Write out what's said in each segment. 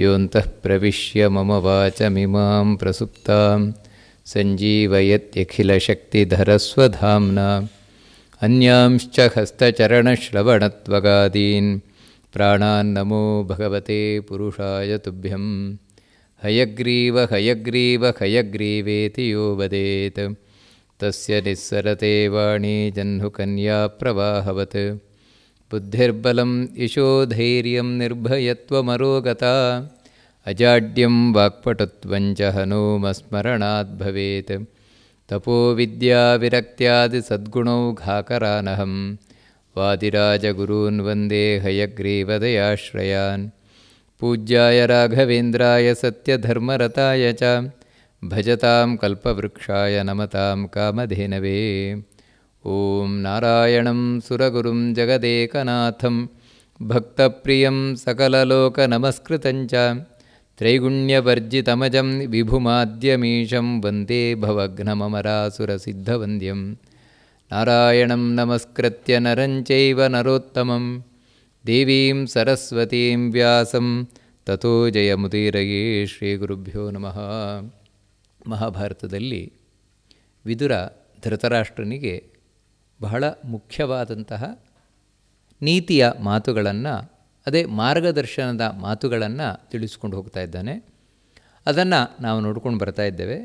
योऽन्तः प्रविश्य मम वाचमिमां प्रसुप्तां सञ्जीवयत्यखिलशक्तिधरस्वधाम्ना अन्यांश्च हस्तचरणश्रवणत्वगादीन् प्राणान्नमो भगवते पुरुषाय तुभ्यं हयग्रीव हयग्रीव हयग्रीवेति यो वदेत् तस्य निःसरते वाणी जह्नुकन्याप्रवाहवत् बुद्धिर्बलम् इशो धैर्यं निर्भयत्वमरोगता अजाड्यं वाक्पटुत्वं च हनूमस्मरणाद्भवेत् तपोविद्याविरक्त्यादिसद्गुणौ घाकरानहं वादिराजगुरून् वन्दे हयग्रीवदयाश्रयान् पूज्याय राघवेन्द्राय सत्यधर्मरताय च भजतां कल्पवृक्षाय नमतां कामधेनवे ॐ नारायणं सुरगुरुं जगदेकनाथं भक्तप्रियं सकललोकनमस्कृतं च त्रैगुण्यवर्जितमजं विभुमाद्यमीशं वन्दे भवघ्नमरासुरसिद्धवन्द्यं नारायणं नमस्कृत्य नरं चैव नरोत्तमं देवीं सरस्वतीं व्यासं ततो जयमुदीरये श्रीगुरुभ्यो नमः महाभारतदल्लि विदुर धृतराष्ट्रनिगे ಬಹಳ ಮುಖ್ಯವಾದಂತಹ ನೀತಿಯ ಮಾತುಗಳನ್ನು ಅದೇ ಮಾರ್ಗದರ್ಶನದ ಮಾತುಗಳನ್ನು ತಿಳಿಸ್ಕೊಂಡು ಹೋಗ್ತಾ ಇದ್ದಾನೆ ಅದನ್ನು ನಾವು ನೋಡ್ಕೊಂಡು ಬರ್ತಾ ಇದ್ದೇವೆ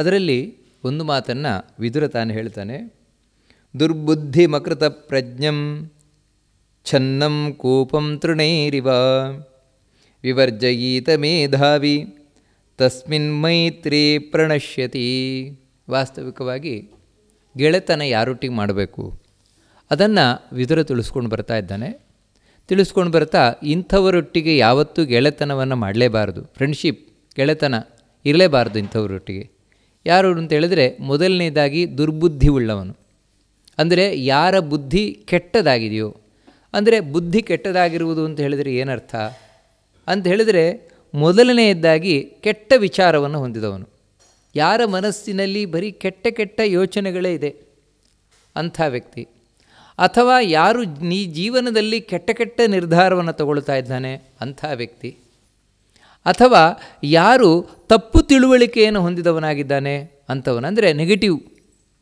ಅದರಲ್ಲಿ ಒಂದು ಮಾತನ್ನು ವಿದುರ ತಾನು ಹೇಳ್ತಾನೆ ದುರ್ಬುದ್ಧಿ ಮಕೃತ ಪ್ರಜ್ಞಂ ಛನ್ನಂ ಕೂಪಂ ತೃಣೈರಿವ ವಿವರ್ಜಯೀತ ಮೇಧಾವಿ ತಸ್ಮಿನ್ ಮೈತ್ರಿ ಪ್ರಣಶ್ಯತಿ ವಾಸ್ತವಿಕವಾಗಿ ಗೆಳೆತನ ಯಾರೊಟ್ಟಿಗೆ ಮಾಡಬೇಕು ಅದನ್ನು ವಿದುರ ತಿಳಿಸ್ಕೊಂಡು ಬರ್ತಾ ಇದ್ದಾನೆ ತಿಳಿಸ್ಕೊಂಡು ಬರ್ತಾ ಇಂಥವರೊಟ್ಟಿಗೆ ಯಾವತ್ತೂ ಗೆಳೆತನವನ್ನು ಮಾಡಲೇಬಾರದು ಫ್ರೆಂಡ್ಶಿಪ್ ಗೆಳೆತನ ಇರಲೇಬಾರ್ದು ಇಂಥವರೊಟ್ಟಿಗೆ ಯಾರು ಅಂತ ಹೇಳಿದ್ರೆ ಮೊದಲನೇದಾಗಿ ದುರ್ಬುದ್ಧಿ ಉಳ್ಳವನು ಅಂದರೆ ಯಾರ ಬುದ್ಧಿ ಕೆಟ್ಟದಾಗಿದೆಯೋ ಅಂದರೆ ಬುದ್ಧಿ ಕೆಟ್ಟದಾಗಿರುವುದು ಅಂತ ಹೇಳಿದರೆ ಏನರ್ಥ ಅಂತ ಹೇಳಿದರೆ ಮೊದಲನೆಯದಾಗಿ ಕೆಟ್ಟ ವಿಚಾರವನ್ನು ಹೊಂದಿದವನು ಯಾರ ಮನಸ್ಸಿನಲ್ಲಿ ಬರೀ ಕೆಟ್ಟ ಕೆಟ್ಟ ಯೋಚನೆಗಳೇ ಇದೆ ಅಂಥ ವ್ಯಕ್ತಿ ಅಥವಾ ಯಾರು ನೀ ಜೀವನದಲ್ಲಿ ಕೆಟ್ಟ ಕೆಟ್ಟ ನಿರ್ಧಾರವನ್ನು ತಗೊಳ್ತಾ ಇದ್ದಾನೆ ಅಂಥ ವ್ಯಕ್ತಿ ಅಥವಾ ಯಾರು ತಪ್ಪು ತಿಳುವಳಿಕೆಯನ್ನು ಹೊಂದಿದವನಾಗಿದ್ದಾನೆ ಅಂಥವನು ಅಂದರೆ ನೆಗೆಟಿವ್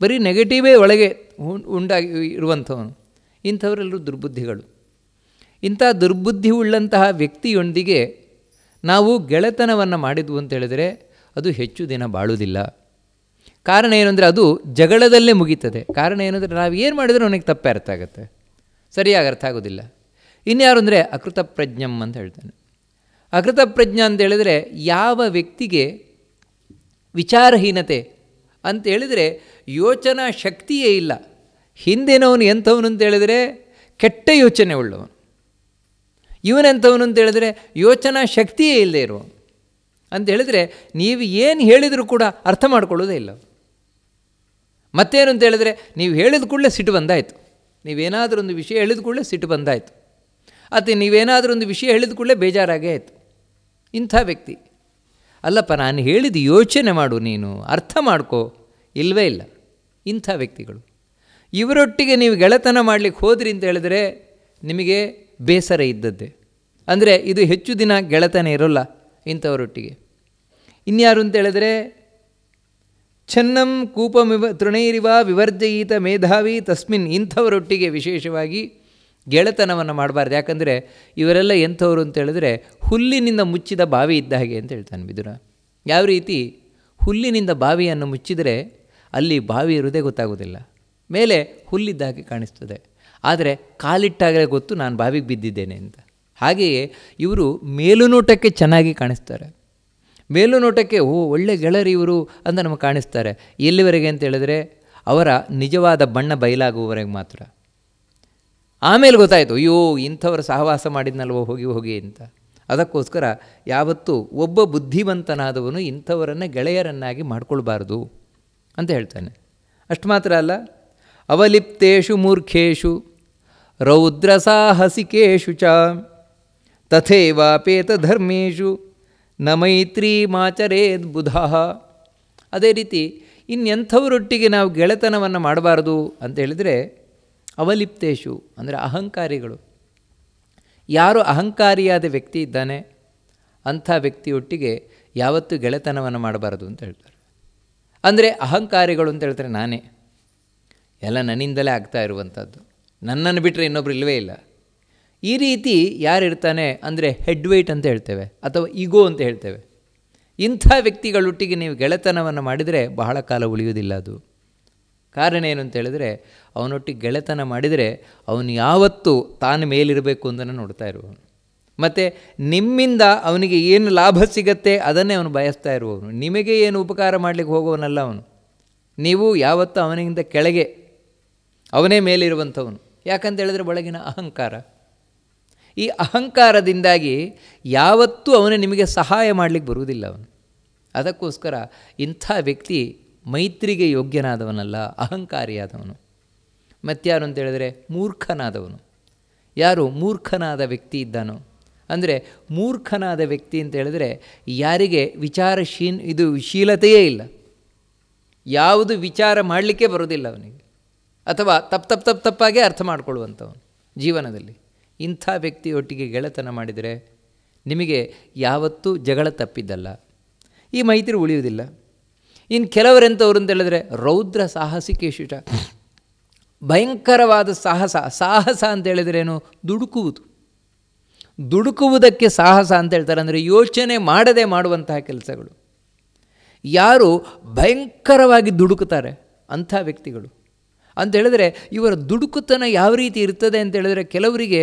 ಬರೀ ನೆಗೆಟಿವೇ ಒಳಗೆ ಉಂಡಾಗಿ ಇರುವಂಥವನು ಇಂಥವರೆಲ್ಲರೂ ದುರ್ಬುದ್ಧಿಗಳು ಇಂಥ ದುರ್ಬುದ್ಧಿ ಉಳ್ಳಂತಹ ವ್ಯಕ್ತಿಯೊಂದಿಗೆ ನಾವು ಗೆಳೆತನವನ್ನು ಮಾಡಿದ್ವು ಅಂತೇಳಿದರೆ ಅದು ಹೆಚ್ಚು ದಿನ ಬಾಳುವುದಿಲ್ಲ ಕಾರಣ ಏನು ಅದು ಜಗಳದಲ್ಲೇ ಮುಗೀತದೆ ಕಾರಣ ಏನಂದರೆ ನಾವು ಏನು ಮಾಡಿದರೂ ಅವನಿಗೆ ತಪ್ಪೇ ಅರ್ಥ ಆಗುತ್ತೆ ಸರಿಯಾಗಿ ಅರ್ಥ ಆಗೋದಿಲ್ಲ ಇನ್ಯಾರು ಅಂದರೆ ಅಕೃತ ಪ್ರಜ್ಞಂ ಅಂತ ಹೇಳ್ತಾನೆ ಅಕೃತ ಪ್ರಜ್ಞ ಅಂತ ಹೇಳಿದರೆ ಯಾವ ವ್ಯಕ್ತಿಗೆ ವಿಚಾರಹೀನತೆ ಅಂತ ಹೇಳಿದರೆ ಯೋಚನಾ ಶಕ್ತಿಯೇ ಇಲ್ಲ ಹಿಂದಿನವನು ಎಂಥವನು ಅಂತ ಹೇಳಿದರೆ ಕೆಟ್ಟ ಯೋಚನೆ ಉಳ್ಳವನು ಇವನೆಂಥವನು ಅಂತ ಹೇಳಿದರೆ ಯೋಚನಾ ಶಕ್ತಿಯೇ ಇಲ್ಲದೆ ಇರುವನು ಅಂತ ಹೇಳಿದರೆ ನೀವು ಏನು ಹೇಳಿದರೂ ಕೂಡ ಅರ್ಥ ಮಾಡ್ಕೊಳ್ಳೋದೇ ಇಲ್ಲ ಮತ್ತೇನು ಅಂತ ಹೇಳಿದರೆ ನೀವು ಹೇಳಿದ ಕೂಡಲೇ ಸಿಟ್ಟು ಬಂದಾಯಿತು ನೀವೇನಾದರೂ ಒಂದು ವಿಷಯ ಹೇಳಿದ ಕೂಡಲೇ ಸಿಟ್ಟು ಬಂದಾಯಿತು ಅಥವಾ ನೀವೇನಾದರೂ ಒಂದು ವಿಷಯ ಹೇಳಿದ ಕೂಡಲೇ ಬೇಜಾರಾಗೇ ಆಯಿತು ಇಂಥ ವ್ಯಕ್ತಿ ಅಲ್ಲಪ್ಪ ನಾನು ಹೇಳಿದ ಯೋಚನೆ ಮಾಡು ನೀನು ಅರ್ಥ ಮಾಡ್ಕೋ ಇಲ್ಲವೇ ಇಲ್ಲ ಇಂಥ ವ್ಯಕ್ತಿಗಳು ಇವರೊಟ್ಟಿಗೆ ನೀವು ಗೆಳೆತನ ಮಾಡಲಿಕ್ಕೆ ಹೋದ್ರಿ ಅಂತ ಹೇಳಿದರೆ ನಿಮಗೆ ಬೇಸರ ಇದ್ದದ್ದೇ ಅಂದರೆ ಇದು ಹೆಚ್ಚು ದಿನ ಗೆಳೆತನ ಇರೋಲ್ಲ ಇಂಥವರೊಟ್ಟಿಗೆ ಇನ್ಯಾರು ಅಂತೇಳಿದ್ರೆ ಚೆನ್ನಂ ಕೂಪಮಿವ ತೃಣೈರಿವ ವಿವರ್ಜಯಿತ ಮೇಧಾವಿ ತಸ್ಮಿನ್ ಇಂಥವರೊಟ್ಟಿಗೆ ವಿಶೇಷವಾಗಿ ಗೆಳೆತನವನ್ನು ಮಾಡಬಾರ್ದು ಯಾಕಂದರೆ ಇವರೆಲ್ಲ ಎಂಥವ್ರು ಹೇಳಿದ್ರೆ ಹುಲ್ಲಿನಿಂದ ಮುಚ್ಚಿದ ಬಾವಿ ಇದ್ದ ಹಾಗೆ ಅಂತ ಹೇಳ್ತಾನೆ ಬಿದುರ ಯಾವ ರೀತಿ ಹುಲ್ಲಿನಿಂದ ಬಾವಿಯನ್ನು ಮುಚ್ಚಿದರೆ ಅಲ್ಲಿ ಬಾವಿ ಇರುವುದೇ ಗೊತ್ತಾಗೋದಿಲ್ಲ ಮೇಲೆ ಹುಲ್ಲಿದ್ದ ಹಾಗೆ ಕಾಣಿಸ್ತದೆ ಆದರೆ ಕಾಲಿಟ್ಟಾಗಲೇ ಗೊತ್ತು ನಾನು ಬಾವಿಗೆ ಬಿದ್ದಿದ್ದೇನೆ ಅಂತ ಹಾಗೆಯೇ ಇವರು ಮೇಲುನೋಟಕ್ಕೆ ಚೆನ್ನಾಗಿ ಕಾಣಿಸ್ತಾರೆ ಮೇಲು ನೋಟಕ್ಕೆ ಓ ಒಳ್ಳೆ ಗೆಳರಿ ಇವರು ಅಂತ ನಮಗೆ ಕಾಣಿಸ್ತಾರೆ ಎಲ್ಲಿವರೆಗೆ ಅಂತ ಹೇಳಿದ್ರೆ ಅವರ ನಿಜವಾದ ಬಣ್ಣ ಬಯಲಾಗುವವರೆಗೆ ಮಾತ್ರ ಆಮೇಲೆ ಗೊತ್ತಾಯಿತು ಅಯ್ಯೋ ಇಂಥವರು ಸಹವಾಸ ಮಾಡಿದ್ನಲ್ವೋ ಹೋಗಿ ಹೋಗಿ ಅಂತ ಅದಕ್ಕೋಸ್ಕರ ಯಾವತ್ತೂ ಒಬ್ಬ ಬುದ್ಧಿವಂತನಾದವನು ಇಂಥವರನ್ನು ಗೆಳೆಯರನ್ನಾಗಿ ಮಾಡಿಕೊಳ್ಬಾರ್ದು ಅಂತ ಹೇಳ್ತಾನೆ ಅಷ್ಟು ಮಾತ್ರ ಅಲ್ಲ ಅವಲಿಪ್ತೇಷು ಮೂರ್ಖೇಶು ರೌದ್ರ ಸಾಹಸಿಕೇಶು ಚ ತಥೇವಾಪೇತಧರ್ಮೇಶು ನ ಬುಧ ಅದೇ ರೀತಿ ಇನ್ನೆಂಥವರೊಟ್ಟಿಗೆ ನಾವು ಗೆಳೆತನವನ್ನು ಮಾಡಬಾರ್ದು ಅಂತ ಹೇಳಿದರೆ ಅವಲಿಪ್ತೇಶು ಅಂದರೆ ಅಹಂಕಾರಿಗಳು ಯಾರು ಅಹಂಕಾರಿಯಾದ ವ್ಯಕ್ತಿ ಇದ್ದಾನೆ ಅಂಥ ವ್ಯಕ್ತಿಯೊಟ್ಟಿಗೆ ಯಾವತ್ತೂ ಗೆಳೆತನವನ್ನು ಮಾಡಬಾರ್ದು ಅಂತ ಹೇಳ್ತಾರೆ ಅಂದರೆ ಅಹಂಕಾರಿಗಳು ಅಂತ ಹೇಳ್ತಾರೆ ನಾನೇ ಎಲ್ಲ ನನ್ನಿಂದಲೇ ಆಗ್ತಾ ಇರುವಂಥದ್ದು ನನ್ನನ್ನು ಬಿಟ್ಟರೆ ಇನ್ನೊಬ್ರು ಇಲ್ಲವೇ ಇಲ್ಲ ಈ ರೀತಿ ಯಾರಿರ್ತಾನೆ ಅಂದರೆ ಹೆಡ್ ವೈಟ್ ಅಂತ ಹೇಳ್ತೇವೆ ಅಥವಾ ಈಗೋ ಅಂತ ಹೇಳ್ತೇವೆ ಇಂಥ ವ್ಯಕ್ತಿಗಳೊಟ್ಟಿಗೆ ನೀವು ಗೆಳೆತನವನ್ನು ಮಾಡಿದರೆ ಬಹಳ ಕಾಲ ಉಳಿಯುವುದಿಲ್ಲ ಅದು ಕಾರಣ ಏನು ಅಂತ ಹೇಳಿದರೆ ಅವನೊಟ್ಟಿಗೆ ಗೆಳೆತನ ಮಾಡಿದರೆ ಅವನು ಯಾವತ್ತೂ ತಾನು ಮೇಲಿರಬೇಕು ಅಂತಲೇ ನೋಡ್ತಾ ಇರುವವನು ಮತ್ತು ನಿಮ್ಮಿಂದ ಅವನಿಗೆ ಏನು ಲಾಭ ಸಿಗತ್ತೆ ಅದನ್ನೇ ಅವನು ಬಯಸ್ತಾ ಇರುವವನು ನಿಮಗೆ ಏನು ಉಪಕಾರ ಮಾಡಲಿಕ್ಕೆ ಹೋಗುವವನಲ್ಲ ಅವನು ನೀವು ಯಾವತ್ತೂ ಅವನಿಗಿಂತ ಕೆಳಗೆ ಅವನೇ ಮೇಲಿರುವಂಥವನು ಯಾಕಂತೇಳಿದ್ರೆ ಹೇಳಿದರೆ ಒಳಗಿನ ಅಹಂಕಾರ ಈ ಅಹಂಕಾರದಿಂದಾಗಿ ಯಾವತ್ತೂ ಅವನು ನಿಮಗೆ ಸಹಾಯ ಮಾಡಲಿಕ್ಕೆ ಬರುವುದಿಲ್ಲ ಅವನು ಅದಕ್ಕೋಸ್ಕರ ಇಂಥ ವ್ಯಕ್ತಿ ಮೈತ್ರಿಗೆ ಯೋಗ್ಯನಾದವನಲ್ಲ ಅಹಂಕಾರಿಯಾದವನು ಮತ್ತಾರು ಅಂತೇಳಿದರೆ ಮೂರ್ಖನಾದವನು ಯಾರು ಮೂರ್ಖನಾದ ವ್ಯಕ್ತಿ ಇದ್ದಾನೋ ಅಂದರೆ ಮೂರ್ಖನಾದ ವ್ಯಕ್ತಿ ಅಂತ ಹೇಳಿದ್ರೆ ಯಾರಿಗೆ ವಿಚಾರಶೀನ್ ಇದು ಶೀಲತೆಯೇ ಇಲ್ಲ ಯಾವುದು ವಿಚಾರ ಮಾಡಲಿಕ್ಕೆ ಬರೋದಿಲ್ಲ ಅವನಿಗೆ ಅಥವಾ ತಪ್ಪು ತಪ್ಪು ತಪ್ಪು ತಪ್ಪಾಗೆ ಅರ್ಥ ಮಾಡಿಕೊಳ್ಳುವಂಥವನು ಜೀವನದಲ್ಲಿ ಇಂಥ ವ್ಯಕ್ತಿಯೊಟ್ಟಿಗೆ ಗೆಳೆತನ ಮಾಡಿದರೆ ನಿಮಗೆ ಯಾವತ್ತೂ ಜಗಳ ತಪ್ಪಿದ್ದಲ್ಲ ಈ ಮೈತ್ರಿ ಉಳಿಯುವುದಿಲ್ಲ ಇನ್ನು ಕೆಲವರೆಂಥವ್ರು ಅಂತ ಹೇಳಿದ್ರೆ ರೌದ್ರ ಸಾಹಸಿಕೇಶಿಟ ಭಯಂಕರವಾದ ಸಾಹಸ ಸಾಹಸ ಅಂತ ಹೇಳಿದ್ರೇನು ದುಡುಕುವುದು ದುಡುಕುವುದಕ್ಕೆ ಸಾಹಸ ಅಂತ ಹೇಳ್ತಾರೆ ಅಂದರೆ ಯೋಚನೆ ಮಾಡದೆ ಮಾಡುವಂತಹ ಕೆಲಸಗಳು ಯಾರು ಭಯಂಕರವಾಗಿ ದುಡುಕುತ್ತಾರೆ ಅಂಥ ವ್ಯಕ್ತಿಗಳು ಅಂತ ಹೇಳಿದ್ರೆ ಇವರ ದುಡುಕುತನ ಯಾವ ರೀತಿ ಇರ್ತದೆ ಅಂತ ಹೇಳಿದ್ರೆ ಕೆಲವರಿಗೆ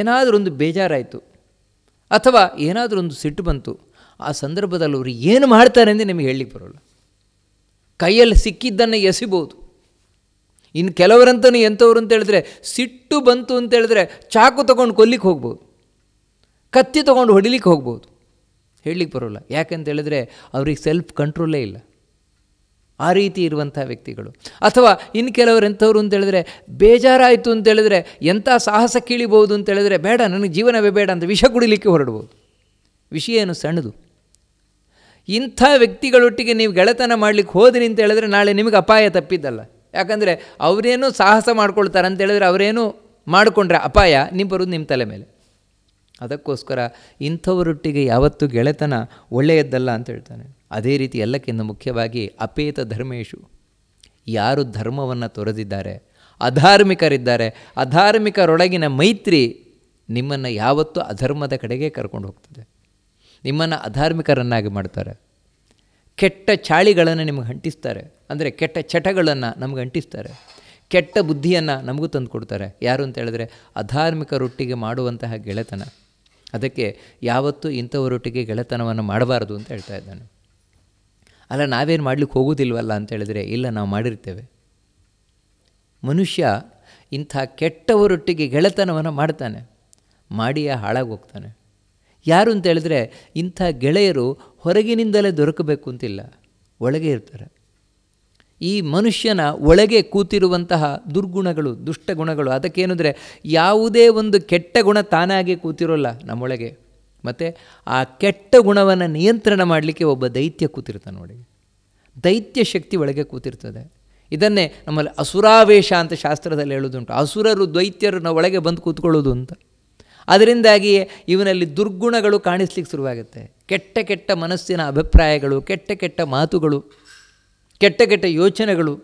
ಏನಾದರೂ ಒಂದು ಬೇಜಾರಾಯಿತು ಅಥವಾ ಏನಾದರೂ ಒಂದು ಸಿಟ್ಟು ಬಂತು ಆ ಸಂದರ್ಭದಲ್ಲಿ ಅವರು ಏನು ಮಾಡ್ತಾರೆ ಅಂದರೆ ನಿಮಗೆ ಹೇಳಲಿಕ್ಕೆ ಬರೋಲ್ಲ ಕೈಯಲ್ಲಿ ಸಿಕ್ಕಿದ್ದನ್ನು ಎಸಿಬೋದು ಇನ್ನು ಕೆಲವರಂತೂ ಎಂಥವ್ರು ಅಂತ ಹೇಳಿದ್ರೆ ಸಿಟ್ಟು ಬಂತು ಅಂತ ಹೇಳಿದ್ರೆ ಚಾಕು ತೊಗೊಂಡು ಕೊಲ್ಲಿಕ್ಕೆ ಹೋಗ್ಬೋದು ಕತ್ತಿ ತೊಗೊಂಡು ಹೊಡಿಲಿಕ್ಕೆ ಹೋಗ್ಬೋದು ಹೇಳಲಿಕ್ಕೆ ಬರೋಲ್ಲ ಯಾಕಂತ ಹೇಳಿದ್ರೆ ಅವ್ರಿಗೆ ಸೆಲ್ಫ್ ಕಂಟ್ರೋಲೇ ಇಲ್ಲ ಆ ರೀತಿ ಇರುವಂಥ ವ್ಯಕ್ತಿಗಳು ಅಥವಾ ಇನ್ನು ಕೆಲವರು ಎಂಥವ್ರು ಅಂತೇಳಿದ್ರೆ ಬೇಜಾರಾಯಿತು ಅಂತೇಳಿದ್ರೆ ಎಂಥ ಸಾಹಸ ಕೀಳಿಬೋದು ಅಂತೇಳಿದ್ರೆ ಬೇಡ ನನಗೆ ಜೀವನವೇ ಬೇಡ ಅಂತ ವಿಷ ಕುಡಿಲಿಕ್ಕೆ ಹೊರಡ್ಬೋದು ವಿಷಯ ಏನು ಸಣ್ಣದು ಇಂಥ ವ್ಯಕ್ತಿಗಳೊಟ್ಟಿಗೆ ನೀವು ಗೆಳೆತನ ಮಾಡಲಿಕ್ಕೆ ಹೋದ್ರಿ ಅಂತ ಹೇಳಿದ್ರೆ ನಾಳೆ ನಿಮಗೆ ಅಪಾಯ ತಪ್ಪಿದ್ದಲ್ಲ ಯಾಕಂದರೆ ಅವರೇನು ಸಾಹಸ ಮಾಡ್ಕೊಳ್ತಾರೆ ಅಂತೇಳಿದ್ರೆ ಅವರೇನು ಮಾಡಿಕೊಂಡ್ರೆ ಅಪಾಯ ನಿಮ್ಮ ಬರೋದು ನಿಮ್ಮ ತಲೆ ಮೇಲೆ ಅದಕ್ಕೋಸ್ಕರ ಇಂಥವರೊಟ್ಟಿಗೆ ಯಾವತ್ತೂ ಗೆಳೆತನ ಒಳ್ಳೆಯದ್ದಲ್ಲ ಅಂತ ಹೇಳ್ತಾನೆ ಅದೇ ರೀತಿ ಎಲ್ಲಕ್ಕಿಂತ ಮುಖ್ಯವಾಗಿ ಅಪೇತ ಧರ್ಮೇಶು ಯಾರು ಧರ್ಮವನ್ನು ತೊರೆದಿದ್ದಾರೆ ಅಧಾರ್ಮಿಕರಿದ್ದಾರೆ ಅಧಾರ್ಮಿಕರೊಳಗಿನ ಮೈತ್ರಿ ನಿಮ್ಮನ್ನು ಯಾವತ್ತೂ ಅಧರ್ಮದ ಕಡೆಗೆ ಕರ್ಕೊಂಡು ಹೋಗ್ತದೆ ನಿಮ್ಮನ್ನು ಅಧಾರ್ಮಿಕರನ್ನಾಗಿ ಮಾಡ್ತಾರೆ ಕೆಟ್ಟ ಚಾಳಿಗಳನ್ನು ನಿಮಗೆ ಅಂಟಿಸ್ತಾರೆ ಅಂದರೆ ಕೆಟ್ಟ ಚಟಗಳನ್ನು ನಮಗೆ ಅಂಟಿಸ್ತಾರೆ ಕೆಟ್ಟ ಬುದ್ಧಿಯನ್ನು ನಮಗೂ ತಂದು ಕೊಡ್ತಾರೆ ಯಾರು ಅಂತ ಹೇಳಿದ್ರೆ ರೊಟ್ಟಿಗೆ ಮಾಡುವಂತಹ ಗೆಳೆತನ ಅದಕ್ಕೆ ಯಾವತ್ತೂ ಇಂಥವರೊಟ್ಟಿಗೆ ಗೆಳೆತನವನ್ನು ಮಾಡಬಾರದು ಅಂತ ಹೇಳ್ತಾ ಇದ್ದಾನೆ ಅಲ್ಲ ನಾವೇನು ಮಾಡಲಿಕ್ಕೆ ಹೋಗೋದಿಲ್ವಲ್ಲ ಅಂತ ಹೇಳಿದ್ರೆ ಇಲ್ಲ ನಾವು ಮಾಡಿರ್ತೇವೆ ಮನುಷ್ಯ ಇಂಥ ಕೆಟ್ಟವರೊಟ್ಟಿಗೆ ಗೆಳೆತನವನ್ನು ಮಾಡ್ತಾನೆ ಮಾಡಿಯೇ ಹಾಳಾಗೋಗ್ತಾನೆ ಯಾರು ಅಂತ ಹೇಳಿದ್ರೆ ಇಂಥ ಗೆಳೆಯರು ಹೊರಗಿನಿಂದಲೇ ದೊರಕಬೇಕು ಅಂತಿಲ್ಲ ಒಳಗೆ ಇರ್ತಾರೆ ಈ ಮನುಷ್ಯನ ಒಳಗೆ ಕೂತಿರುವಂತಹ ದುರ್ಗುಣಗಳು ದುಷ್ಟಗುಣಗಳು ಅದಕ್ಕೇನೆಂದರೆ ಯಾವುದೇ ಒಂದು ಕೆಟ್ಟ ಗುಣ ತಾನಾಗಿ ಕೂತಿರೋಲ್ಲ ನಮ್ಮೊಳಗೆ ಮತ್ತು ಆ ಕೆಟ್ಟ ಗುಣವನ್ನು ನಿಯಂತ್ರಣ ಮಾಡಲಿಕ್ಕೆ ಒಬ್ಬ ದೈತ್ಯ ಕೂತಿರ್ತಾನೆ ನೋಡಿ ದೈತ್ಯ ಶಕ್ತಿ ಒಳಗೆ ಕೂತಿರ್ತದೆ ಇದನ್ನೇ ನಮ್ಮಲ್ಲಿ ಅಸುರಾವೇಶ ಅಂತ ಶಾಸ್ತ್ರದಲ್ಲಿ ಹೇಳೋದುಂಟು ಅಸುರರು ನಾವು ಒಳಗೆ ಬಂದು ಕೂತ್ಕೊಳ್ಳೋದು ಅಂತ ಅದರಿಂದಾಗಿಯೇ ಇವನಲ್ಲಿ ದುರ್ಗುಣಗಳು ಕಾಣಿಸ್ಲಿಕ್ಕೆ ಶುರುವಾಗುತ್ತೆ ಕೆಟ್ಟ ಕೆಟ್ಟ ಮನಸ್ಸಿನ ಅಭಿಪ್ರಾಯಗಳು ಕೆಟ್ಟ ಕೆಟ್ಟ ಮಾತುಗಳು ಕೆಟ್ಟ ಕೆಟ್ಟ ಯೋಚನೆಗಳು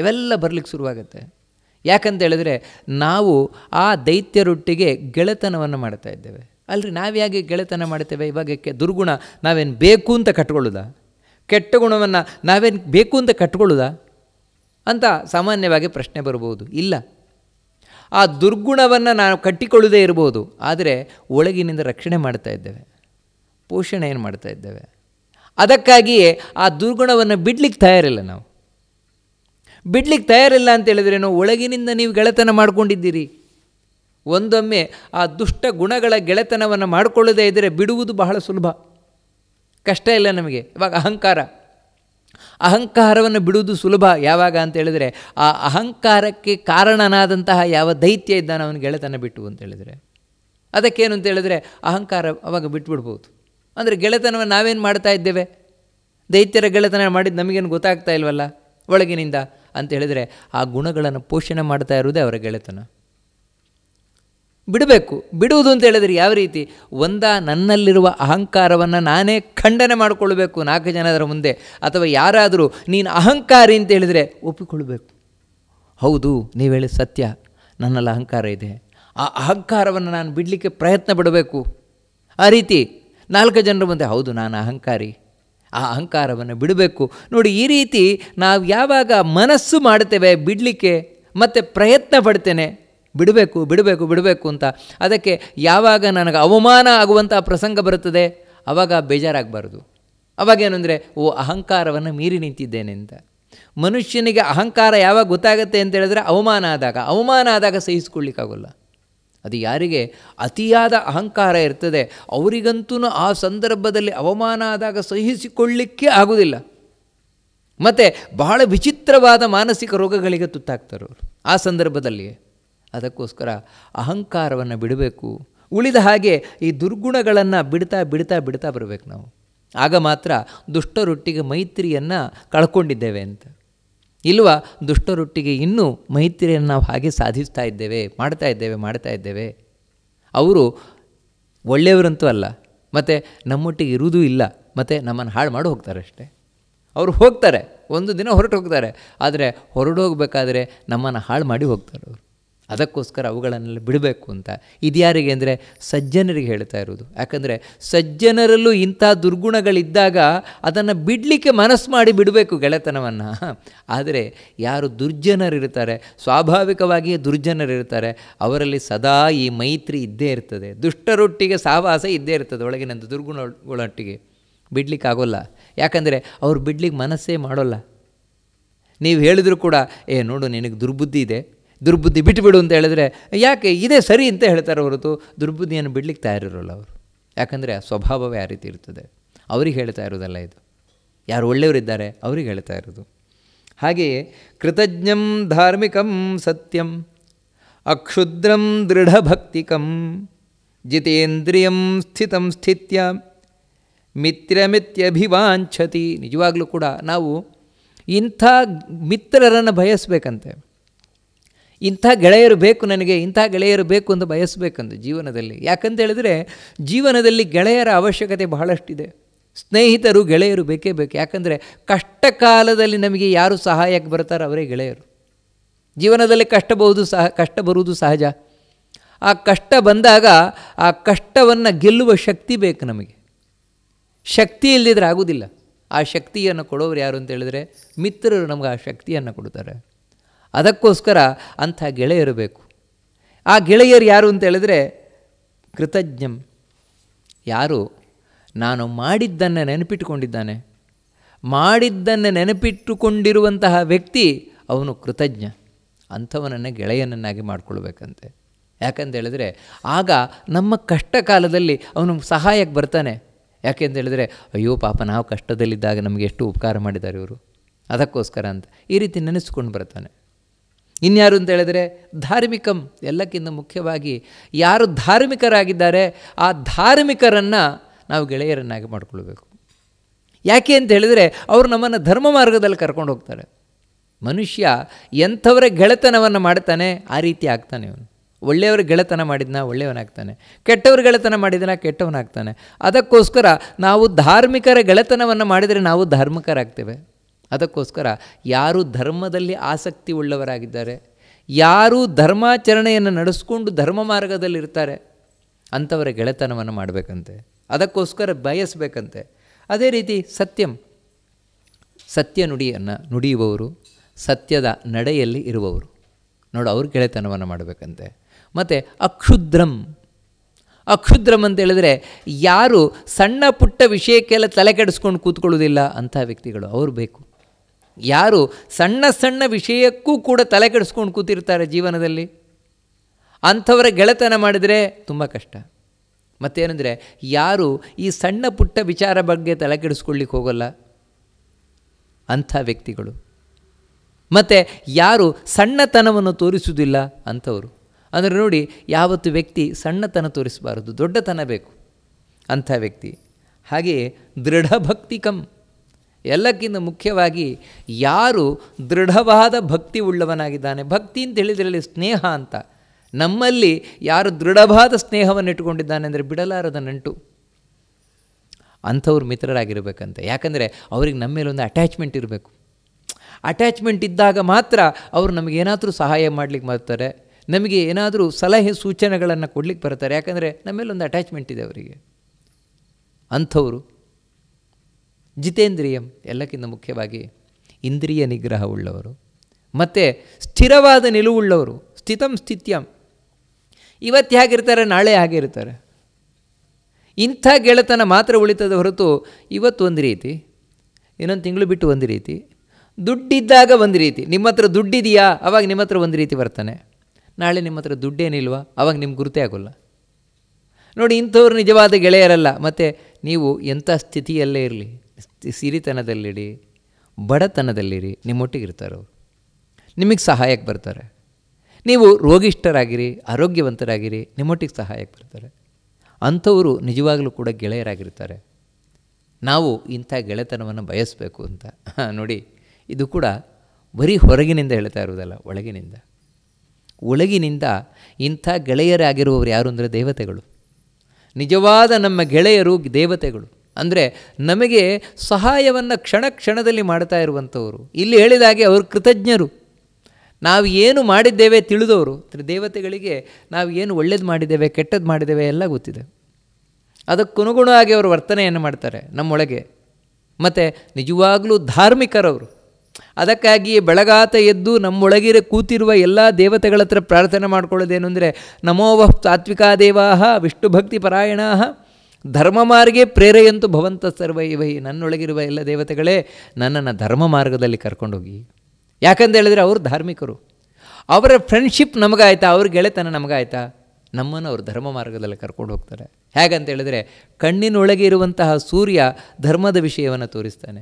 ಇವೆಲ್ಲ ಬರಲಿಕ್ಕೆ ಶುರುವಾಗುತ್ತೆ ಯಾಕಂತ ಹೇಳಿದ್ರೆ ನಾವು ಆ ದೈತ್ಯರೊಟ್ಟಿಗೆ ಗೆಳೆತನವನ್ನು ಮಾಡ್ತಾ ಇದ್ದೇವೆ ಅಲ್ರಿ ನಾವು ಯಾಕೆ ಗೆಳೆತನ ಮಾಡ್ತೇವೆ ಇವಾಗ ದುರ್ಗುಣ ನಾವೇನು ಬೇಕು ಅಂತ ಕಟ್ಕೊಳ್ಳೋದಾ ಕೆಟ್ಟ ಗುಣವನ್ನು ನಾವೇನು ಬೇಕು ಅಂತ ಕಟ್ಕೊಳ್ಳೋದಾ ಅಂತ ಸಾಮಾನ್ಯವಾಗಿ ಪ್ರಶ್ನೆ ಬರ್ಬೋದು ಇಲ್ಲ ಆ ದುರ್ಗುಣವನ್ನು ನಾವು ಕಟ್ಟಿಕೊಳ್ಳದೇ ಇರ್ಬೋದು ಆದರೆ ಒಳಗಿನಿಂದ ರಕ್ಷಣೆ ಮಾಡ್ತಾ ಇದ್ದೇವೆ ಪೋಷಣೆ ಏನು ಮಾಡ್ತಾ ಇದ್ದೇವೆ ಅದಕ್ಕಾಗಿಯೇ ಆ ದುರ್ಗುಣವನ್ನು ಬಿಡ್ಲಿಕ್ಕೆ ತಯಾರಿಲ್ಲ ನಾವು ಬಿಡ್ಲಿಕ್ಕೆ ತಯಾರಿಲ್ಲ ಅಂತ ಹೇಳಿದ್ರೆ ಒಳಗಿನಿಂದ ನೀವು ಗೆಳೆತನ ಮಾಡ್ಕೊಂಡಿದ್ದೀರಿ ಒಂದೊಮ್ಮೆ ಆ ದುಷ್ಟ ಗುಣಗಳ ಗೆಳೆತನವನ್ನು ಮಾಡಿಕೊಳ್ಳದೇ ಇದ್ದರೆ ಬಿಡುವುದು ಬಹಳ ಸುಲಭ ಕಷ್ಟ ಇಲ್ಲ ನಮಗೆ ಇವಾಗ ಅಹಂಕಾರ ಅಹಂಕಾರವನ್ನು ಬಿಡುವುದು ಸುಲಭ ಯಾವಾಗ ಅಂತ ಹೇಳಿದರೆ ಆ ಅಹಂಕಾರಕ್ಕೆ ಕಾರಣನಾದಂತಹ ಯಾವ ದೈತ್ಯ ಇದ್ದಾನ ಅವನ ಗೆಳೆತನ ಬಿಟ್ಟು ಅಂತ ಹೇಳಿದರೆ ಅದಕ್ಕೇನು ಅಂತ ಹೇಳಿದರೆ ಅಹಂಕಾರ ಅವಾಗ ಬಿಟ್ಬಿಡ್ಬೋದು ಅಂದರೆ ಗೆಳೆತನವನ್ನು ನಾವೇನು ಮಾಡ್ತಾ ಇದ್ದೇವೆ ದೈತ್ಯರ ಗೆಳೆತನ ಮಾಡಿದ್ದು ನಮಗೇನು ಗೊತ್ತಾಗ್ತಾ ಇಲ್ವಲ್ಲ ಒಳಗಿನಿಂದ ಅಂತ ಹೇಳಿದರೆ ಆ ಗುಣಗಳನ್ನು ಪೋಷಣೆ ಮಾಡ್ತಾ ಇರುವುದೇ ಅವರ ಗೆಳೆತನ ಬಿಡಬೇಕು ಬಿಡುವುದು ಅಂತ ಹೇಳಿದ್ರೆ ಯಾವ ರೀತಿ ಒಂದ ನನ್ನಲ್ಲಿರುವ ಅಹಂಕಾರವನ್ನು ನಾನೇ ಖಂಡನೆ ಮಾಡಿಕೊಳ್ಬೇಕು ನಾಲ್ಕು ಜನದರ ಮುಂದೆ ಅಥವಾ ಯಾರಾದರೂ ನೀನು ಅಹಂಕಾರಿ ಅಂತ ಹೇಳಿದರೆ ಒಪ್ಪಿಕೊಳ್ಬೇಕು ಹೌದು ನೀವು ಹೇಳಿ ಸತ್ಯ ನನ್ನಲ್ಲಿ ಅಹಂಕಾರ ಇದೆ ಆ ಅಹಂಕಾರವನ್ನು ನಾನು ಬಿಡಲಿಕ್ಕೆ ಪ್ರಯತ್ನ ಬಿಡಬೇಕು ಆ ರೀತಿ ನಾಲ್ಕು ಜನರ ಮುಂದೆ ಹೌದು ನಾನು ಅಹಂಕಾರಿ ಆ ಅಹಂಕಾರವನ್ನು ಬಿಡಬೇಕು ನೋಡಿ ಈ ರೀತಿ ನಾವು ಯಾವಾಗ ಮನಸ್ಸು ಮಾಡ್ತೇವೆ ಬಿಡಲಿಕ್ಕೆ ಮತ್ತು ಪ್ರಯತ್ನ ಪಡ್ತೇನೆ ಬಿಡಬೇಕು ಬಿಡಬೇಕು ಬಿಡಬೇಕು ಅಂತ ಅದಕ್ಕೆ ಯಾವಾಗ ನನಗೆ ಅವಮಾನ ಆಗುವಂಥ ಪ್ರಸಂಗ ಬರುತ್ತದೆ ಆವಾಗ ಬೇಜಾರಾಗಬಾರ್ದು ಅವಾಗೇನೆಂದರೆ ಓ ಅಹಂಕಾರವನ್ನು ಮೀರಿ ನಿಂತಿದ್ದೇನೆ ಅಂತ ಮನುಷ್ಯನಿಗೆ ಅಹಂಕಾರ ಯಾವಾಗ ಗೊತ್ತಾಗುತ್ತೆ ಅಂತ ಹೇಳಿದ್ರೆ ಅವಮಾನ ಆದಾಗ ಅವಮಾನ ಆದಾಗ ಸಹಿಸ್ಕೊಳ್ಳಿಕ್ಕಾಗಲ್ಲ ಅದು ಯಾರಿಗೆ ಅತಿಯಾದ ಅಹಂಕಾರ ಇರ್ತದೆ ಅವರಿಗಂತೂ ಆ ಸಂದರ್ಭದಲ್ಲಿ ಅವಮಾನ ಆದಾಗ ಸಹಿಸಿಕೊಳ್ಳಿಕ್ಕೆ ಆಗುವುದಿಲ್ಲ ಮತ್ತು ಬಹಳ ವಿಚಿತ್ರವಾದ ಮಾನಸಿಕ ರೋಗಗಳಿಗೆ ತುತ್ತಾಗ್ತಾರೆ ಅವರು ಆ ಸಂದರ್ಭದಲ್ಲಿಯೇ ಅದಕ್ಕೋಸ್ಕರ ಅಹಂಕಾರವನ್ನು ಬಿಡಬೇಕು ಉಳಿದ ಹಾಗೆ ಈ ದುರ್ಗುಣಗಳನ್ನು ಬಿಡ್ತಾ ಬಿಡ್ತಾ ಬಿಡ್ತಾ ಬರಬೇಕು ನಾವು ಆಗ ಮಾತ್ರ ದುಷ್ಟರೊಟ್ಟಿಗೆ ಮೈತ್ರಿಯನ್ನು ಕಳ್ಕೊಂಡಿದ್ದೇವೆ ಅಂತ ಇಲ್ವ ದುಷ್ಟರೊಟ್ಟಿಗೆ ಇನ್ನೂ ಮೈತ್ರಿಯನ್ನು ನಾವು ಹಾಗೆ ಸಾಧಿಸ್ತಾ ಇದ್ದೇವೆ ಮಾಡ್ತಾ ಇದ್ದೇವೆ ಮಾಡ್ತಾ ಇದ್ದೇವೆ ಅವರು ಒಳ್ಳೆಯವರಂತೂ ಅಲ್ಲ ಮತ್ತು ನಮ್ಮೊಟ್ಟಿಗೆ ಇರುವುದೂ ಇಲ್ಲ ಮತ್ತು ನಮ್ಮನ್ನು ಹಾಳು ಮಾಡಿ ಹೋಗ್ತಾರೆ ಅಷ್ಟೇ ಅವರು ಹೋಗ್ತಾರೆ ಒಂದು ದಿನ ಹೊರಟು ಹೋಗ್ತಾರೆ ಆದರೆ ಹೊರಟು ಹೋಗಬೇಕಾದ್ರೆ ನಮ್ಮನ್ನು ಹಾಳು ಮಾಡಿ ಹೋಗ್ತಾರೆ ಅವರು ಅದಕ್ಕೋಸ್ಕರ ಅವುಗಳನ್ನೆಲ್ಲ ಬಿಡಬೇಕು ಅಂತ ಇದ್ಯಾರಿಗೆ ಅಂದರೆ ಸಜ್ಜನರಿಗೆ ಹೇಳ್ತಾ ಇರೋದು ಯಾಕಂದರೆ ಸಜ್ಜನರಲ್ಲೂ ಇಂಥ ದುರ್ಗುಣಗಳಿದ್ದಾಗ ಅದನ್ನು ಬಿಡಲಿಕ್ಕೆ ಮನಸ್ಸು ಮಾಡಿ ಬಿಡಬೇಕು ಗೆಳೆತನವನ್ನು ಆದರೆ ಯಾರು ದುರ್ಜನರಿರ್ತಾರೆ ಸ್ವಾಭಾವಿಕವಾಗಿಯೇ ದುರ್ಜನರಿರ್ತಾರೆ ಅವರಲ್ಲಿ ಸದಾ ಈ ಮೈತ್ರಿ ಇದ್ದೇ ಇರ್ತದೆ ದುಷ್ಟರೊಟ್ಟಿಗೆ ಸಹವಾಸ ಇದ್ದೇ ಇರ್ತದೆ ಒಳಗಿನಂದು ದುರ್ಗುಣಗಳೊಟ್ಟಿಗೆ ಬಿಡ್ಲಿಕ್ಕಾಗೋಲ್ಲ ಯಾಕಂದರೆ ಅವ್ರು ಬಿಡ್ಲಿಕ್ಕೆ ಮನಸ್ಸೇ ಮಾಡೋಲ್ಲ ನೀವು ಹೇಳಿದರೂ ಕೂಡ ಏ ನೋಡು ನಿನಗೆ ದುರ್ಬುದ್ಧಿ ಇದೆ ದುರ್ಬುದ್ಧಿ ಬಿಟ್ಟುಬಿಡು ಅಂತ ಹೇಳಿದ್ರೆ ಯಾಕೆ ಇದೇ ಸರಿ ಅಂತ ಹೇಳ್ತಾರೆ ಹೊರತು ದುರ್ಬುದ್ಧಿಯನ್ನು ಬಿಡ್ಲಿಕ್ಕೆ ತಯಾರಿರೋಲ್ಲ ಅವರು ಯಾಕಂದರೆ ಆ ಸ್ವಭಾವವೇ ಆ ರೀತಿ ಇರ್ತದೆ ಅವ್ರಿಗೆ ಹೇಳ್ತಾ ಇರೋದಲ್ಲ ಇದು ಯಾರು ಒಳ್ಳೆಯವರಿದ್ದಾರೆ ಅವ್ರಿಗೆ ಹೇಳ್ತಾ ಇರೋದು ಹಾಗೆಯೇ ಕೃತಜ್ಞಂ ಧಾರ್ಮಿಕಂ ಸತ್ಯಂ ಅಕ್ಷುದ್ರಂ ದೃಢಭಕ್ತಿಕಂ ಜಿತೇಂದ್ರಿಯಂ ಸ್ಥಿತಂ ಸ್ಥಿತ್ಯ ಮಿತ್ರಮಿತ್ಯಭಿವಾಂಛತಿ ನಿಜವಾಗಲೂ ಕೂಡ ನಾವು ಇಂಥ ಮಿತ್ರರನ್ನು ಬಯಸಬೇಕಂತೆ ಇಂಥ ಗೆಳೆಯರು ಬೇಕು ನನಗೆ ಇಂಥ ಗೆಳೆಯರು ಬೇಕು ಅಂತ ಬಯಸಬೇಕಂದು ಜೀವನದಲ್ಲಿ ಯಾಕಂತ ಹೇಳಿದರೆ ಜೀವನದಲ್ಲಿ ಗೆಳೆಯರ ಅವಶ್ಯಕತೆ ಬಹಳಷ್ಟಿದೆ ಸ್ನೇಹಿತರು ಗೆಳೆಯರು ಬೇಕೇ ಬೇಕು ಯಾಕಂದರೆ ಕಷ್ಟ ಕಾಲದಲ್ಲಿ ನಮಗೆ ಯಾರು ಸಹಾಯಕ್ಕೆ ಬರ್ತಾರೋ ಅವರೇ ಗೆಳೆಯರು ಜೀವನದಲ್ಲಿ ಕಷ್ಟ ಸಹ ಕಷ್ಟ ಬರುವುದು ಸಹಜ ಆ ಕಷ್ಟ ಬಂದಾಗ ಆ ಕಷ್ಟವನ್ನು ಗೆಲ್ಲುವ ಶಕ್ತಿ ಬೇಕು ನಮಗೆ ಶಕ್ತಿ ಇಲ್ಲದಿದ್ರೆ ಆಗೋದಿಲ್ಲ ಆ ಶಕ್ತಿಯನ್ನು ಕೊಡೋರು ಯಾರು ಅಂತ ಹೇಳಿದ್ರೆ ಮಿತ್ರರು ನಮಗೆ ಆ ಶಕ್ತಿಯನ್ನು ಕೊಡ್ತಾರೆ ಅದಕ್ಕೋಸ್ಕರ ಅಂಥ ಗೆಳೆಯರು ಬೇಕು ಆ ಗೆಳೆಯರು ಯಾರು ಅಂತ ಕೃತಜ್ಞಂ ಯಾರು ನಾನು ಮಾಡಿದ್ದನ್ನು ನೆನಪಿಟ್ಟುಕೊಂಡಿದ್ದಾನೆ ಮಾಡಿದ್ದನ್ನು ನೆನಪಿಟ್ಟುಕೊಂಡಿರುವಂತಹ ವ್ಯಕ್ತಿ ಅವನು ಕೃತಜ್ಞ ಅಂಥವನನ್ನು ಗೆಳೆಯನನ್ನಾಗಿ ಮಾಡಿಕೊಳ್ಬೇಕಂತೆ ಯಾಕಂತೇಳಿದರೆ ಆಗ ನಮ್ಮ ಕಷ್ಟ ಕಾಲದಲ್ಲಿ ಅವನು ಸಹಾಯಕ್ಕೆ ಬರ್ತಾನೆ ಯಾಕೆಂದೇಳಿದರೆ ಅಯ್ಯೋ ಪಾಪ ನಾವು ಕಷ್ಟದಲ್ಲಿದ್ದಾಗ ನಮಗೆ ಎಷ್ಟು ಉಪಕಾರ ಮಾಡಿದ್ದಾರೆ ಇವರು ಅದಕ್ಕೋಸ್ಕರ ಅಂತ ಈ ರೀತಿ ನೆನೆಸ್ಕೊಂಡು ಬರ್ತಾನೆ ಇನ್ಯಾರು ಅಂತ ಹೇಳಿದರೆ ಧಾರ್ಮಿಕಂ ಎಲ್ಲಕ್ಕಿಂತ ಮುಖ್ಯವಾಗಿ ಯಾರು ಧಾರ್ಮಿಕರಾಗಿದ್ದಾರೆ ಆ ಧಾರ್ಮಿಕರನ್ನು ನಾವು ಗೆಳೆಯರನ್ನಾಗಿ ಮಾಡಿಕೊಳ್ಬೇಕು ಯಾಕೆ ಅಂತ ಹೇಳಿದರೆ ಅವರು ನಮ್ಮನ್ನು ಧರ್ಮ ಮಾರ್ಗದಲ್ಲಿ ಕರ್ಕೊಂಡು ಹೋಗ್ತಾರೆ ಮನುಷ್ಯ ಎಂಥವರ ಗೆಳೆತನವನ್ನು ಮಾಡ್ತಾನೆ ಆ ರೀತಿ ಆಗ್ತಾನೆ ಇವನು ಒಳ್ಳೆಯವರ ಗೆಳೆತನ ಮಾಡಿದ್ನ ಒಳ್ಳೆಯವನಾಗ್ತಾನೆ ಕೆಟ್ಟವ್ರ ಗೆಳೆತನ ಮಾಡಿದನ ಕೆಟ್ಟವನಾಗ್ತಾನೆ ಅದಕ್ಕೋಸ್ಕರ ನಾವು ಧಾರ್ಮಿಕರ ಗೆಳೆತನವನ್ನು ಮಾಡಿದರೆ ನಾವು ಧಾರ್ಮಿಕರಾಗ್ತೇವೆ ಅದಕ್ಕೋಸ್ಕರ ಯಾರು ಧರ್ಮದಲ್ಲಿ ಆಸಕ್ತಿ ಉಳ್ಳವರಾಗಿದ್ದಾರೆ ಯಾರು ಧರ್ಮಾಚರಣೆಯನ್ನು ನಡೆಸ್ಕೊಂಡು ಧರ್ಮ ಮಾರ್ಗದಲ್ಲಿರ್ತಾರೆ ಅಂಥವರ ಗೆಳೆತನವನ್ನು ಮಾಡಬೇಕಂತೆ ಅದಕ್ಕೋಸ್ಕರ ಬಯಸಬೇಕಂತೆ ಅದೇ ರೀತಿ ಸತ್ಯಂ ಸತ್ಯ ನುಡಿಯನ್ನು ನುಡಿಯುವವರು ಸತ್ಯದ ನಡೆಯಲ್ಲಿ ಇರುವವರು ನೋಡು ಅವರು ಗೆಳೆತನವನ್ನು ಮಾಡಬೇಕಂತೆ ಮತ್ತು ಅಕ್ಷುದ್ರಂ ಅಕ್ಷುದ್ರಂ ಅಂತ ಹೇಳಿದ್ರೆ ಯಾರು ಸಣ್ಣ ಪುಟ್ಟ ವಿಷಯಕ್ಕೆಲ್ಲ ತಲೆ ಕೆಡಿಸ್ಕೊಂಡು ಕೂತ್ಕೊಳ್ಳೋದಿಲ್ಲ ಅಂಥ ವ್ಯಕ್ತಿಗಳು ಅವರು ಬೇಕು ಯಾರು ಸಣ್ಣ ಸಣ್ಣ ವಿಷಯಕ್ಕೂ ಕೂಡ ತಲೆ ಕೆಡಿಸ್ಕೊಂಡು ಕೂತಿರ್ತಾರೆ ಜೀವನದಲ್ಲಿ ಅಂಥವರ ಗೆಳೆತನ ಮಾಡಿದರೆ ತುಂಬ ಕಷ್ಟ ಮತ್ತೇನೆಂದರೆ ಯಾರು ಈ ಸಣ್ಣ ಪುಟ್ಟ ವಿಚಾರ ಬಗ್ಗೆ ತಲೆ ಕೆಡಿಸ್ಕೊಳ್ಳಿಕ್ಕೆ ಹೋಗಲ್ಲ ಅಂಥ ವ್ಯಕ್ತಿಗಳು ಮತ್ತು ಯಾರು ಸಣ್ಣತನವನ್ನು ತೋರಿಸುವುದಿಲ್ಲ ಅಂಥವರು ಅಂದರೆ ನೋಡಿ ಯಾವತ್ತು ವ್ಯಕ್ತಿ ಸಣ್ಣತನ ತೋರಿಸಬಾರದು ದೊಡ್ಡತನ ಬೇಕು ಅಂಥ ವ್ಯಕ್ತಿ ಹಾಗೆಯೇ ದೃಢಭಕ್ತಿಕಂ ಎಲ್ಲಕ್ಕಿಂತ ಮುಖ್ಯವಾಗಿ ಯಾರು ದೃಢವಾದ ಭಕ್ತಿ ಉಳ್ಳವನಾಗಿದ್ದಾನೆ ಭಕ್ತಿ ಅಂತ ಹೇಳಿದ್ರಲ್ಲಿ ಸ್ನೇಹ ಅಂತ ನಮ್ಮಲ್ಲಿ ಯಾರು ದೃಢವಾದ ಸ್ನೇಹವನ್ನು ಇಟ್ಟುಕೊಂಡಿದ್ದಾನೆ ಅಂದರೆ ಬಿಡಲಾರದ ನಂಟು ಅಂಥವ್ರು ಮಿತ್ರರಾಗಿರಬೇಕಂತೆ ಯಾಕಂದರೆ ಅವ್ರಿಗೆ ನಮ್ಮ ಮೇಲೊಂದು ಅಟ್ಯಾಚ್ಮೆಂಟ್ ಇರಬೇಕು ಅಟ್ಯಾಚ್ಮೆಂಟ್ ಇದ್ದಾಗ ಮಾತ್ರ ಅವರು ನಮಗೇನಾದರೂ ಸಹಾಯ ಮಾಡಲಿಕ್ಕೆ ಬರ್ತಾರೆ ನಮಗೆ ಏನಾದರೂ ಸಲಹೆ ಸೂಚನೆಗಳನ್ನು ಕೊಡಲಿಕ್ಕೆ ಬರ್ತಾರೆ ಯಾಕಂದರೆ ನಮ್ಮೇಲೊಂದು ಅಟ್ಯಾಚ್ಮೆಂಟ್ ಇದೆ ಅವರಿಗೆ ಅಂಥವರು ಜಿತೇಂದ್ರಿಯಂ ಎಲ್ಲಕ್ಕಿಂತ ಮುಖ್ಯವಾಗಿ ಇಂದ್ರಿಯ ಉಳ್ಳವರು ಮತ್ತು ಸ್ಥಿರವಾದ ನಿಲುವುಳ್ಳವರು ಸ್ಥಿತಂ ಸ್ಥಿತ್ಯಂ ಇವತ್ತು ಹೇಗಿರ್ತಾರೆ ನಾಳೆ ಆಗಿರ್ತಾರೆ ಇಂಥ ಗೆಳೆತನ ಮಾತ್ರ ಉಳಿತದ ಹೊರತು ಇವತ್ತು ಒಂದು ರೀತಿ ಇನ್ನೊಂದು ತಿಂಗಳು ಬಿಟ್ಟು ಒಂದು ರೀತಿ ದುಡ್ಡಿದ್ದಾಗ ಒಂದು ರೀತಿ ನಿಮ್ಮ ಹತ್ರ ದುಡ್ಡಿದೆಯಾ ಅವಾಗ ನಿಮ್ಮ ಹತ್ರ ಒಂದು ರೀತಿ ಬರ್ತಾನೆ ನಾಳೆ ನಿಮ್ಮ ಹತ್ರ ದುಡ್ಡೇನಿಲ್ವಾ ಅವಾಗ ನಿಮ್ಗೆ ಗುರುತೇ ಆಗೋಲ್ಲ ನೋಡಿ ಇಂಥವ್ರು ನಿಜವಾದ ಗೆಳೆಯರಲ್ಲ ಮತ್ತು ನೀವು ಎಂಥ ಸ್ಥಿತಿಯಲ್ಲೇ ಇರಲಿ ಸಿರಿತನದಲ್ಲಿಡಿ ಬಡತನದಲ್ಲಿರಿ ನಿಮ್ಮೊಟ್ಟಿಗಿರ್ತಾರೆ ಅವರು ನಿಮಗೆ ಸಹಾಯಕ್ಕೆ ಬರ್ತಾರೆ ನೀವು ರೋಗಿಷ್ಠರಾಗಿರಿ ಆರೋಗ್ಯವಂತರಾಗಿರಿ ನಿಮ್ಮೊಟ್ಟಿಗೆ ಸಹಾಯಕ್ಕೆ ಬರ್ತಾರೆ ಅಂಥವರು ನಿಜವಾಗಲೂ ಕೂಡ ಗೆಳೆಯರಾಗಿರ್ತಾರೆ ನಾವು ಇಂಥ ಗೆಳೆತನವನ್ನು ಬಯಸಬೇಕು ಅಂತ ನೋಡಿ ಇದು ಕೂಡ ಬರೀ ಹೊರಗಿನಿಂದ ಹೇಳ್ತಾ ಇರುವುದಲ್ಲ ಒಳಗಿನಿಂದ ಒಳಗಿನಿಂದ ಇಂಥ ಗೆಳೆಯರಾಗಿರುವವರು ಯಾರು ಅಂದರೆ ದೇವತೆಗಳು ನಿಜವಾದ ನಮ್ಮ ಗೆಳೆಯರು ದೇವತೆಗಳು ಅಂದರೆ ನಮಗೆ ಸಹಾಯವನ್ನು ಕ್ಷಣ ಕ್ಷಣದಲ್ಲಿ ಮಾಡ್ತಾ ಇರುವಂಥವರು ಇಲ್ಲಿ ಹೇಳಿದಾಗೆ ಅವರು ಕೃತಜ್ಞರು ನಾವು ಏನು ಮಾಡಿದ್ದೇವೆ ತಿಳಿದವರು ದೇವತೆಗಳಿಗೆ ನಾವು ಏನು ಒಳ್ಳೇದು ಮಾಡಿದ್ದೇವೆ ಕೆಟ್ಟದ್ದು ಮಾಡಿದ್ದೇವೆ ಎಲ್ಲ ಗೊತ್ತಿದೆ ಅದಕ್ಕನುಗುಣವಾಗಿ ಅವರು ವರ್ತನೆಯನ್ನು ಮಾಡ್ತಾರೆ ನಮ್ಮೊಳಗೆ ಮತ್ತು ನಿಜವಾಗಲೂ ಧಾರ್ಮಿಕರವರು ಅದಕ್ಕಾಗಿ ಬೆಳಗಾತ ಎದ್ದು ನಮ್ಮೊಳಗಿರ ಕೂತಿರುವ ಎಲ್ಲ ದೇವತೆಗಳ ಹತ್ರ ಪ್ರಾರ್ಥನೆ ಮಾಡ್ಕೊಳ್ಳೋದೇನು ಅಂದರೆ ನಮೋವಃ ಸಾತ್ವಿಕಾ ದೇವಾ ವಿಷ್ಣು ಭಕ್ತಿ ಪರಾಯಣಾ ಧರ್ಮ ಮಾರ್ಗೇ ಪ್ರೇರೆಯಂತೂ ಭವಂತ ಸರ್ವೈ ವೈ ನನ್ನೊಳಗಿರುವ ಎಲ್ಲ ದೇವತೆಗಳೇ ನನ್ನನ್ನು ಧರ್ಮ ಮಾರ್ಗದಲ್ಲಿ ಕರ್ಕೊಂಡೋಗಿ ಯಾಕಂತ ಹೇಳಿದರೆ ಅವರು ಧಾರ್ಮಿಕರು ಅವರ ಫ್ರೆಂಡ್ಶಿಪ್ ನಮಗಾಯ್ತಾ ಅವ್ರ ಗೆಳೆತನ ನಮಗಾಯ್ತಾ ನಮ್ಮನ್ನು ಅವರು ಧರ್ಮ ಮಾರ್ಗದಲ್ಲಿ ಕರ್ಕೊಂಡು ಹೋಗ್ತಾರೆ ಹೇಗಂತ ಹೇಳಿದರೆ ಕಣ್ಣಿನೊಳಗೆ ಇರುವಂತಹ ಸೂರ್ಯ ಧರ್ಮದ ವಿಷಯವನ್ನು ತೋರಿಸ್ತಾನೆ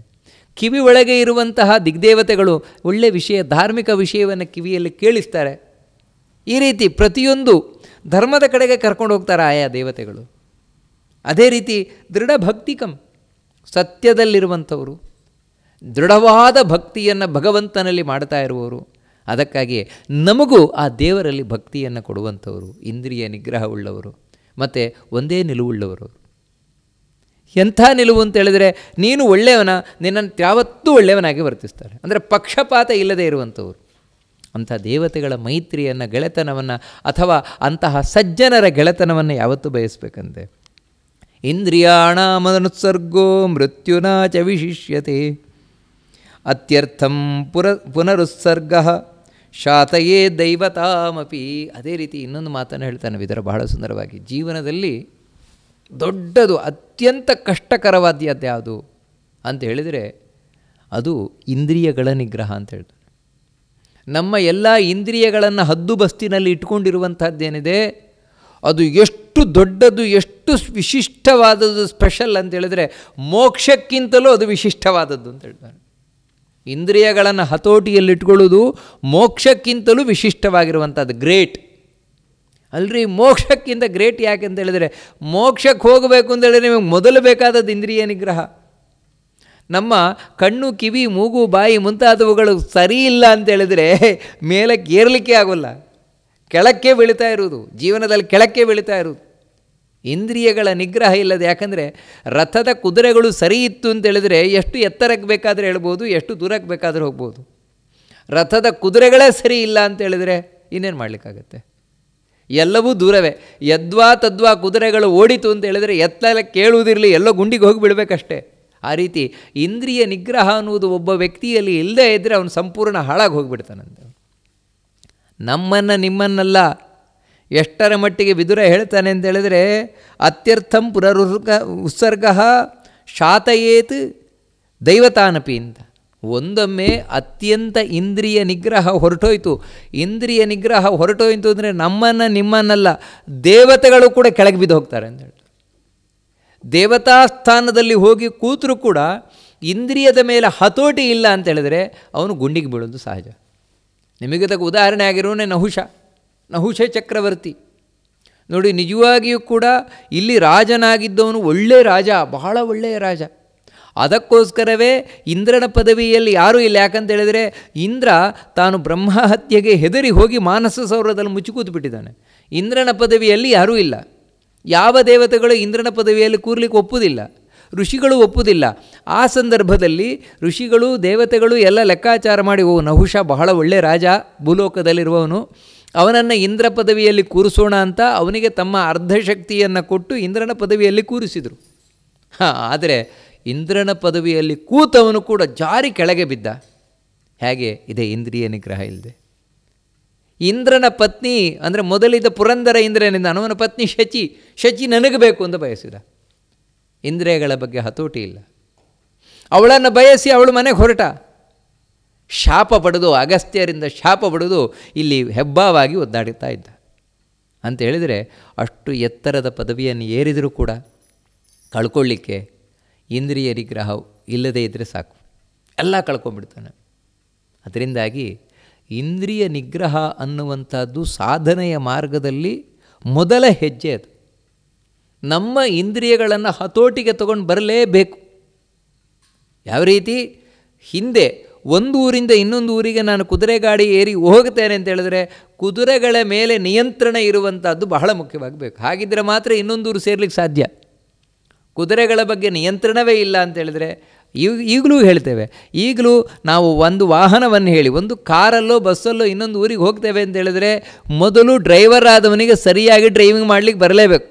ಕಿವಿ ಒಳಗೆ ಇರುವಂತಹ ದಿಗ್ದೇವತೆಗಳು ಒಳ್ಳೆಯ ವಿಷಯ ಧಾರ್ಮಿಕ ವಿಷಯವನ್ನು ಕಿವಿಯಲ್ಲಿ ಕೇಳಿಸ್ತಾರೆ ಈ ರೀತಿ ಪ್ರತಿಯೊಂದು ಧರ್ಮದ ಕಡೆಗೆ ಕರ್ಕೊಂಡು ಹೋಗ್ತಾರೆ ಆಯಾ ದೇವತೆಗಳು ಅದೇ ರೀತಿ ದೃಢ ಭಕ್ತಿಕಂ ಸತ್ಯದಲ್ಲಿರುವಂಥವರು ದೃಢವಾದ ಭಕ್ತಿಯನ್ನು ಭಗವಂತನಲ್ಲಿ ಮಾಡ್ತಾ ಇರುವವರು ಅದಕ್ಕಾಗಿ ನಮಗೂ ಆ ದೇವರಲ್ಲಿ ಭಕ್ತಿಯನ್ನು ಕೊಡುವಂಥವರು ಇಂದ್ರಿಯ ನಿಗ್ರಹವುಳ್ಳವರು ಮತ್ತು ಒಂದೇ ನಿಲುವುಳ್ಳವರು ಎಂಥ ನಿಲುವು ಅಂತ ಹೇಳಿದರೆ ನೀನು ಒಳ್ಳೆಯವನ ನಿನ್ನನ್ನು ಯಾವತ್ತೂ ಒಳ್ಳೆಯವನಾಗಿ ವರ್ತಿಸ್ತಾರೆ ಅಂದರೆ ಪಕ್ಷಪಾತ ಇಲ್ಲದೆ ಇರುವಂಥವ್ರು ಅಂಥ ದೇವತೆಗಳ ಮೈತ್ರಿಯನ್ನು ಗೆಳೆತನವನ್ನು ಅಥವಾ ಅಂತಹ ಸಜ್ಜನರ ಗೆಳೆತನವನ್ನು ಯಾವತ್ತೂ ಬಯಸಬೇಕಂತೆ ಇಂದ್ರಿಯಾಣಮನುತ್ಸರ್ಗೋ ಮೃತ್ಯುನಾ ಚ ವಿಶಿಷ್ಯತೆ ಅತ್ಯರ್ಥಂ ಪುರ ಪುನರುತ್ಸರ್ಗ ಶಾತಯೇ ದೈವತಾಮಪಿ ಅದೇ ರೀತಿ ಇನ್ನೊಂದು ಮಾತನ್ನು ಹೇಳ್ತಾನೆ ಇದರ ಬಹಳ ಸುಂದರವಾಗಿ ಜೀವನದಲ್ಲಿ ದೊಡ್ಡದು ಅತ್ಯಂತ ಕಷ್ಟಕರವಾದ್ಯದ್ದು ಯಾವುದು ಅಂತ ಹೇಳಿದರೆ ಅದು ಇಂದ್ರಿಯಗಳ ನಿಗ್ರಹ ಅಂತ ಹೇಳ್ತಾರೆ ನಮ್ಮ ಎಲ್ಲ ಇಂದ್ರಿಯಗಳನ್ನು ಹದ್ದುಬಸ್ತಿನಲ್ಲಿ ಇಟ್ಕೊಂಡಿರುವಂಥದ್ದೇನಿದೆ ಅದು ಎಷ್ಟು ದೊಡ್ಡದು ಎಷ್ಟು ವಿಶಿಷ್ಟವಾದದ್ದು ಸ್ಪೆಷಲ್ ಅಂತ ಹೇಳಿದ್ರೆ ಮೋಕ್ಷಕ್ಕಿಂತಲೂ ಅದು ವಿಶಿಷ್ಟವಾದದ್ದು ಅಂತ ಹೇಳ್ತಾನೆ ಇಂದ್ರಿಯಗಳನ್ನು ಹತೋಟಿಯಲ್ಲಿಟ್ಕೊಳ್ಳೋದು ಮೋಕ್ಷಕ್ಕಿಂತಲೂ ವಿಶಿಷ್ಟವಾಗಿರುವಂಥದ್ದು ಗ್ರೇಟ್ ಅಲ್ರಿ ಮೋಕ್ಷಕ್ಕಿಂತ ಗ್ರೇಟ್ ಯಾಕೆ ಅಂತ ಹೇಳಿದರೆ ಮೋಕ್ಷಕ್ಕೆ ಹೋಗಬೇಕು ಅಂತ ನಿಮಗೆ ಮೊದಲು ಬೇಕಾದದ್ದು ಇಂದ್ರಿಯ ನಿಗ್ರಹ ನಮ್ಮ ಕಣ್ಣು ಕಿವಿ ಮೂಗು ಬಾಯಿ ಮುಂತಾದವುಗಳು ಸರಿ ಇಲ್ಲ ಅಂತೇಳಿದರೆ ಮೇಲಕ್ಕೆ ಏರಲಿಕ್ಕೆ ಆಗೋಲ್ಲ ಕೆಳಕ್ಕೆ ಬೆಳೀತಾ ಇರುವುದು ಜೀವನದಲ್ಲಿ ಕೆಳಕ್ಕೆ ಬೆಳೀತಾ ಇರುವುದು ಇಂದ್ರಿಯಗಳ ನಿಗ್ರಹ ಇಲ್ಲದೆ ಯಾಕಂದರೆ ರಥದ ಕುದುರೆಗಳು ಸರಿ ಇತ್ತು ಅಂತ ಹೇಳಿದರೆ ಎಷ್ಟು ಎತ್ತರಕ್ಕೆ ಬೇಕಾದರೆ ಹೇಳ್ಬೋದು ಎಷ್ಟು ದೂರಕ್ಕೆ ಬೇಕಾದರೂ ಹೋಗ್ಬೋದು ರಥದ ಕುದುರೆಗಳೇ ಸರಿ ಇಲ್ಲ ಅಂತ ಹೇಳಿದರೆ ಇನ್ನೇನು ಮಾಡಲಿಕ್ಕಾಗತ್ತೆ ಎಲ್ಲವೂ ದೂರವೇ ಯದ್ವಾ ತದ್ವಾ ಕುದುರೆಗಳು ಓಡಿತು ಅಂತ ಹೇಳಿದರೆ ಎತ್ತಲ ಕೇಳುವುದಿರಲಿ ಎಲ್ಲೋ ಗುಂಡಿಗೆ ಹೋಗಿಬಿಡ್ಬೇಕಷ್ಟೆ ಆ ರೀತಿ ಇಂದ್ರಿಯ ನಿಗ್ರಹ ಅನ್ನುವುದು ಒಬ್ಬ ವ್ಯಕ್ತಿಯಲ್ಲಿ ಇಲ್ಲದೇ ಇದ್ದರೆ ಅವನು ಸಂಪೂರ್ಣ ಹಾಳಾಗಿ ಹೋಗಿಬಿಡ್ತಾನಂತೆ ನಮ್ಮನ್ನು ನಿಮ್ಮನ್ನಲ್ಲ ಎಷ್ಟರ ಮಟ್ಟಿಗೆ ಬಿದುರ ಹೇಳ್ತಾನೆ ಅಂತ ಹೇಳಿದರೆ ಅತ್ಯರ್ಥಂ ಪುನರುರ್ಗ ಉತ್ಸರ್ಗ ಶಾತಯೇತ್ ದೈವತಾನಪಿ ಅಂತ ಒಂದೊಮ್ಮೆ ಅತ್ಯಂತ ಇಂದ್ರಿಯ ನಿಗ್ರಹ ಹೊರಟೋಯಿತು ಇಂದ್ರಿಯ ನಿಗ್ರಹ ಹೊರಟೋಯ್ತು ಅಂದರೆ ನಮ್ಮನ್ನು ನಿಮ್ಮನ್ನಲ್ಲ ದೇವತೆಗಳು ಕೂಡ ಕೆಳಗೆ ಬಿದ್ದು ಹೋಗ್ತಾರೆ ಅಂತ ಹೇಳಿ ದೇವತಾ ಸ್ಥಾನದಲ್ಲಿ ಹೋಗಿ ಕೂತರೂ ಕೂಡ ಇಂದ್ರಿಯದ ಮೇಲೆ ಹತೋಟಿ ಇಲ್ಲ ಅಂತ ಹೇಳಿದರೆ ಅವನು ಗುಂಡಿಗೆ ಬೀಳೋದು ಸಹಜ ನಿಮಗೆ ತಗ ಉದಾಹರಣೆ ಆಗಿರೋನೆ ನಹುಷ ನಹುಷ ಚಕ್ರವರ್ತಿ ನೋಡಿ ನಿಜವಾಗಿಯೂ ಕೂಡ ಇಲ್ಲಿ ರಾಜನಾಗಿದ್ದವನು ಒಳ್ಳೆಯ ರಾಜ ಬಹಳ ಒಳ್ಳೆಯ ರಾಜ ಅದಕ್ಕೋಸ್ಕರವೇ ಇಂದ್ರನ ಪದವಿಯಲ್ಲಿ ಯಾರೂ ಇಲ್ಲ ಯಾಕಂತ ಹೇಳಿದರೆ ಇಂದ್ರ ತಾನು ಬ್ರಹ್ಮಹತ್ಯೆಗೆ ಹೆದರಿ ಹೋಗಿ ಮಾನಸ ಸೌರದಲ್ಲಿ ಮುಚ್ಚಿ ಬಿಟ್ಟಿದ್ದಾನೆ ಇಂದ್ರನ ಪದವಿಯಲ್ಲಿ ಯಾರೂ ಇಲ್ಲ ಯಾವ ದೇವತೆಗಳು ಇಂದ್ರನ ಪದವಿಯಲ್ಲಿ ಕೂರ್ಲಿಕ್ಕೆ ಒಪ್ಪುವುದಿಲ್ಲ ಋಷಿಗಳು ಒಪ್ಪುವುದಿಲ್ಲ ಆ ಸಂದರ್ಭದಲ್ಲಿ ಋಷಿಗಳು ದೇವತೆಗಳು ಎಲ್ಲ ಲೆಕ್ಕಾಚಾರ ಮಾಡಿ ಓ ನಹುಷ ಬಹಳ ಒಳ್ಳೆಯ ರಾಜ ಭೂಲೋಕದಲ್ಲಿರುವವನು ಅವನನ್ನು ಇಂದ್ರ ಪದವಿಯಲ್ಲಿ ಕೂರಿಸೋಣ ಅಂತ ಅವನಿಗೆ ತಮ್ಮ ಅರ್ಧಶಕ್ತಿಯನ್ನು ಕೊಟ್ಟು ಇಂದ್ರನ ಪದವಿಯಲ್ಲಿ ಕೂರಿಸಿದರು ಹಾಂ ಆದರೆ ಇಂದ್ರನ ಪದವಿಯಲ್ಲಿ ಕೂತವನು ಕೂಡ ಜಾರಿ ಕೆಳಗೆ ಬಿದ್ದ ಹೇಗೆ ಇದೇ ಇಂದ್ರಿಯ ನಿಗ್ರಹ ಇಲ್ಲದೆ ಇಂದ್ರನ ಪತ್ನಿ ಅಂದರೆ ಮೊದಲಿದ್ದ ಪುರಂದರ ಇಂದ್ರನಿಂದ ಅವನ ಪತ್ನಿ ಶಚಿ ಶಚಿ ನನಗೆ ಬೇಕು ಅಂತ ಬಯಸಿದ ಇಂದ್ರಿಯಗಳ ಬಗ್ಗೆ ಹತೋಟಿ ಇಲ್ಲ ಅವಳನ್ನು ಬಯಸಿ ಅವಳು ಮನೆಗೆ ಹೊರಟ ಶಾಪ ಪಡೆದು ಅಗಸ್ತ್ಯರಿಂದ ಶಾಪ ಪಡೆದು ಇಲ್ಲಿ ಹೆಬ್ಬಾವಾಗಿ ಒದ್ದಾಡುತ್ತಾ ಇದ್ದ ಅಂತ ಹೇಳಿದರೆ ಅಷ್ಟು ಎತ್ತರದ ಪದವಿಯನ್ನು ಏರಿದರೂ ಕೂಡ ಕಳ್ಕೊಳ್ಳಿಕ್ಕೆ ಇಂದ್ರಿಯ ನಿಗ್ರಹ ಇಲ್ಲದೇ ಇದ್ದರೆ ಸಾಕು ಎಲ್ಲ ಕಳ್ಕೊಂಡ್ಬಿಡ್ತಾನೆ ಅದರಿಂದಾಗಿ ಇಂದ್ರಿಯ ನಿಗ್ರಹ ಅನ್ನುವಂಥದ್ದು ಸಾಧನೆಯ ಮಾರ್ಗದಲ್ಲಿ ಮೊದಲ ಹೆಜ್ಜೆ ಅದು ನಮ್ಮ ಇಂದ್ರಿಯಗಳನ್ನು ಹತೋಟಿಗೆ ತಗೊಂಡು ಬರಲೇಬೇಕು ಯಾವ ರೀತಿ ಹಿಂದೆ ಒಂದು ಊರಿಂದ ಇನ್ನೊಂದು ಊರಿಗೆ ನಾನು ಕುದುರೆ ಗಾಡಿ ಏರಿ ಹೋಗ್ತೇನೆ ಅಂತ ಹೇಳಿದ್ರೆ ಕುದುರೆಗಳ ಮೇಲೆ ನಿಯಂತ್ರಣ ಇರುವಂಥದ್ದು ಬಹಳ ಮುಖ್ಯವಾಗಬೇಕು ಹಾಗಿದ್ದರೆ ಮಾತ್ರ ಇನ್ನೊಂದೂರು ಸೇರ್ಲಿಕ್ಕೆ ಸಾಧ್ಯ ಕುದುರೆಗಳ ಬಗ್ಗೆ ನಿಯಂತ್ರಣವೇ ಇಲ್ಲ ಅಂತ ಹೇಳಿದ್ರೆ ಈಗ ಈಗಲೂ ಹೇಳ್ತೇವೆ ಈಗಲೂ ನಾವು ಒಂದು ವಾಹನವನ್ನು ಹೇಳಿ ಒಂದು ಕಾರಲ್ಲೋ ಬಸ್ಸಲ್ಲೋ ಇನ್ನೊಂದು ಊರಿಗೆ ಹೋಗ್ತೇವೆ ಅಂತ ಹೇಳಿದ್ರೆ ಮೊದಲು ಡ್ರೈವರ್ ಆದವನಿಗೆ ಸರಿಯಾಗಿ ಡ್ರೈವಿಂಗ್ ಮಾಡಲಿಕ್ಕೆ ಬರಲೇಬೇಕು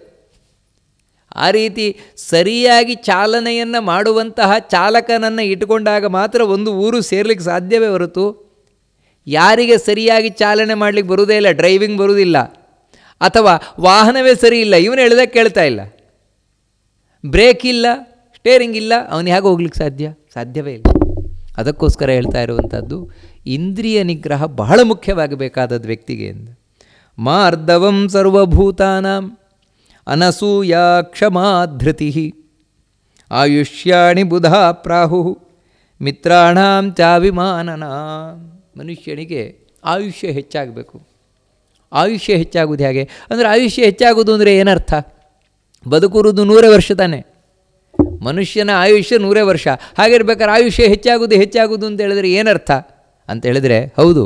ಆ ರೀತಿ ಸರಿಯಾಗಿ ಚಾಲನೆಯನ್ನು ಮಾಡುವಂತಹ ಚಾಲಕನನ್ನು ಇಟ್ಟುಕೊಂಡಾಗ ಮಾತ್ರ ಒಂದು ಊರು ಸೇರ್ಲಿಕ್ಕೆ ಸಾಧ್ಯವೇ ಹೊರತು ಯಾರಿಗೆ ಸರಿಯಾಗಿ ಚಾಲನೆ ಮಾಡಲಿಕ್ಕೆ ಬರುವುದೇ ಇಲ್ಲ ಡ್ರೈವಿಂಗ್ ಬರುವುದಿಲ್ಲ ಅಥವಾ ವಾಹನವೇ ಸರಿ ಇಲ್ಲ ಇವನು ಹೇಳಿದ ಕೇಳ್ತಾ ಇಲ್ಲ ಬ್ರೇಕ್ ಇಲ್ಲ ಸ್ಟೇರಿಂಗ್ ಇಲ್ಲ ಅವನು ಹೇಗೆ ಹೋಗ್ಲಿಕ್ಕೆ ಸಾಧ್ಯ ಸಾಧ್ಯವೇ ಇಲ್ಲ ಅದಕ್ಕೋಸ್ಕರ ಹೇಳ್ತಾ ಇರುವಂಥದ್ದು ಇಂದ್ರಿಯ ನಿಗ್ರಹ ಬಹಳ ಮುಖ್ಯವಾಗಬೇಕಾದದ್ದು ವ್ಯಕ್ತಿಗೆ ಎಂದು ಮಾರ್ಧವಂ ಸರ್ವಭೂತಾನಾಂ ಅನಸೂಯಾ ಕ್ಷಮಾಧೃತಿ ಆಯುಷ್ಯಾಣಿ ಬುಧ ಪ್ರಾಹು ಮಿತ್ರಾಣಾಂ ಚಾಭಿಮಾನನ ಮನುಷ್ಯನಿಗೆ ಆಯುಷ್ಯ ಹೆಚ್ಚಾಗಬೇಕು ಆಯುಷ್ಯ ಹೆಚ್ಚಾಗುವುದು ಹೇಗೆ ಅಂದರೆ ಆಯುಷ್ಯ ಹೆಚ್ಚಾಗುವುದು ಅಂದರೆ ಏನರ್ಥ ಬದುಕುರುದು ನೂರೇ ವರ್ಷ ತಾನೆ ಮನುಷ್ಯನ ಆಯುಷ್ಯ ನೂರೇ ವರ್ಷ ಹಾಗಿರ್ಬೇಕಾದ್ರೆ ಆಯುಷ್ಯ ಹೆಚ್ಚಾಗುವುದು ಹೆಚ್ಚಾಗುವುದು ಅಂತ ಹೇಳಿದ್ರೆ ಏನರ್ಥ ಅಂತ ಹೇಳಿದರೆ ಹೌದು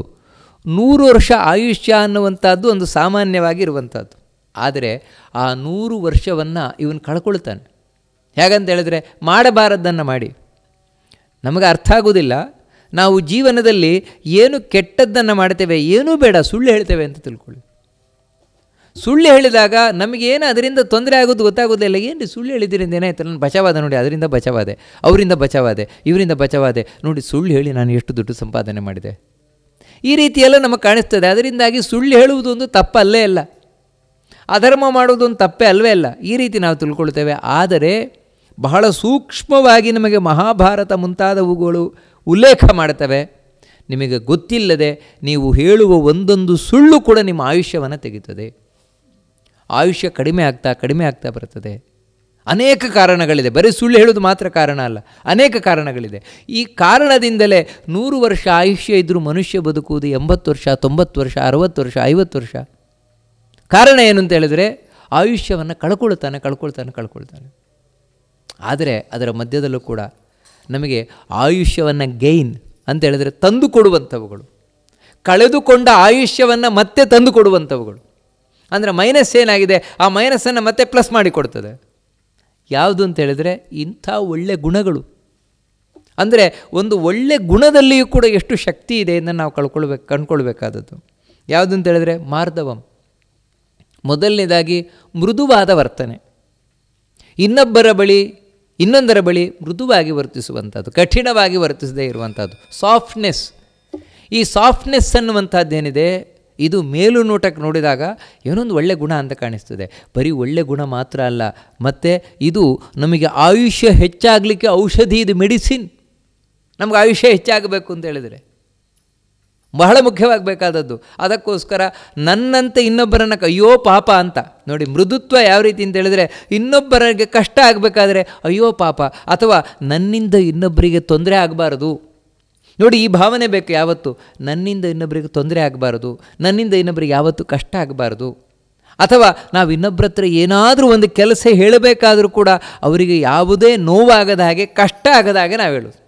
ನೂರು ವರ್ಷ ಆಯುಷ್ಯ ಅನ್ನುವಂಥದ್ದು ಒಂದು ಸಾಮಾನ್ಯವಾಗಿ ಇರುವಂಥದ್ದು ಆದರೆ ಆ ನೂರು ವರ್ಷವನ್ನು ಇವನು ಕಳ್ಕೊಳ್ತಾನೆ ಹೇಗಂತ ಹೇಳಿದ್ರೆ ಮಾಡಬಾರದ್ದನ್ನು ಮಾಡಿ ನಮಗೆ ಅರ್ಥ ಆಗೋದಿಲ್ಲ ನಾವು ಜೀವನದಲ್ಲಿ ಏನು ಕೆಟ್ಟದ್ದನ್ನು ಮಾಡ್ತೇವೆ ಏನೂ ಬೇಡ ಸುಳ್ಳು ಹೇಳ್ತೇವೆ ಅಂತ ತಿಳ್ಕೊಳ್ಳಿ ಸುಳ್ಳು ಹೇಳಿದಾಗ ನಮಗೇನು ಅದರಿಂದ ತೊಂದರೆ ಆಗೋದು ಗೊತ್ತಾಗೋದಿಲ್ಲ ಏನು ಸುಳ್ಳು ಹೇಳಿದ್ರಿಂದ ಏನಾಯ್ತು ನಾನು ಬಚಾವಾದ ನೋಡಿ ಅದರಿಂದ ಬಚಾವಾದೆ ಅವರಿಂದ ಬಚಾವಾದೆ ಇವರಿಂದ ಬಚಾವಾದೆ ನೋಡಿ ಸುಳ್ಳು ಹೇಳಿ ನಾನು ಎಷ್ಟು ದುಡ್ಡು ಸಂಪಾದನೆ ಮಾಡಿದೆ ಈ ರೀತಿಯೆಲ್ಲ ನಮಗೆ ಕಾಣಿಸ್ತದೆ ಅದರಿಂದಾಗಿ ಸುಳ್ಳು ಹೇಳುವುದು ಒಂದು ತಪ್ಪಲ್ಲೇ ಅಲ್ಲ ಅಧರ್ಮ ಮಾಡುವುದೊಂದು ತಪ್ಪೇ ಅಲ್ಲವೇ ಅಲ್ಲ ಈ ರೀತಿ ನಾವು ತಿಳ್ಕೊಳ್ತೇವೆ ಆದರೆ ಬಹಳ ಸೂಕ್ಷ್ಮವಾಗಿ ನಮಗೆ ಮಹಾಭಾರತ ಮುಂತಾದವುಗಳು ಉಲ್ಲೇಖ ಮಾಡ್ತವೆ ನಿಮಗೆ ಗೊತ್ತಿಲ್ಲದೆ ನೀವು ಹೇಳುವ ಒಂದೊಂದು ಸುಳ್ಳು ಕೂಡ ನಿಮ್ಮ ಆಯುಷ್ಯವನ್ನು ತೆಗೆಯುತ್ತದೆ ಆಯುಷ್ಯ ಕಡಿಮೆ ಆಗ್ತಾ ಕಡಿಮೆ ಆಗ್ತಾ ಬರ್ತದೆ ಅನೇಕ ಕಾರಣಗಳಿದೆ ಬರೀ ಸುಳ್ಳು ಹೇಳೋದು ಮಾತ್ರ ಕಾರಣ ಅಲ್ಲ ಅನೇಕ ಕಾರಣಗಳಿದೆ ಈ ಕಾರಣದಿಂದಲೇ ನೂರು ವರ್ಷ ಆಯುಷ್ಯ ಇದ್ದರೂ ಮನುಷ್ಯ ಬದುಕುವುದು ಎಂಬತ್ತು ವರ್ಷ ತೊಂಬತ್ತು ವರ್ಷ ಅರವತ್ತು ವರ್ಷ ಐವತ್ತು ವರ್ಷ ಕಾರಣ ಏನು ಅಂತ ಹೇಳಿದರೆ ಆಯುಷ್ಯವನ್ನು ಕಳ್ಕೊಳ್ತಾನೆ ಕಳ್ಕೊಳ್ತಾನೆ ಕಳ್ಕೊಳ್ತಾನೆ ಆದರೆ ಅದರ ಮಧ್ಯದಲ್ಲೂ ಕೂಡ ನಮಗೆ ಆಯುಷ್ಯವನ್ನು ಗೈನ್ ಅಂತ ಹೇಳಿದರೆ ತಂದು ಕೊಡುವಂಥವುಗಳು ಕಳೆದುಕೊಂಡ ಆಯುಷ್ಯವನ್ನು ಮತ್ತೆ ತಂದು ಕೊಡುವಂಥವುಗಳು ಅಂದರೆ ಮೈನಸ್ ಏನಾಗಿದೆ ಆ ಮೈನಸನ್ನು ಮತ್ತೆ ಪ್ಲಸ್ ಮಾಡಿಕೊಡ್ತದೆ ಯಾವುದು ಅಂತ ಹೇಳಿದರೆ ಇಂಥ ಒಳ್ಳೆಯ ಗುಣಗಳು ಅಂದರೆ ಒಂದು ಒಳ್ಳೆ ಗುಣದಲ್ಲಿಯೂ ಕೂಡ ಎಷ್ಟು ಶಕ್ತಿ ಇದೆ ಎಂದು ನಾವು ಕಳ್ಕೊಳ್ಬೇಕು ಕಂಡ್ಕೊಳ್ಬೇಕಾದದ್ದು ಯಾವುದು ಅಂತ ಹೇಳಿದ್ರೆ ಮಾರ್ಧವಂ ಮೊದಲನೇದಾಗಿ ಮೃದುವಾದ ವರ್ತನೆ ಇನ್ನೊಬ್ಬರ ಬಳಿ ಇನ್ನೊಂದರ ಬಳಿ ಮೃದುವಾಗಿ ವರ್ತಿಸುವಂಥದ್ದು ಕಠಿಣವಾಗಿ ವರ್ತಿಸದೇ ಇರುವಂಥದ್ದು ಸಾಫ್ಟ್ನೆಸ್ ಈ ಸಾಫ್ಟ್ನೆಸ್ ಅನ್ನುವಂಥದ್ದೇನಿದೆ ಇದು ಮೇಲು ನೋಟಕ್ಕೆ ನೋಡಿದಾಗ ಏನೊಂದು ಒಳ್ಳೆ ಗುಣ ಅಂತ ಕಾಣಿಸ್ತದೆ ಬರೀ ಒಳ್ಳೆ ಗುಣ ಮಾತ್ರ ಅಲ್ಲ ಮತ್ತು ಇದು ನಮಗೆ ಆಯುಷ್ಯ ಹೆಚ್ಚಾಗಲಿಕ್ಕೆ ಔಷಧಿ ಇದು ಮೆಡಿಸಿನ್ ನಮ್ಗೆ ಆಯುಷ್ಯ ಹೆಚ್ಚಾಗಬೇಕು ಅಂತ ಹೇಳಿದರೆ ಬಹಳ ಮುಖ್ಯವಾಗಬೇಕಾದದ್ದು ಅದಕ್ಕೋಸ್ಕರ ನನ್ನಂತೆ ಇನ್ನೊಬ್ಬರನ್ನು ಅಯ್ಯೋ ಪಾಪ ಅಂತ ನೋಡಿ ಮೃದುತ್ವ ಯಾವ ರೀತಿ ಅಂತ ಹೇಳಿದರೆ ಇನ್ನೊಬ್ಬರಿಗೆ ಕಷ್ಟ ಆಗಬೇಕಾದ್ರೆ ಅಯ್ಯೋ ಪಾಪ ಅಥವಾ ನನ್ನಿಂದ ಇನ್ನೊಬ್ಬರಿಗೆ ತೊಂದರೆ ಆಗಬಾರದು ನೋಡಿ ಈ ಭಾವನೆ ಬೇಕು ಯಾವತ್ತು ನನ್ನಿಂದ ಇನ್ನೊಬ್ಬರಿಗೆ ತೊಂದರೆ ಆಗಬಾರದು ನನ್ನಿಂದ ಇನ್ನೊಬ್ಬರಿಗೆ ಯಾವತ್ತು ಕಷ್ಟ ಆಗಬಾರದು ಅಥವಾ ನಾವು ಇನ್ನೊಬ್ಬರ ಹತ್ರ ಏನಾದರೂ ಒಂದು ಕೆಲಸ ಹೇಳಬೇಕಾದರೂ ಕೂಡ ಅವರಿಗೆ ಯಾವುದೇ ನೋವಾಗದ ಹಾಗೆ ಕಷ್ಟ ಆಗದ ಹಾಗೆ ನಾವು ಹೇಳೋದು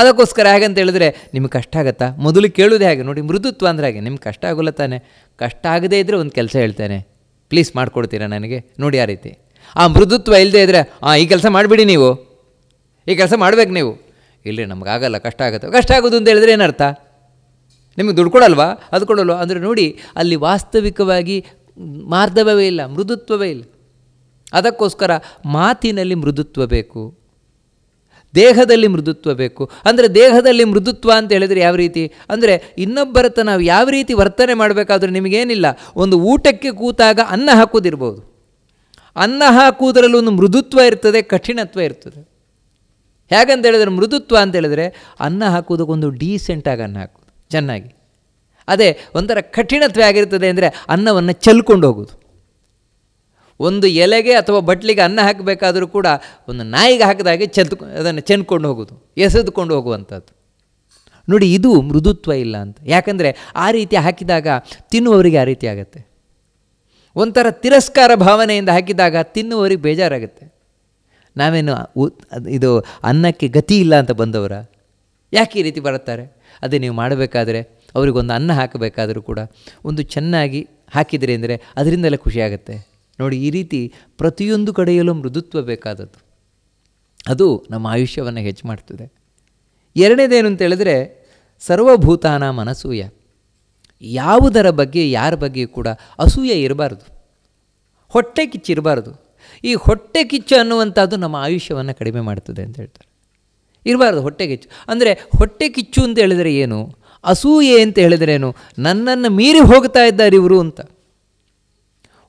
ಅದಕ್ಕೋಸ್ಕರ ಹೇಗಂತ ಹೇಳಿದ್ರೆ ನಿಮ್ಗೆ ಕಷ್ಟ ಆಗುತ್ತಾ ಮೊದಲು ಕೇಳೋದೇ ಹಾಗೆ ನೋಡಿ ಮೃದುತ್ವ ಅಂದರೆ ಹಾಗೆ ನಿಮ್ಗೆ ಕಷ್ಟ ಆಗೋಲ್ಲ ತಾನೆ ಕಷ್ಟ ಆಗದೇ ಇದ್ದರೆ ಒಂದು ಕೆಲಸ ಹೇಳ್ತೇನೆ ಪ್ಲೀಸ್ ಮಾಡಿಕೊಡ್ತೀರಾ ನನಗೆ ನೋಡಿ ಆ ರೀತಿ ಆ ಮೃದುತ್ವ ಇಲ್ಲದೆ ಇದ್ದರೆ ಹಾಂ ಈ ಕೆಲಸ ಮಾಡಿಬಿಡಿ ನೀವು ಈ ಕೆಲಸ ಮಾಡ್ಬೇಕು ನೀವು ಇಲ್ಲರಿ ನಮಗಾಗಲ್ಲ ಕಷ್ಟ ಆಗುತ್ತೆ ಕಷ್ಟ ಆಗೋದು ಅಂತ ಹೇಳಿದ್ರೆ ಏನರ್ಥ ನಿಮಗೆ ದುಡ್ಡು ಕೊಡಲ್ವಾ ಅದು ಕೊಡಲ್ವಾ ಅಂದರೆ ನೋಡಿ ಅಲ್ಲಿ ವಾಸ್ತವಿಕವಾಗಿ ಮಾರ್ಧವೇ ಇಲ್ಲ ಮೃದುತ್ವವೇ ಇಲ್ಲ ಅದಕ್ಕೋಸ್ಕರ ಮಾತಿನಲ್ಲಿ ಮೃದುತ್ವ ಬೇಕು ದೇಹದಲ್ಲಿ ಮೃದುತ್ವ ಬೇಕು ಅಂದರೆ ದೇಹದಲ್ಲಿ ಮೃದುತ್ವ ಅಂತ ಹೇಳಿದರೆ ಯಾವ ರೀತಿ ಅಂದರೆ ಇನ್ನೊಬ್ಬರ ಹತ್ರ ನಾವು ಯಾವ ರೀತಿ ವರ್ತನೆ ಮಾಡಬೇಕಾದ್ರೆ ನಿಮಗೇನಿಲ್ಲ ಒಂದು ಊಟಕ್ಕೆ ಕೂತಾಗ ಅನ್ನ ಹಾಕೋದಿರ್ಬೋದು ಅನ್ನ ಹಾಕುವುದರಲ್ಲಿ ಒಂದು ಮೃದುತ್ವ ಇರ್ತದೆ ಕಠಿಣತ್ವ ಇರ್ತದೆ ಹೇಗಂತ ಹೇಳಿದರೆ ಮೃದುತ್ವ ಅಂತ ಹೇಳಿದರೆ ಅನ್ನ ಹಾಕುವುದಕ್ಕೊಂದು ಡೀಸೆಂಟಾಗಿ ಅನ್ನ ಹಾಕೋದು ಚೆನ್ನಾಗಿ ಅದೇ ಒಂಥರ ಕಠಿಣತ್ವ ಆಗಿರ್ತದೆ ಅಂದರೆ ಅನ್ನವನ್ನು ಚೆಲ್ಕೊಂಡು ಹೋಗೋದು ಒಂದು ಎಲೆಗೆ ಅಥವಾ ಬಟ್ಲಿಗೆ ಅನ್ನ ಹಾಕಬೇಕಾದರೂ ಕೂಡ ಒಂದು ನಾಯಿಗೆ ಹಾಕಿದಾಗೆ ಚೆಂದ್ ಅದನ್ನು ಚೆಂದ್ಕೊಂಡು ಹೋಗೋದು ಎಸೆದುಕೊಂಡು ಹೋಗುವಂಥದ್ದು ನೋಡಿ ಇದು ಮೃದುತ್ವ ಇಲ್ಲ ಅಂತ ಯಾಕಂದರೆ ಆ ರೀತಿ ಹಾಕಿದಾಗ ತಿನ್ನುವವರಿಗೆ ಆ ರೀತಿ ಆಗುತ್ತೆ ಒಂಥರ ತಿರಸ್ಕಾರ ಭಾವನೆಯಿಂದ ಹಾಕಿದಾಗ ತಿನ್ನುವವರಿಗೆ ಬೇಜಾರಾಗುತ್ತೆ ನಾವೇನು ಇದು ಅನ್ನಕ್ಕೆ ಗತಿ ಇಲ್ಲ ಅಂತ ಬಂದವರ ಯಾಕೆ ಈ ರೀತಿ ಬರುತ್ತಾರೆ ಅದೇ ನೀವು ಮಾಡಬೇಕಾದ್ರೆ ಅವರಿಗೊಂದು ಅನ್ನ ಹಾಕಬೇಕಾದರೂ ಕೂಡ ಒಂದು ಚೆನ್ನಾಗಿ ಹಾಕಿದರೆ ಅಂದರೆ ಅದರಿಂದಲೇ ಖುಷಿಯಾಗುತ್ತೆ ನೋಡಿ ಈ ರೀತಿ ಪ್ರತಿಯೊಂದು ಕಡೆಯಲ್ಲೂ ಮೃದುತ್ವ ಬೇಕಾದದ್ದು ಅದು ನಮ್ಮ ಆಯುಷ್ಯವನ್ನು ಹೆಚ್ಚು ಮಾಡ್ತದೆ ಎರಡನೇದೇನು ಹೇಳಿದ್ರೆ ಸರ್ವಭೂತಾನ ಮನಸೂಯ ಯಾವುದರ ಬಗ್ಗೆ ಯಾರ ಬಗ್ಗೆ ಕೂಡ ಅಸೂಯೆ ಇರಬಾರ್ದು ಹೊಟ್ಟೆ ಇರಬಾರ್ದು ಈ ಹೊಟ್ಟೆ ಕಿಚ್ಚು ಅನ್ನುವಂಥದ್ದು ನಮ್ಮ ಆಯುಷ್ಯವನ್ನು ಕಡಿಮೆ ಮಾಡ್ತದೆ ಅಂತ ಹೇಳ್ತಾರೆ ಇರಬಾರ್ದು ಹೊಟ್ಟೆ ಕಿಚ್ಚು ಅಂದರೆ ಹೊಟ್ಟೆ ಕಿಚ್ಚು ಅಂತ ಹೇಳಿದರೆ ಏನು ಅಸೂಯೆ ಅಂತ ಹೇಳಿದ್ರೇನು ನನ್ನನ್ನು ಮೀರಿ ಹೋಗ್ತಾ ಇದ್ದಾರೆ ಇವರು ಅಂತ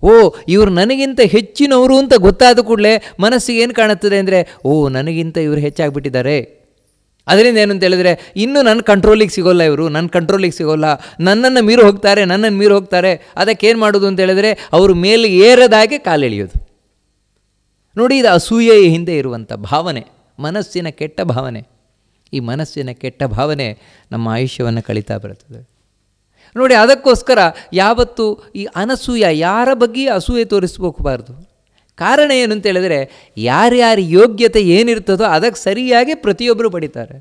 ಓ ಇವರು ನನಗಿಂತ ಹೆಚ್ಚಿನವರು ಅಂತ ಗೊತ್ತಾದ ಕೂಡಲೇ ಮನಸ್ಸಿಗೆ ಏನು ಕಾಣುತ್ತದೆ ಅಂದರೆ ಓ ನನಗಿಂತ ಇವರು ಹೆಚ್ಚಾಗಿಬಿಟ್ಟಿದ್ದಾರೆ ಅದರಿಂದ ಏನು ಅಂತ ಹೇಳಿದ್ರೆ ಇನ್ನೂ ನನ್ನ ಕಂಟ್ರೋಲಿಗೆ ಸಿಗೋಲ್ಲ ಇವರು ನನ್ನ ಕಂಟ್ರೋಲಿಗೆ ಸಿಗೋಲ್ಲ ನನ್ನನ್ನು ಮೀರು ಹೋಗ್ತಾರೆ ನನ್ನನ್ನು ಮೀರು ಹೋಗ್ತಾರೆ ಅದಕ್ಕೆ ಏನು ಮಾಡೋದು ಅಂತ ಹೇಳಿದ್ರೆ ಅವರು ಮೇಲೆ ಏರದಾಗೆ ಕಾಲೆಳೆಯೋದು ನೋಡಿ ಇದು ಅಸೂಯೆಯ ಹಿಂದೆ ಇರುವಂಥ ಭಾವನೆ ಮನಸ್ಸಿನ ಕೆಟ್ಟ ಭಾವನೆ ಈ ಮನಸ್ಸಿನ ಕೆಟ್ಟ ಭಾವನೆ ನಮ್ಮ ಆಯುಷ್ಯವನ್ನು ಕಳೀತಾ ಬರುತ್ತದೆ ನೋಡಿ ಅದಕ್ಕೋಸ್ಕರ ಯಾವತ್ತೂ ಈ ಅನಸೂಯ ಯಾರ ಬಗ್ಗೆ ಅಸೂಯೆ ತೋರಿಸ್ಬೇಕಬಾರ್ದು ಕಾರಣ ಏನು ಅಂತ ಹೇಳಿದರೆ ಯಾರ್ಯಾರ ಯೋಗ್ಯತೆ ಏನಿರ್ತದೋ ಅದಕ್ಕೆ ಸರಿಯಾಗಿ ಪ್ರತಿಯೊಬ್ಬರು ಪಡಿತಾರೆ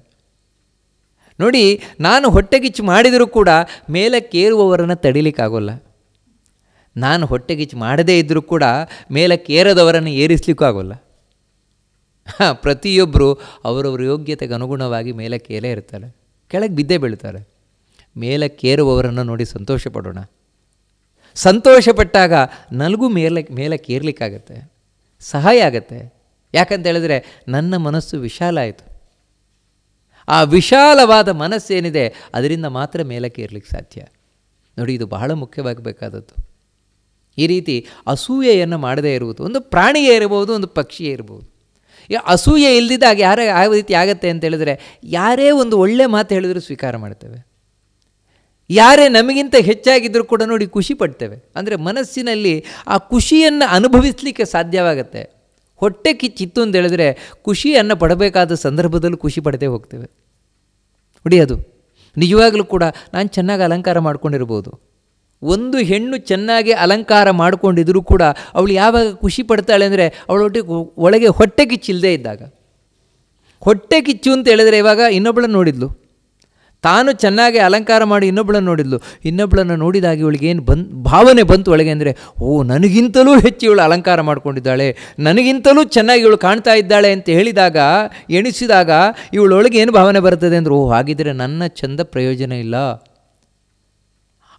ನೋಡಿ ನಾನು ಹೊಟ್ಟೆಗಿಚ್ಚು ಮಾಡಿದರೂ ಕೂಡ ಮೇಲಕ್ಕೇರುವವರನ್ನು ತಡಿಲಿಕ್ಕಾಗೋಲ್ಲ ನಾನು ಹೊಟ್ಟೆಗಿಚ್ಚು ಮಾಡದೇ ಇದ್ದರೂ ಕೂಡ ಮೇಲಕ್ಕೇರದವರನ್ನು ಏರಿಸಲಿಕ್ಕೂ ಆಗೋಲ್ಲ ಪ್ರತಿಯೊಬ್ಬರು ಅವರವರ ಯೋಗ್ಯತೆಗೆ ಅನುಗುಣವಾಗಿ ಮೇಲಕ್ಕೇಲೇ ಇರ್ತಾರೆ ಕೆಳಗೆ ಬಿದ್ದೇ ಬೀಳ್ತಾರೆ ಮೇಲಕ್ಕೇರುವವರನ್ನು ನೋಡಿ ಸಂತೋಷ ಪಡೋಣ ಸಂತೋಷಪಟ್ಟಾಗ ನನಗೂ ಮೇಲೆ ಮೇಲಕ್ಕೇರ್ಲಿಕ್ಕಾಗತ್ತೆ ಸಹಾಯ ಆಗತ್ತೆ ಯಾಕಂತ ಹೇಳಿದ್ರೆ ನನ್ನ ಮನಸ್ಸು ವಿಶಾಲ ಆಯಿತು ಆ ವಿಶಾಲವಾದ ಮನಸ್ಸೇನಿದೆ ಅದರಿಂದ ಮಾತ್ರ ಮೇಲಕ್ಕೇರ್ಲಿಕ್ಕೆ ಸಾಧ್ಯ ನೋಡಿ ಇದು ಬಹಳ ಮುಖ್ಯವಾಗಬೇಕಾದದ್ದು ಈ ರೀತಿ ಅಸೂಯೆಯನ್ನು ಮಾಡದೇ ಇರುವುದು ಒಂದು ಪ್ರಾಣಿಯೇ ಇರಬಹುದು ಒಂದು ಪಕ್ಷಿಯೇ ಇರಬಹುದು ಅಸೂಯೆ ಇಲ್ಲದಿದ್ದಾಗ ಯಾರ ಯಾವ ರೀತಿ ಆಗತ್ತೆ ಅಂತ ಹೇಳಿದ್ರೆ ಯಾರೇ ಒಂದು ಒಳ್ಳೆ ಮಾತು ಹೇಳಿದರೂ ಸ್ವೀಕಾರ ಮಾಡ್ತೇವೆ ಯಾರೇ ನಮಗಿಂತ ಹೆಚ್ಚಾಗಿದ್ದರೂ ಕೂಡ ನೋಡಿ ಖುಷಿ ಪಡ್ತೇವೆ ಅಂದರೆ ಮನಸ್ಸಿನಲ್ಲಿ ಆ ಖುಷಿಯನ್ನು ಅನುಭವಿಸಲಿಕ್ಕೆ ಸಾಧ್ಯವಾಗುತ್ತೆ ಹೊಟ್ಟೆ ಕಿಚ್ಚಿತ್ತು ಅಂತ ಹೇಳಿದ್ರೆ ಖುಷಿಯನ್ನು ಪಡಬೇಕಾದ ಸಂದರ್ಭದಲ್ಲೂ ಖುಷಿ ಪಡದೆ ಹೋಗ್ತೇವೆ ನೋಡಿ ಅದು ನಿಜವಾಗಲೂ ಕೂಡ ನಾನು ಚೆನ್ನಾಗಿ ಅಲಂಕಾರ ಮಾಡ್ಕೊಂಡಿರ್ಬೋದು ಒಂದು ಹೆಣ್ಣು ಚೆನ್ನಾಗಿ ಅಲಂಕಾರ ಮಾಡಿಕೊಂಡಿದ್ರೂ ಕೂಡ ಅವಳು ಯಾವಾಗ ಖುಷಿ ಪಡ್ತಾಳೆ ಅಂದರೆ ಅವಳೊಟ್ಟಿಗೆ ಒಳಗೆ ಹೊಟ್ಟೆ ಕಿಚ್ಚಿಲ್ಲದೆ ಇದ್ದಾಗ ಹೊಟ್ಟೆ ಕಿಚ್ಚು ಅಂತ ಹೇಳಿದರೆ ಇವಾಗ ಇನ್ನೊಬ್ಬಳನ್ನು ನೋಡಿದ್ಲು ತಾನು ಚೆನ್ನಾಗಿ ಅಲಂಕಾರ ಮಾಡಿ ಇನ್ನೊಬ್ಬಳನ್ನು ನೋಡಿದ್ಲು ಇನ್ನೊಬ್ಬಳನ್ನು ನೋಡಿದಾಗ ಇವಳಿಗೆ ಏನು ಬಂದ್ ಭಾವನೆ ಬಂತು ಒಳಗೆ ಅಂದರೆ ಓ ನನಗಿಂತಲೂ ಹೆಚ್ಚು ಇವಳು ಅಲಂಕಾರ ಮಾಡಿಕೊಂಡಿದ್ದಾಳೆ ನನಗಿಂತಲೂ ಚೆನ್ನಾಗಿ ಇವಳು ಕಾಣ್ತಾ ಇದ್ದಾಳೆ ಅಂತ ಹೇಳಿದಾಗ ಎಣಿಸಿದಾಗ ಇವಳೊಳಗೆ ಏನು ಭಾವನೆ ಬರ್ತದೆ ಅಂದರು ಓ ಹಾಗಿದ್ರೆ ನನ್ನ ಚಂದ ಪ್ರಯೋಜನ ಇಲ್ಲ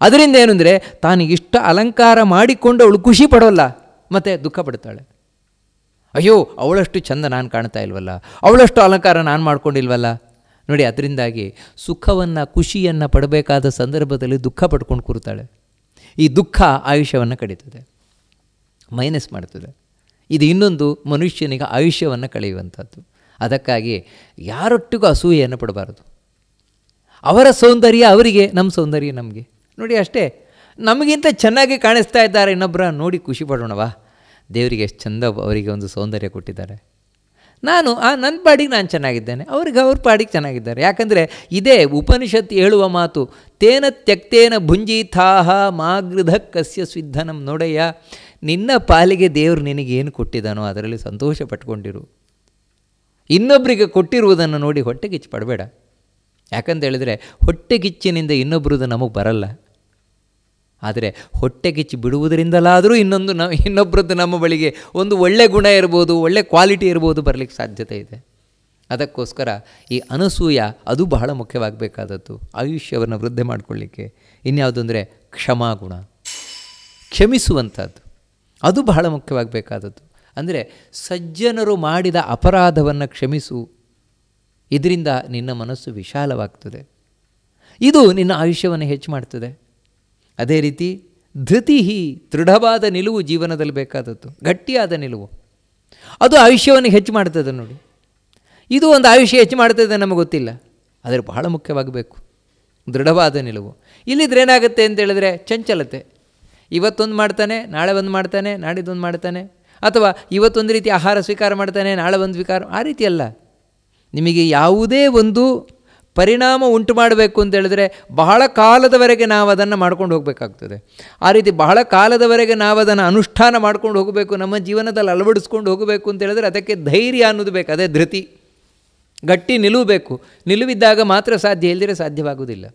ಅದರಿಂದ ಏನು ಅಂದರೆ ತಾನು ಇಷ್ಟ ಅಲಂಕಾರ ಮಾಡಿಕೊಂಡು ಅವಳು ಖುಷಿ ಪಡೋಲ್ಲ ಮತ್ತು ದುಃಖ ಪಡ್ತಾಳೆ ಅಯ್ಯೋ ಅವಳಷ್ಟು ಚಂದ ನಾನು ಕಾಣ್ತಾ ಇಲ್ವಲ್ಲ ಅವಳಷ್ಟು ಅಲಂಕಾರ ನಾನು ಮಾಡ್ಕೊಂಡಿಲ್ವಲ್ಲ ನೋಡಿ ಅದರಿಂದಾಗಿ ಸುಖವನ್ನು ಖುಷಿಯನ್ನು ಪಡಬೇಕಾದ ಸಂದರ್ಭದಲ್ಲಿ ದುಃಖ ಪಡ್ಕೊಂಡು ಕೂರ್ತಾಳೆ ಈ ದುಃಖ ಆಯುಷ್ಯವನ್ನು ಕಡಿತದೆ ಮೈನಸ್ ಮಾಡ್ತದೆ ಇದು ಇನ್ನೊಂದು ಮನುಷ್ಯನಿಗೆ ಆಯುಷ್ಯವನ್ನು ಕಳೆಯುವಂಥದ್ದು ಅದಕ್ಕಾಗಿ ಯಾರೊಟ್ಟಿಗೂ ಅಸೂಯೆಯನ್ನು ಪಡಬಾರದು ಅವರ ಸೌಂದರ್ಯ ಅವರಿಗೆ ನಮ್ಮ ಸೌಂದರ್ಯ ನಮಗೆ ನೋಡಿ ಅಷ್ಟೇ ನಮಗಿಂತ ಚೆನ್ನಾಗಿ ಕಾಣಿಸ್ತಾ ಇದ್ದಾರೆ ಇನ್ನೊಬ್ಬರ ನೋಡಿ ಖುಷಿ ಪಡೋಣವಾ ದೇವರಿಗೆ ಎಷ್ಟು ಚಂದ ಅವರಿಗೆ ಒಂದು ಸೌಂದರ್ಯ ಕೊಟ್ಟಿದ್ದಾರೆ ನಾನು ಆ ನನ್ನ ಪಾಡಿಗೆ ನಾನು ಚೆನ್ನಾಗಿದ್ದೇನೆ ಅವ್ರಿಗೆ ಅವ್ರ ಪಾಡಿಗೆ ಚೆನ್ನಾಗಿದ್ದಾರೆ ಯಾಕಂದರೆ ಇದೇ ಉಪನಿಷತ್ ಹೇಳುವ ಮಾತು ತೇನ ತ್ಯಕ್ತೇನ ಭುಂಜಿಥಾಹ ಮಾಗೃಧ ಕಸ್ಯ ಸ್ವಿಧನಂ ನೋಡಯ್ಯ ನಿನ್ನ ಪಾಲಿಗೆ ದೇವರು ನಿನಗೇನು ಕೊಟ್ಟಿದ್ದಾನೋ ಅದರಲ್ಲಿ ಸಂತೋಷ ಪಟ್ಕೊಂಡಿರು ಇನ್ನೊಬ್ಬರಿಗೆ ಕೊಟ್ಟಿರುವುದನ್ನು ನೋಡಿ ಹೊಟ್ಟೆಗಿಚ್ಚು ಪಡಬೇಡ ಯಾಕಂತ ಹೇಳಿದರೆ ಹೊಟ್ಟೆಗಿಚ್ಚಿನಿಂದ ಇನ್ನೊಬ್ಬರದು ನಮಗೆ ಬರಲ್ಲ ಆದರೆ ಹೊಟ್ಟೆ ಕಿಚ್ಚಿ ಬಿಡುವುದರಿಂದಲಾದರೂ ಇನ್ನೊಂದು ನ ಇನ್ನೊಬ್ಬರದ್ದು ನಮ್ಮ ಬಳಿಗೆ ಒಂದು ಒಳ್ಳೆ ಗುಣ ಇರ್ಬೋದು ಒಳ್ಳೆ ಕ್ವಾಲಿಟಿ ಇರ್ಬೋದು ಬರಲಿಕ್ಕೆ ಸಾಧ್ಯತೆ ಇದೆ ಅದಕ್ಕೋಸ್ಕರ ಈ ಅನಸೂಯ ಅದು ಬಹಳ ಮುಖ್ಯವಾಗಬೇಕಾದದ್ದು ಆಯುಷ್ಯವನ್ನು ವೃದ್ಧಿ ಮಾಡಿಕೊಳ್ಳಿಕ್ಕೆ ಇನ್ಯಾವುದು ಅಂದರೆ ಕ್ಷಮಾಗುಣ ಕ್ಷಮಿಸುವಂಥದ್ದು ಅದು ಬಹಳ ಮುಖ್ಯವಾಗಬೇಕಾದದ್ದು ಅಂದರೆ ಸಜ್ಜನರು ಮಾಡಿದ ಅಪರಾಧವನ್ನು ಕ್ಷಮಿಸು ಇದರಿಂದ ನಿನ್ನ ಮನಸ್ಸು ವಿಶಾಲವಾಗ್ತದೆ ಇದು ನಿನ್ನ ಆಯುಷ್ಯವನ್ನು ಹೆಚ್ಚು ಮಾಡ್ತದೆ ಅದೇ ರೀತಿ ಧೃತಿ ದೃಢವಾದ ನಿಲುವು ಜೀವನದಲ್ಲಿ ಬೇಕಾದದ್ದು ಗಟ್ಟಿಯಾದ ನಿಲುವು ಅದು ಆಯುಷ್ಯವನ್ನು ಹೆಚ್ಚು ಮಾಡ್ತದೆ ನೋಡಿ ಇದು ಒಂದು ಆಯುಷ್ಯ ಹೆಚ್ಚು ಮಾಡ್ತದೆ ನಮಗೆ ಗೊತ್ತಿಲ್ಲ ಆದರೆ ಬಹಳ ಮುಖ್ಯವಾಗಬೇಕು ದೃಢವಾದ ನಿಲುವು ಇಲ್ಲಿದ್ರೆ ಏನಾಗುತ್ತೆ ಅಂತೇಳಿದ್ರೆ ಚಂಚಲತೆ ಇವತ್ತೊಂದು ಮಾಡ್ತಾನೆ ನಾಳೆ ಒಂದು ಮಾಡ್ತಾನೆ ನಾಡಿದ್ದೊಂದು ಮಾಡ್ತಾನೆ ಅಥವಾ ಇವತ್ತೊಂದು ರೀತಿ ಆಹಾರ ಸ್ವೀಕಾರ ಮಾಡ್ತಾನೆ ನಾಳೆ ಒಂದು ಸ್ವೀಕಾರ ಆ ರೀತಿಯಲ್ಲ ನಿಮಗೆ ಯಾವುದೇ ಒಂದು ಪರಿಣಾಮ ಉಂಟು ಮಾಡಬೇಕು ಅಂತ ಹೇಳಿದ್ರೆ ಬಹಳ ಕಾಲದವರೆಗೆ ನಾವು ಅದನ್ನು ಮಾಡ್ಕೊಂಡು ಹೋಗಬೇಕಾಗ್ತದೆ ಆ ರೀತಿ ಬಹಳ ಕಾಲದವರೆಗೆ ನಾವು ಅದನ್ನು ಅನುಷ್ಠಾನ ಮಾಡ್ಕೊಂಡು ಹೋಗಬೇಕು ನಮ್ಮ ಜೀವನದಲ್ಲಿ ಅಳವಡಿಸ್ಕೊಂಡು ಹೋಗಬೇಕು ಅಂತ ಹೇಳಿದ್ರೆ ಅದಕ್ಕೆ ಧೈರ್ಯ ಅನ್ನೋದು ಬೇಕು ಅದೇ ಧೃತಿ ಗಟ್ಟಿ ನಿಲ್ಲಬೇಕು ನಿಲುವಿದ್ದಾಗ ಮಾತ್ರ ಸಾಧ್ಯ ಇಲ್ಲದಿರೆ ಸಾಧ್ಯವಾಗುವುದಿಲ್ಲ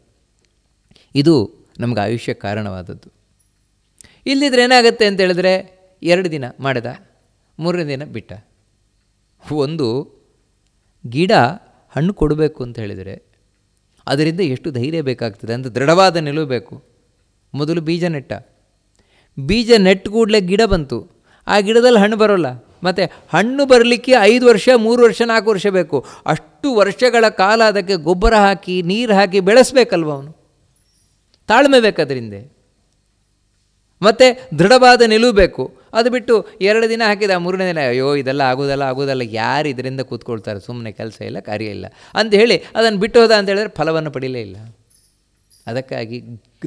ಇದು ನಮ್ಗೆ ಆಯುಷ್ಯ ಕಾರಣವಾದದ್ದು ಇಲ್ಲಿದ್ರೆ ಏನಾಗುತ್ತೆ ಅಂತ ಹೇಳಿದ್ರೆ ಎರಡು ದಿನ ಮಾಡಿದ ಮೂರನೇ ದಿನ ಬಿಟ್ಟ ಒಂದು ಗಿಡ ಹಣ್ಣು ಕೊಡಬೇಕು ಅಂತ ಹೇಳಿದರೆ ಅದರಿಂದ ಎಷ್ಟು ಧೈರ್ಯ ಬೇಕಾಗ್ತದೆ ಅಂತ ದೃಢವಾದ ನಿಲುವು ಬೇಕು ಮೊದಲು ಬೀಜ ನೆಟ್ಟ ಬೀಜ ನೆಟ್ಟು ಕೂಡಲೇ ಗಿಡ ಬಂತು ಆ ಗಿಡದಲ್ಲಿ ಹಣ್ಣು ಬರೋಲ್ಲ ಮತ್ತು ಹಣ್ಣು ಬರಲಿಕ್ಕೆ ಐದು ವರ್ಷ ಮೂರು ವರ್ಷ ನಾಲ್ಕು ವರ್ಷ ಬೇಕು ಅಷ್ಟು ವರ್ಷಗಳ ಕಾಲ ಅದಕ್ಕೆ ಗೊಬ್ಬರ ಹಾಕಿ ನೀರು ಹಾಕಿ ಬೆಳೆಸಬೇಕಲ್ವ ಅವನು ತಾಳ್ಮೆ ಅದರಿಂದ ಮತ್ತು ದೃಢವಾದ ನಿಲುವು ಬೇಕು ಅದು ಬಿಟ್ಟು ಎರಡು ದಿನ ಹಾಕಿದ ಮೂರನೇ ದಿನ ಅಯ್ಯೋ ಇದೆಲ್ಲ ಆಗೋದಲ್ಲ ಆಗೋದಲ್ಲ ಯಾರು ಇದರಿಂದ ಕೂತ್ಕೊಳ್ತಾರೆ ಸುಮ್ಮನೆ ಕೆಲಸ ಇಲ್ಲ ಕಾರ್ಯ ಇಲ್ಲ ಅಂತ ಹೇಳಿ ಅದನ್ನು ಬಿಟ್ಟು ಹೋದ ಅಂತ ಫಲವನ್ನು ಪಡೀಲೇ ಇಲ್ಲ ಅದಕ್ಕಾಗಿ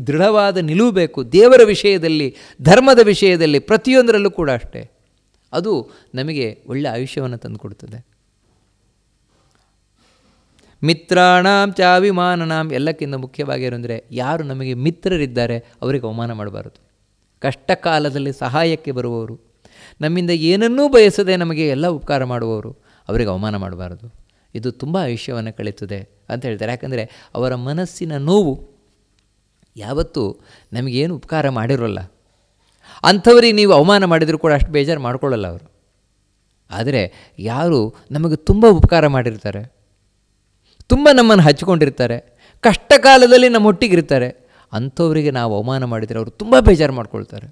ದೃಢವಾದ ನಿಲುವು ಬೇಕು ದೇವರ ವಿಷಯದಲ್ಲಿ ಧರ್ಮದ ವಿಷಯದಲ್ಲಿ ಪ್ರತಿಯೊಂದರಲ್ಲೂ ಕೂಡ ಅಷ್ಟೇ ಅದು ನಮಗೆ ಒಳ್ಳೆಯ ಆಯುಷ್ಯವನ್ನು ತಂದುಕೊಡ್ತದೆ ಮಿತ್ರಾಣಾಂ ಚಾಭಿಮಾನನಾಂ ಎಲ್ಲಕ್ಕಿಂತ ಮುಖ್ಯವಾಗಿರೋ ಯಾರು ನಮಗೆ ಮಿತ್ರರಿದ್ದಾರೆ ಅವರಿಗೆ ಅವಮಾನ ಮಾಡಬಾರದು ಕಷ್ಟ ಕಾಲದಲ್ಲಿ ಸಹಾಯಕ್ಕೆ ಬರುವವರು ನಮ್ಮಿಂದ ಏನನ್ನೂ ಬಯಸದೆ ನಮಗೆ ಎಲ್ಲ ಉಪಕಾರ ಮಾಡುವವರು ಅವರಿಗೆ ಅವಮಾನ ಮಾಡಬಾರದು ಇದು ತುಂಬ ಆಯುಷ್ಯವನ್ನು ಕಳೀತದೆ ಅಂತ ಹೇಳ್ತಾರೆ ಯಾಕಂದರೆ ಅವರ ಮನಸ್ಸಿನ ನೋವು ಯಾವತ್ತೂ ನಮಗೇನು ಉಪಕಾರ ಮಾಡಿರೋಲ್ಲ ಅಂಥವ್ರಿಗೆ ನೀವು ಅವಮಾನ ಮಾಡಿದರೂ ಕೂಡ ಅಷ್ಟು ಬೇಜಾರು ಮಾಡಿಕೊಳ್ಳಲ್ಲ ಅವರು ಆದರೆ ಯಾರು ನಮಗೆ ತುಂಬ ಉಪಕಾರ ಮಾಡಿರ್ತಾರೆ ತುಂಬ ನಮ್ಮನ್ನು ಹಚ್ಕೊಂಡಿರ್ತಾರೆ ಕಷ್ಟ ಕಾಲದಲ್ಲಿ ನಮ್ಮೊಟ್ಟಿಗಿರ್ತಾರೆ ಅಂಥವರಿಗೆ ನಾವು ಅವಮಾನ ಮಾಡಿದರೆ ಅವರು ತುಂಬ ಬೇಜಾರು ಮಾಡ್ಕೊಳ್ತಾರೆ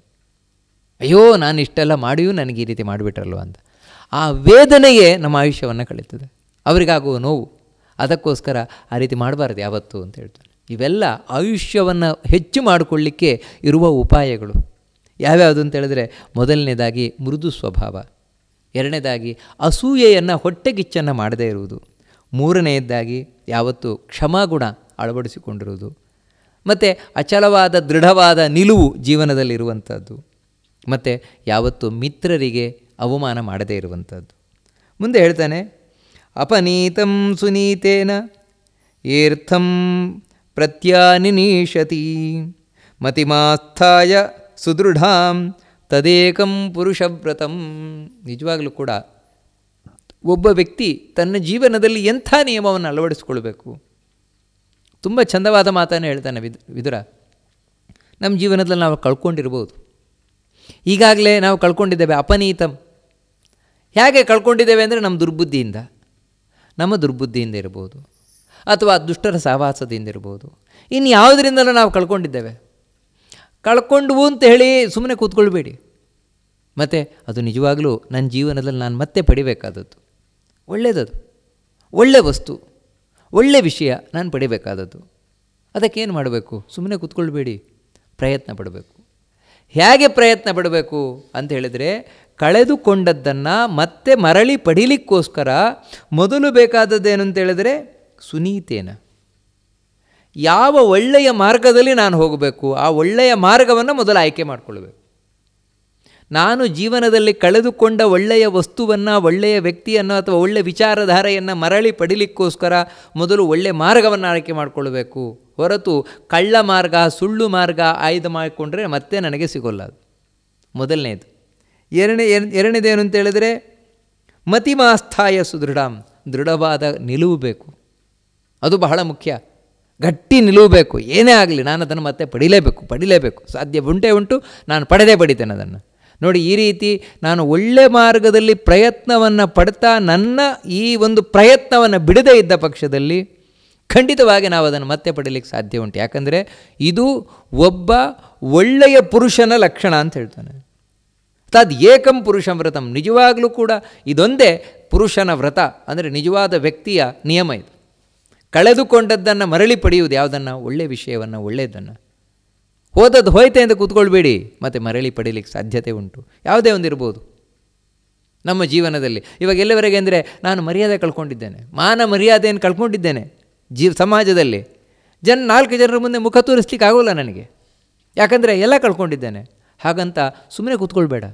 ಅಯ್ಯೋ ನಾನು ಇಷ್ಟೆಲ್ಲ ಮಾಡಿಯೂ ನನಗೆ ಈ ರೀತಿ ಮಾಡಿಬಿಟ್ರಲ್ವ ಅಂತ ಆ ವೇದನೆಯೇ ನಮ್ಮ ಆಯುಷ್ಯವನ್ನು ಕಳೀತದೆ ಅವರಿಗಾಗುವ ನೋವು ಅದಕ್ಕೋಸ್ಕರ ಆ ರೀತಿ ಮಾಡಬಾರ್ದು ಯಾವತ್ತು ಅಂತ ಹೇಳ್ತಾರೆ ಇವೆಲ್ಲ ಆಯುಷ್ಯವನ್ನು ಹೆಚ್ಚು ಮಾಡಿಕೊಳ್ಳಿಕ್ಕೆ ಇರುವ ಉಪಾಯಗಳು ಯಾವ್ಯಾವುದು ಅಂತ ಹೇಳಿದ್ರೆ ಮೊದಲನೇದಾಗಿ ಮೃದು ಸ್ವಭಾವ ಎರಡನೇದಾಗಿ ಅಸೂಯೆಯನ್ನು ಹೊಟ್ಟೆಗಿಚ್ಚನ್ನು ಮಾಡದೇ ಇರುವುದು ಮೂರನೆಯದಾಗಿ ಯಾವತ್ತು ಕ್ಷಮಾಗುಣ ಅಳವಡಿಸಿಕೊಂಡಿರುವುದು ಮತ್ತು ಅಚಲವಾದ ದೃಢವಾದ ನಿಲುವು ಜೀವನದಲ್ಲಿರುವಂಥದ್ದು ಮತ್ತು ಯಾವತ್ತು ಮಿತ್ರರಿಗೆ ಅವಮಾನ ಮಾಡದೇ ಇರುವಂಥದ್ದು ಮುಂದೆ ಹೇಳ್ತಾನೆ ಅಪನೀತಂ ಸುನೀತೇನ ಏರ್ಥಂ ಪ್ರತ್ಯಾನಿನೀಷತಿ ಮತಿಮಾಸ್ಥಾಯ ಸುದೃಢಾಂ ತದೇಕಂ ಪುರುಷವ್ರತಂ ನಿಜವಾಗಲೂ ಕೂಡ ಒಬ್ಬ ವ್ಯಕ್ತಿ ತನ್ನ ಜೀವನದಲ್ಲಿ ಎಂಥ ನಿಯಮವನ್ನು ಅಳವಡಿಸಿಕೊಳ್ಬೇಕು ತುಂಬ ಚಂದವಾದ ಮಾತನ್ನು ಹೇಳ್ತಾನೆ ವಿದ್ ವಿದುರ ನಮ್ಮ ಜೀವನದಲ್ಲಿ ನಾವು ಕಳ್ಕೊಂಡಿರ್ಬೋದು ಈಗಾಗಲೇ ನಾವು ಕಳ್ಕೊಂಡಿದ್ದೇವೆ ಅಪನೀತಂ ಹೇಗೆ ಕಳ್ಕೊಂಡಿದ್ದೇವೆ ಅಂದರೆ ನಮ್ಮ ದುರ್ಬುದ್ಧಿಯಿಂದ ನಮ್ಮ ದುರ್ಬುದ್ಧಿಯಿಂದ ಇರ್ಬೋದು ಅಥವಾ ದುಷ್ಟರ ಸಹವಾಸದಿಂದ ಇರ್ಬೋದು ಇನ್ನು ಯಾವುದರಿಂದಲೂ ನಾವು ಕಳ್ಕೊಂಡಿದ್ದೇವೆ ಕಳ್ಕೊಂಡು ಅಂತ ಹೇಳಿ ಸುಮ್ಮನೆ ಕೂತ್ಕೊಳ್ಬೇಡಿ ಮತ್ತು ಅದು ನಿಜವಾಗಲೂ ನನ್ನ ಜೀವನದಲ್ಲಿ ನಾನು ಮತ್ತೆ ಪಡಿಬೇಕಾದದ್ದು ಒಳ್ಳೆಯದದು ಒಳ್ಳೆ ವಸ್ತು ಒಳ್ಳೆ ವಿಷಯ ನಾನು ಪಡಿಬೇಕಾದದ್ದು ಅದಕ್ಕೇನು ಮಾಡಬೇಕು ಸುಮ್ಮನೆ ಕೂತ್ಕೊಳ್ಬೇಡಿ ಪ್ರಯತ್ನ ಪಡಬೇಕು ಹೇಗೆ ಪ್ರಯತ್ನ ಪಡಬೇಕು ಅಂತ ಹೇಳಿದರೆ ಕಳೆದುಕೊಂಡದ್ದನ್ನು ಮತ್ತೆ ಮರಳಿ ಪಡಿಲಿಕ್ಕೋಸ್ಕರ ಮೊದಲು ಬೇಕಾದದ್ದೇನು ಅಂತ ಹೇಳಿದರೆ ಸುನೀತೇನ ಯಾವ ಒಳ್ಳೆಯ ಮಾರ್ಗದಲ್ಲಿ ನಾನು ಹೋಗಬೇಕು ಆ ಒಳ್ಳೆಯ ಮಾರ್ಗವನ್ನು ಮೊದಲು ಆಯ್ಕೆ ಮಾಡಿಕೊಳ್ಬೇಕು ನಾನು ಜೀವನದಲ್ಲಿ ಕಳೆದುಕೊಂಡ ಒಳ್ಳೆಯ ವಸ್ತುವನ್ನು ಒಳ್ಳೆಯ ವ್ಯಕ್ತಿಯನ್ನು ಅಥವಾ ಒಳ್ಳೆಯ ವಿಚಾರಧಾರೆಯನ್ನು ಮರಳಿ ಪಡಿಲಿಕ್ಕೋಸ್ಕರ ಮೊದಲು ಒಳ್ಳೆಯ ಮಾರ್ಗವನ್ನು ಆಯ್ಕೆ ಮಾಡಿಕೊಳ್ಬೇಕು ಹೊರತು ಕಳ್ಳ ಮಾರ್ಗ ಸುಳ್ಳು ಮಾರ್ಗ ಆಯ್ದು ಮಾಡಿಕೊಂಡ್ರೆ ಮತ್ತೆ ನನಗೆ ಸಿಗೋಲ್ಲ ಅದು ಮೊದಲನೇದು ಎರಡನೇ ಎರಡನೇದೇನು ಅಂತ ಹೇಳಿದರೆ ಮತಿಮಾಸ್ಥಾಯ ಸುದೃಢಂ ದೃಢವಾದ ನಿಲುವು ಬೇಕು ಅದು ಬಹಳ ಮುಖ್ಯ ಗಟ್ಟಿ ಬೇಕು ಏನೇ ಆಗಲಿ ನಾನು ಅದನ್ನು ಮತ್ತೆ ಪಡಿಲೇಬೇಕು ಪಡಿಲೇಬೇಕು ಸಾಧ್ಯ ಉಂಟೇ ಉಂಟು ನಾನು ಪಡೆದೇ ಪಡಿತೇನೆ ಅದನ್ನು ನೋಡಿ ಈ ರೀತಿ ನಾನು ಒಳ್ಳೆ ಮಾರ್ಗದಲ್ಲಿ ಪ್ರಯತ್ನವನ್ನು ಪಡ್ತಾ ನನ್ನ ಈ ಒಂದು ಪ್ರಯತ್ನವನ್ನು ಬಿಡದೇ ಇದ್ದ ಪಕ್ಷದಲ್ಲಿ ಖಂಡಿತವಾಗಿ ನಾವು ಅದನ್ನು ಮತ್ತೆ ಪಡೀಲಿಕ್ಕೆ ಸಾಧ್ಯ ಉಂಟು ಯಾಕಂದರೆ ಇದು ಒಬ್ಬ ಒಳ್ಳೆಯ ಪುರುಷನ ಲಕ್ಷಣ ಅಂತ ಹೇಳ್ತಾನೆ ತದ್ ಏಕಂ ಪುರುಷ ವ್ರತಂ ನಿಜವಾಗಲೂ ಕೂಡ ಇದೊಂದೇ ಪುರುಷನ ವ್ರತ ಅಂದರೆ ನಿಜವಾದ ವ್ಯಕ್ತಿಯ ನಿಯಮ ಇದು ಕಳೆದುಕೊಂಡದ್ದನ್ನು ಮರಳಿ ಪಡೆಯುವುದು ಯಾವುದನ್ನು ಒಳ್ಳೆಯ ವಿಷಯವನ್ನು ಒಳ್ಳೆಯದನ್ನು ಹೋದದ್ದು ಹೋಯ್ತೆ ಅಂತ ಕೂತ್ಕೊಳ್ಬೇಡಿ ಮತ್ತು ಮರಳಿ ಪಡೀಲಿಕ್ಕೆ ಸಾಧ್ಯತೆ ಉಂಟು ಯಾವುದೇ ಒಂದು ಇರ್ಬೋದು ನಮ್ಮ ಜೀವನದಲ್ಲಿ ಇವಾಗ ಎಲ್ಲವರೆಗೆ ಅಂದರೆ ನಾನು ಮರ್ಯಾದೆ ಕಳ್ಕೊಂಡಿದ್ದೇನೆ ಮಾನ ಮರ್ಯಾದೆಯನ್ನು ಕಳ್ಕೊಂಡಿದ್ದೇನೆ ಜೀವ್ ಸಮಾಜದಲ್ಲಿ ಜನ ನಾಲ್ಕು ಜನರ ಮುಂದೆ ಮುಖ ತೋರಿಸ್ಲಿಕ್ಕೆ ಆಗೋಲ್ಲ ನನಗೆ ಯಾಕಂದರೆ ಎಲ್ಲ ಕಳ್ಕೊಂಡಿದ್ದೇನೆ ಹಾಗಂತ ಸುಮ್ಮನೆ ಕೂತ್ಕೊಳ್ಬೇಡ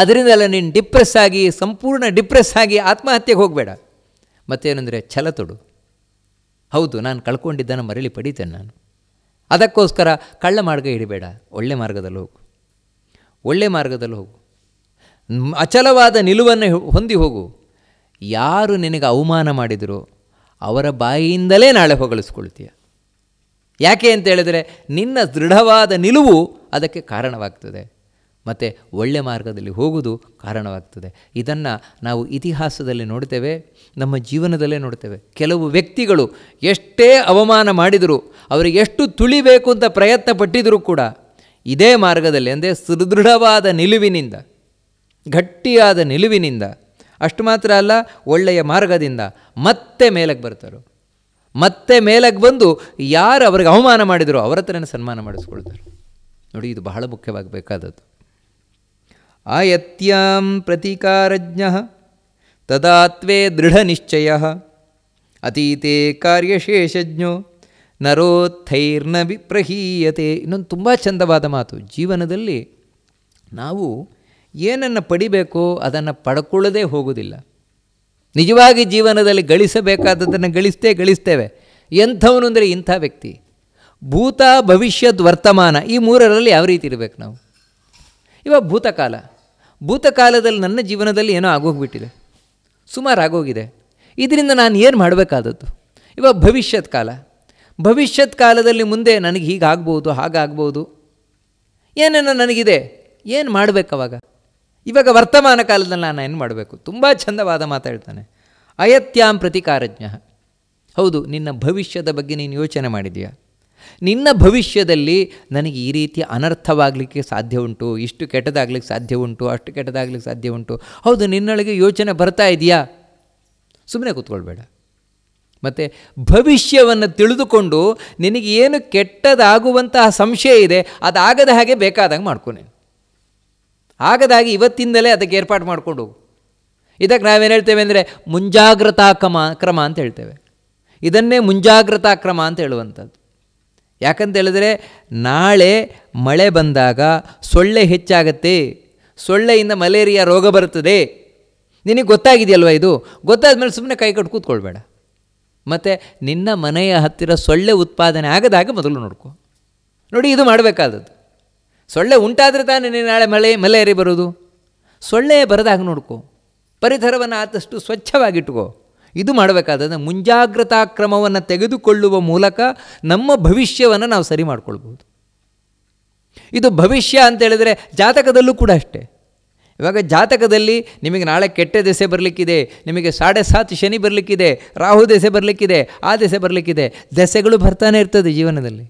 ಅದರಿಂದಲ್ಲ ನೀನು ಡಿಪ್ರೆಸ್ ಆಗಿ ಸಂಪೂರ್ಣ ಡಿಪ್ರೆಸ್ ಆಗಿ ಆತ್ಮಹತ್ಯೆಗೆ ಹೋಗಬೇಡ ಮತ್ತೇನೆಂದರೆ ಛಲ ತೊಡು ಹೌದು ನಾನು ಕಳ್ಕೊಂಡಿದ್ದನ್ನು ಮರಳಿ ಪಡಿತೇನೆ ನಾನು ಅದಕ್ಕೋಸ್ಕರ ಕಳ್ಳ ಮಾರ್ಗ ಹಿಡಿಬೇಡ ಒಳ್ಳೆ ಮಾರ್ಗದಲ್ಲಿ ಹೋಗು ಒಳ್ಳೆ ಮಾರ್ಗದಲ್ಲಿ ಹೋಗು ಅಚಲವಾದ ನಿಲುವನ್ನು ಹೊಂದಿ ಹೋಗು ಯಾರು ನಿನಗೆ ಅವಮಾನ ಮಾಡಿದರೂ ಅವರ ಬಾಯಿಯಿಂದಲೇ ನಾಳೆ ಹೊಗಳಿಸ್ಕೊಳ್ತೀಯ ಯಾಕೆ ಅಂತ ಹೇಳಿದರೆ ನಿನ್ನ ದೃಢವಾದ ನಿಲುವು ಅದಕ್ಕೆ ಕಾರಣವಾಗ್ತದೆ ಮತ್ತು ಒಳ್ಳೆಯ ಮಾರ್ಗದಲ್ಲಿ ಹೋಗುವುದು ಕಾರಣವಾಗ್ತದೆ ಇದನ್ನು ನಾವು ಇತಿಹಾಸದಲ್ಲಿ ನೋಡ್ತೇವೆ ನಮ್ಮ ಜೀವನದಲ್ಲೇ ನೋಡ್ತೇವೆ ಕೆಲವು ವ್ಯಕ್ತಿಗಳು ಎಷ್ಟೇ ಅವಮಾನ ಮಾಡಿದರೂ ಅವರಿಗೆ ಎಷ್ಟು ತುಳಿಬೇಕು ಅಂತ ಪ್ರಯತ್ನ ಪಟ್ಟಿದರೂ ಕೂಡ ಇದೇ ಮಾರ್ಗದಲ್ಲಿ ಅಂದರೆ ಸುದೃಢವಾದ ನಿಲುವಿನಿಂದ ಗಟ್ಟಿಯಾದ ನಿಲುವಿನಿಂದ ಅಷ್ಟು ಮಾತ್ರ ಅಲ್ಲ ಒಳ್ಳೆಯ ಮಾರ್ಗದಿಂದ ಮತ್ತೆ ಮೇಲಕ್ಕೆ ಬರ್ತಾರೋ ಮತ್ತೆ ಮೇಲಕ್ಕೆ ಬಂದು ಯಾರು ಅವ್ರಿಗೆ ಅವಮಾನ ಮಾಡಿದರೂ ಅವರ ಹತ್ರನೇ ಸನ್ಮಾನ ಮಾಡಿಸ್ಕೊಳ್ತಾರೆ ನೋಡಿ ಇದು ಬಹಳ ಮುಖ್ಯವಾಗಬೇಕಾದದ್ದು ಆಯತ್ಯಂ ಪ್ರತೀಕಾರಜ್ಞ ತದಾತ್ವೇ ದೃಢ ನಿಶ್ಚಯ ಅತೀತೆ ಕಾರ್ಯಶೇಷಜ್ಞೋ ನರೋತ್ಥೈರ್ನ ವಿಪ್ರಹೀಯತೆ ಇನ್ನೊಂದು ತುಂಬ ಚಂದವಾದ ಮಾತು ಜೀವನದಲ್ಲಿ ನಾವು ಏನನ್ನು ಪಡಿಬೇಕೋ ಅದನ್ನು ಪಡ್ಕೊಳ್ಳದೇ ಹೋಗುವುದಿಲ್ಲ ನಿಜವಾಗಿ ಜೀವನದಲ್ಲಿ ಗಳಿಸಬೇಕಾದದ್ದನ್ನು ಗಳಿಸ್ತೇ ಗಳಿಸ್ತೇವೆ ಎಂಥವನು ಅಂದರೆ ಇಂಥ ವ್ಯಕ್ತಿ ಭೂತ ಭವಿಷ್ಯದ್ ವರ್ತಮಾನ ಈ ಮೂರರಲ್ಲಿ ಯಾವ ರೀತಿ ಇರಬೇಕು ನಾವು ಇವಾಗ ಭೂತಕಾಲ ಭೂತಕಾಲದಲ್ಲಿ ನನ್ನ ಜೀವನದಲ್ಲಿ ಏನೋ ಆಗೋಗ್ಬಿಟ್ಟಿದೆ ಸುಮಾರು ಆಗೋಗಿದೆ ಇದರಿಂದ ನಾನು ಏನು ಮಾಡಬೇಕಾದದ್ದು ಇವಾಗ ಭವಿಷ್ಯದ ಕಾಲ ಭವಿಷ್ಯದ ಕಾಲದಲ್ಲಿ ಮುಂದೆ ನನಗೆ ಹೀಗಾಗ್ಬೋದು ಹಾಗಾಗ್ಬೋದು ಏನೇನೋ ನನಗಿದೆ ಏನು ಮಾಡಬೇಕು ಅವಾಗ ಇವಾಗ ವರ್ತಮಾನ ಕಾಲದಲ್ಲಿ ನಾನು ಏನು ಮಾಡಬೇಕು ತುಂಬ ಚಂದವಾದ ಮಾತಾಡ್ತಾನೆ ಅಯತ್ಯಾಂ ಪ್ರತಿಕಾರಜ್ಞ ಹೌದು ನಿನ್ನ ಭವಿಷ್ಯದ ಬಗ್ಗೆ ನೀನು ಯೋಚನೆ ಮಾಡಿದೆಯಾ ನಿನ್ನ ಭವಿಷ್ಯದಲ್ಲಿ ನನಗೆ ಈ ರೀತಿ ಅನರ್ಥವಾಗಲಿಕ್ಕೆ ಸಾಧ್ಯ ಉಂಟು ಇಷ್ಟು ಕೆಟ್ಟದಾಗಲಿಕ್ಕೆ ಸಾಧ್ಯ ಉಂಟು ಅಷ್ಟು ಕೆಟ್ಟದಾಗಲಿಕ್ಕೆ ಸಾಧ್ಯ ಉಂಟು ಹೌದು ನಿನ್ನೊಳಗೆ ಯೋಚನೆ ಬರ್ತಾ ಇದೆಯಾ ಸುಮ್ಮನೆ ಕೂತ್ಕೊಳ್ಬೇಡ ಮತ್ತು ಭವಿಷ್ಯವನ್ನು ತಿಳಿದುಕೊಂಡು ನಿನಗೆ ಏನು ಕೆಟ್ಟದಾಗುವಂತಹ ಸಂಶಯ ಇದೆ ಅದಾಗದ ಹಾಗೆ ಬೇಕಾದಂಗೆ ಮಾಡ್ಕೊನೆ ಆಗದಾಗಿ ಇವತ್ತಿಂದಲೇ ಅದಕ್ಕೆ ಏರ್ಪಾಡು ಮಾಡಿಕೊಂಡು ಇದಕ್ಕೆ ನಾವೇನು ಹೇಳ್ತೇವೆ ಅಂದರೆ ಮುಂಜಾಗ್ರತಾ ಕ್ರಮ ಕ್ರಮ ಅಂತ ಹೇಳ್ತೇವೆ ಇದನ್ನೇ ಮುಂಜಾಗ್ರತಾ ಕ್ರಮ ಅಂತ ಹೇಳುವಂಥದ್ದು ಯಾಕಂತ ಹೇಳಿದ್ರೆ ನಾಳೆ ಮಳೆ ಬಂದಾಗ ಸೊಳ್ಳೆ ಹೆಚ್ಚಾಗತ್ತೆ ಸೊಳ್ಳೆಯಿಂದ ಮಲೇರಿಯಾ ರೋಗ ಬರುತ್ತದೆ ನಿನಗೆ ಗೊತ್ತಾಗಿದೆಯಲ್ವ ಇದು ಗೊತ್ತಾದ ಮೇಲೆ ಸುಮ್ಮನೆ ಕೈ ಕಟ್ಟು ಕೂತ್ಕೊಳ್ಬೇಡ ಮತ್ತು ನಿನ್ನ ಮನೆಯ ಹತ್ತಿರ ಸೊಳ್ಳೆ ಉತ್ಪಾದನೆ ಆಗದಾಗ ಮೊದಲು ನೋಡ್ಕೊ ನೋಡಿ ಇದು ಮಾಡಬೇಕಾದದ್ದು ಸೊಳ್ಳೆ ಉಂಟಾದರೆ ತಾನೇ ನೀನು ನಾಳೆ ಮಳೆ ಮಲೇರಿ ಬರೋದು ಸೊಳ್ಳೆ ಬರದಾಗ ನೋಡ್ಕೊ ಪರಿಸರವನ್ನು ಆದಷ್ಟು ಸ್ವಚ್ಛವಾಗಿಟ್ಕೋ ಇದು ಮಾಡಬೇಕಾದ್ರೆ ಮುಂಜಾಗ್ರತಾ ಕ್ರಮವನ್ನು ತೆಗೆದುಕೊಳ್ಳುವ ಮೂಲಕ ನಮ್ಮ ಭವಿಷ್ಯವನ್ನು ನಾವು ಸರಿ ಮಾಡಿಕೊಳ್ಬೋದು ಇದು ಭವಿಷ್ಯ ಅಂತೇಳಿದರೆ ಜಾತಕದಲ್ಲೂ ಕೂಡ ಅಷ್ಟೇ ಇವಾಗ ಜಾತಕದಲ್ಲಿ ನಿಮಗೆ ನಾಳೆ ಕೆಟ್ಟ ದೆಸೆ ಬರಲಿಕ್ಕಿದೆ ನಿಮಗೆ ಸಾಡೆ ಸಾತ್ ಶನಿ ಬರಲಿಕ್ಕಿದೆ ರಾಹು ದೆಸೆ ಬರಲಿಕ್ಕಿದೆ ಆ ದೆಸೆ ಬರಲಿಕ್ಕಿದೆ ದೆಸೆಗಳು ಬರ್ತಾನೆ ಇರ್ತದೆ ಜೀವನದಲ್ಲಿ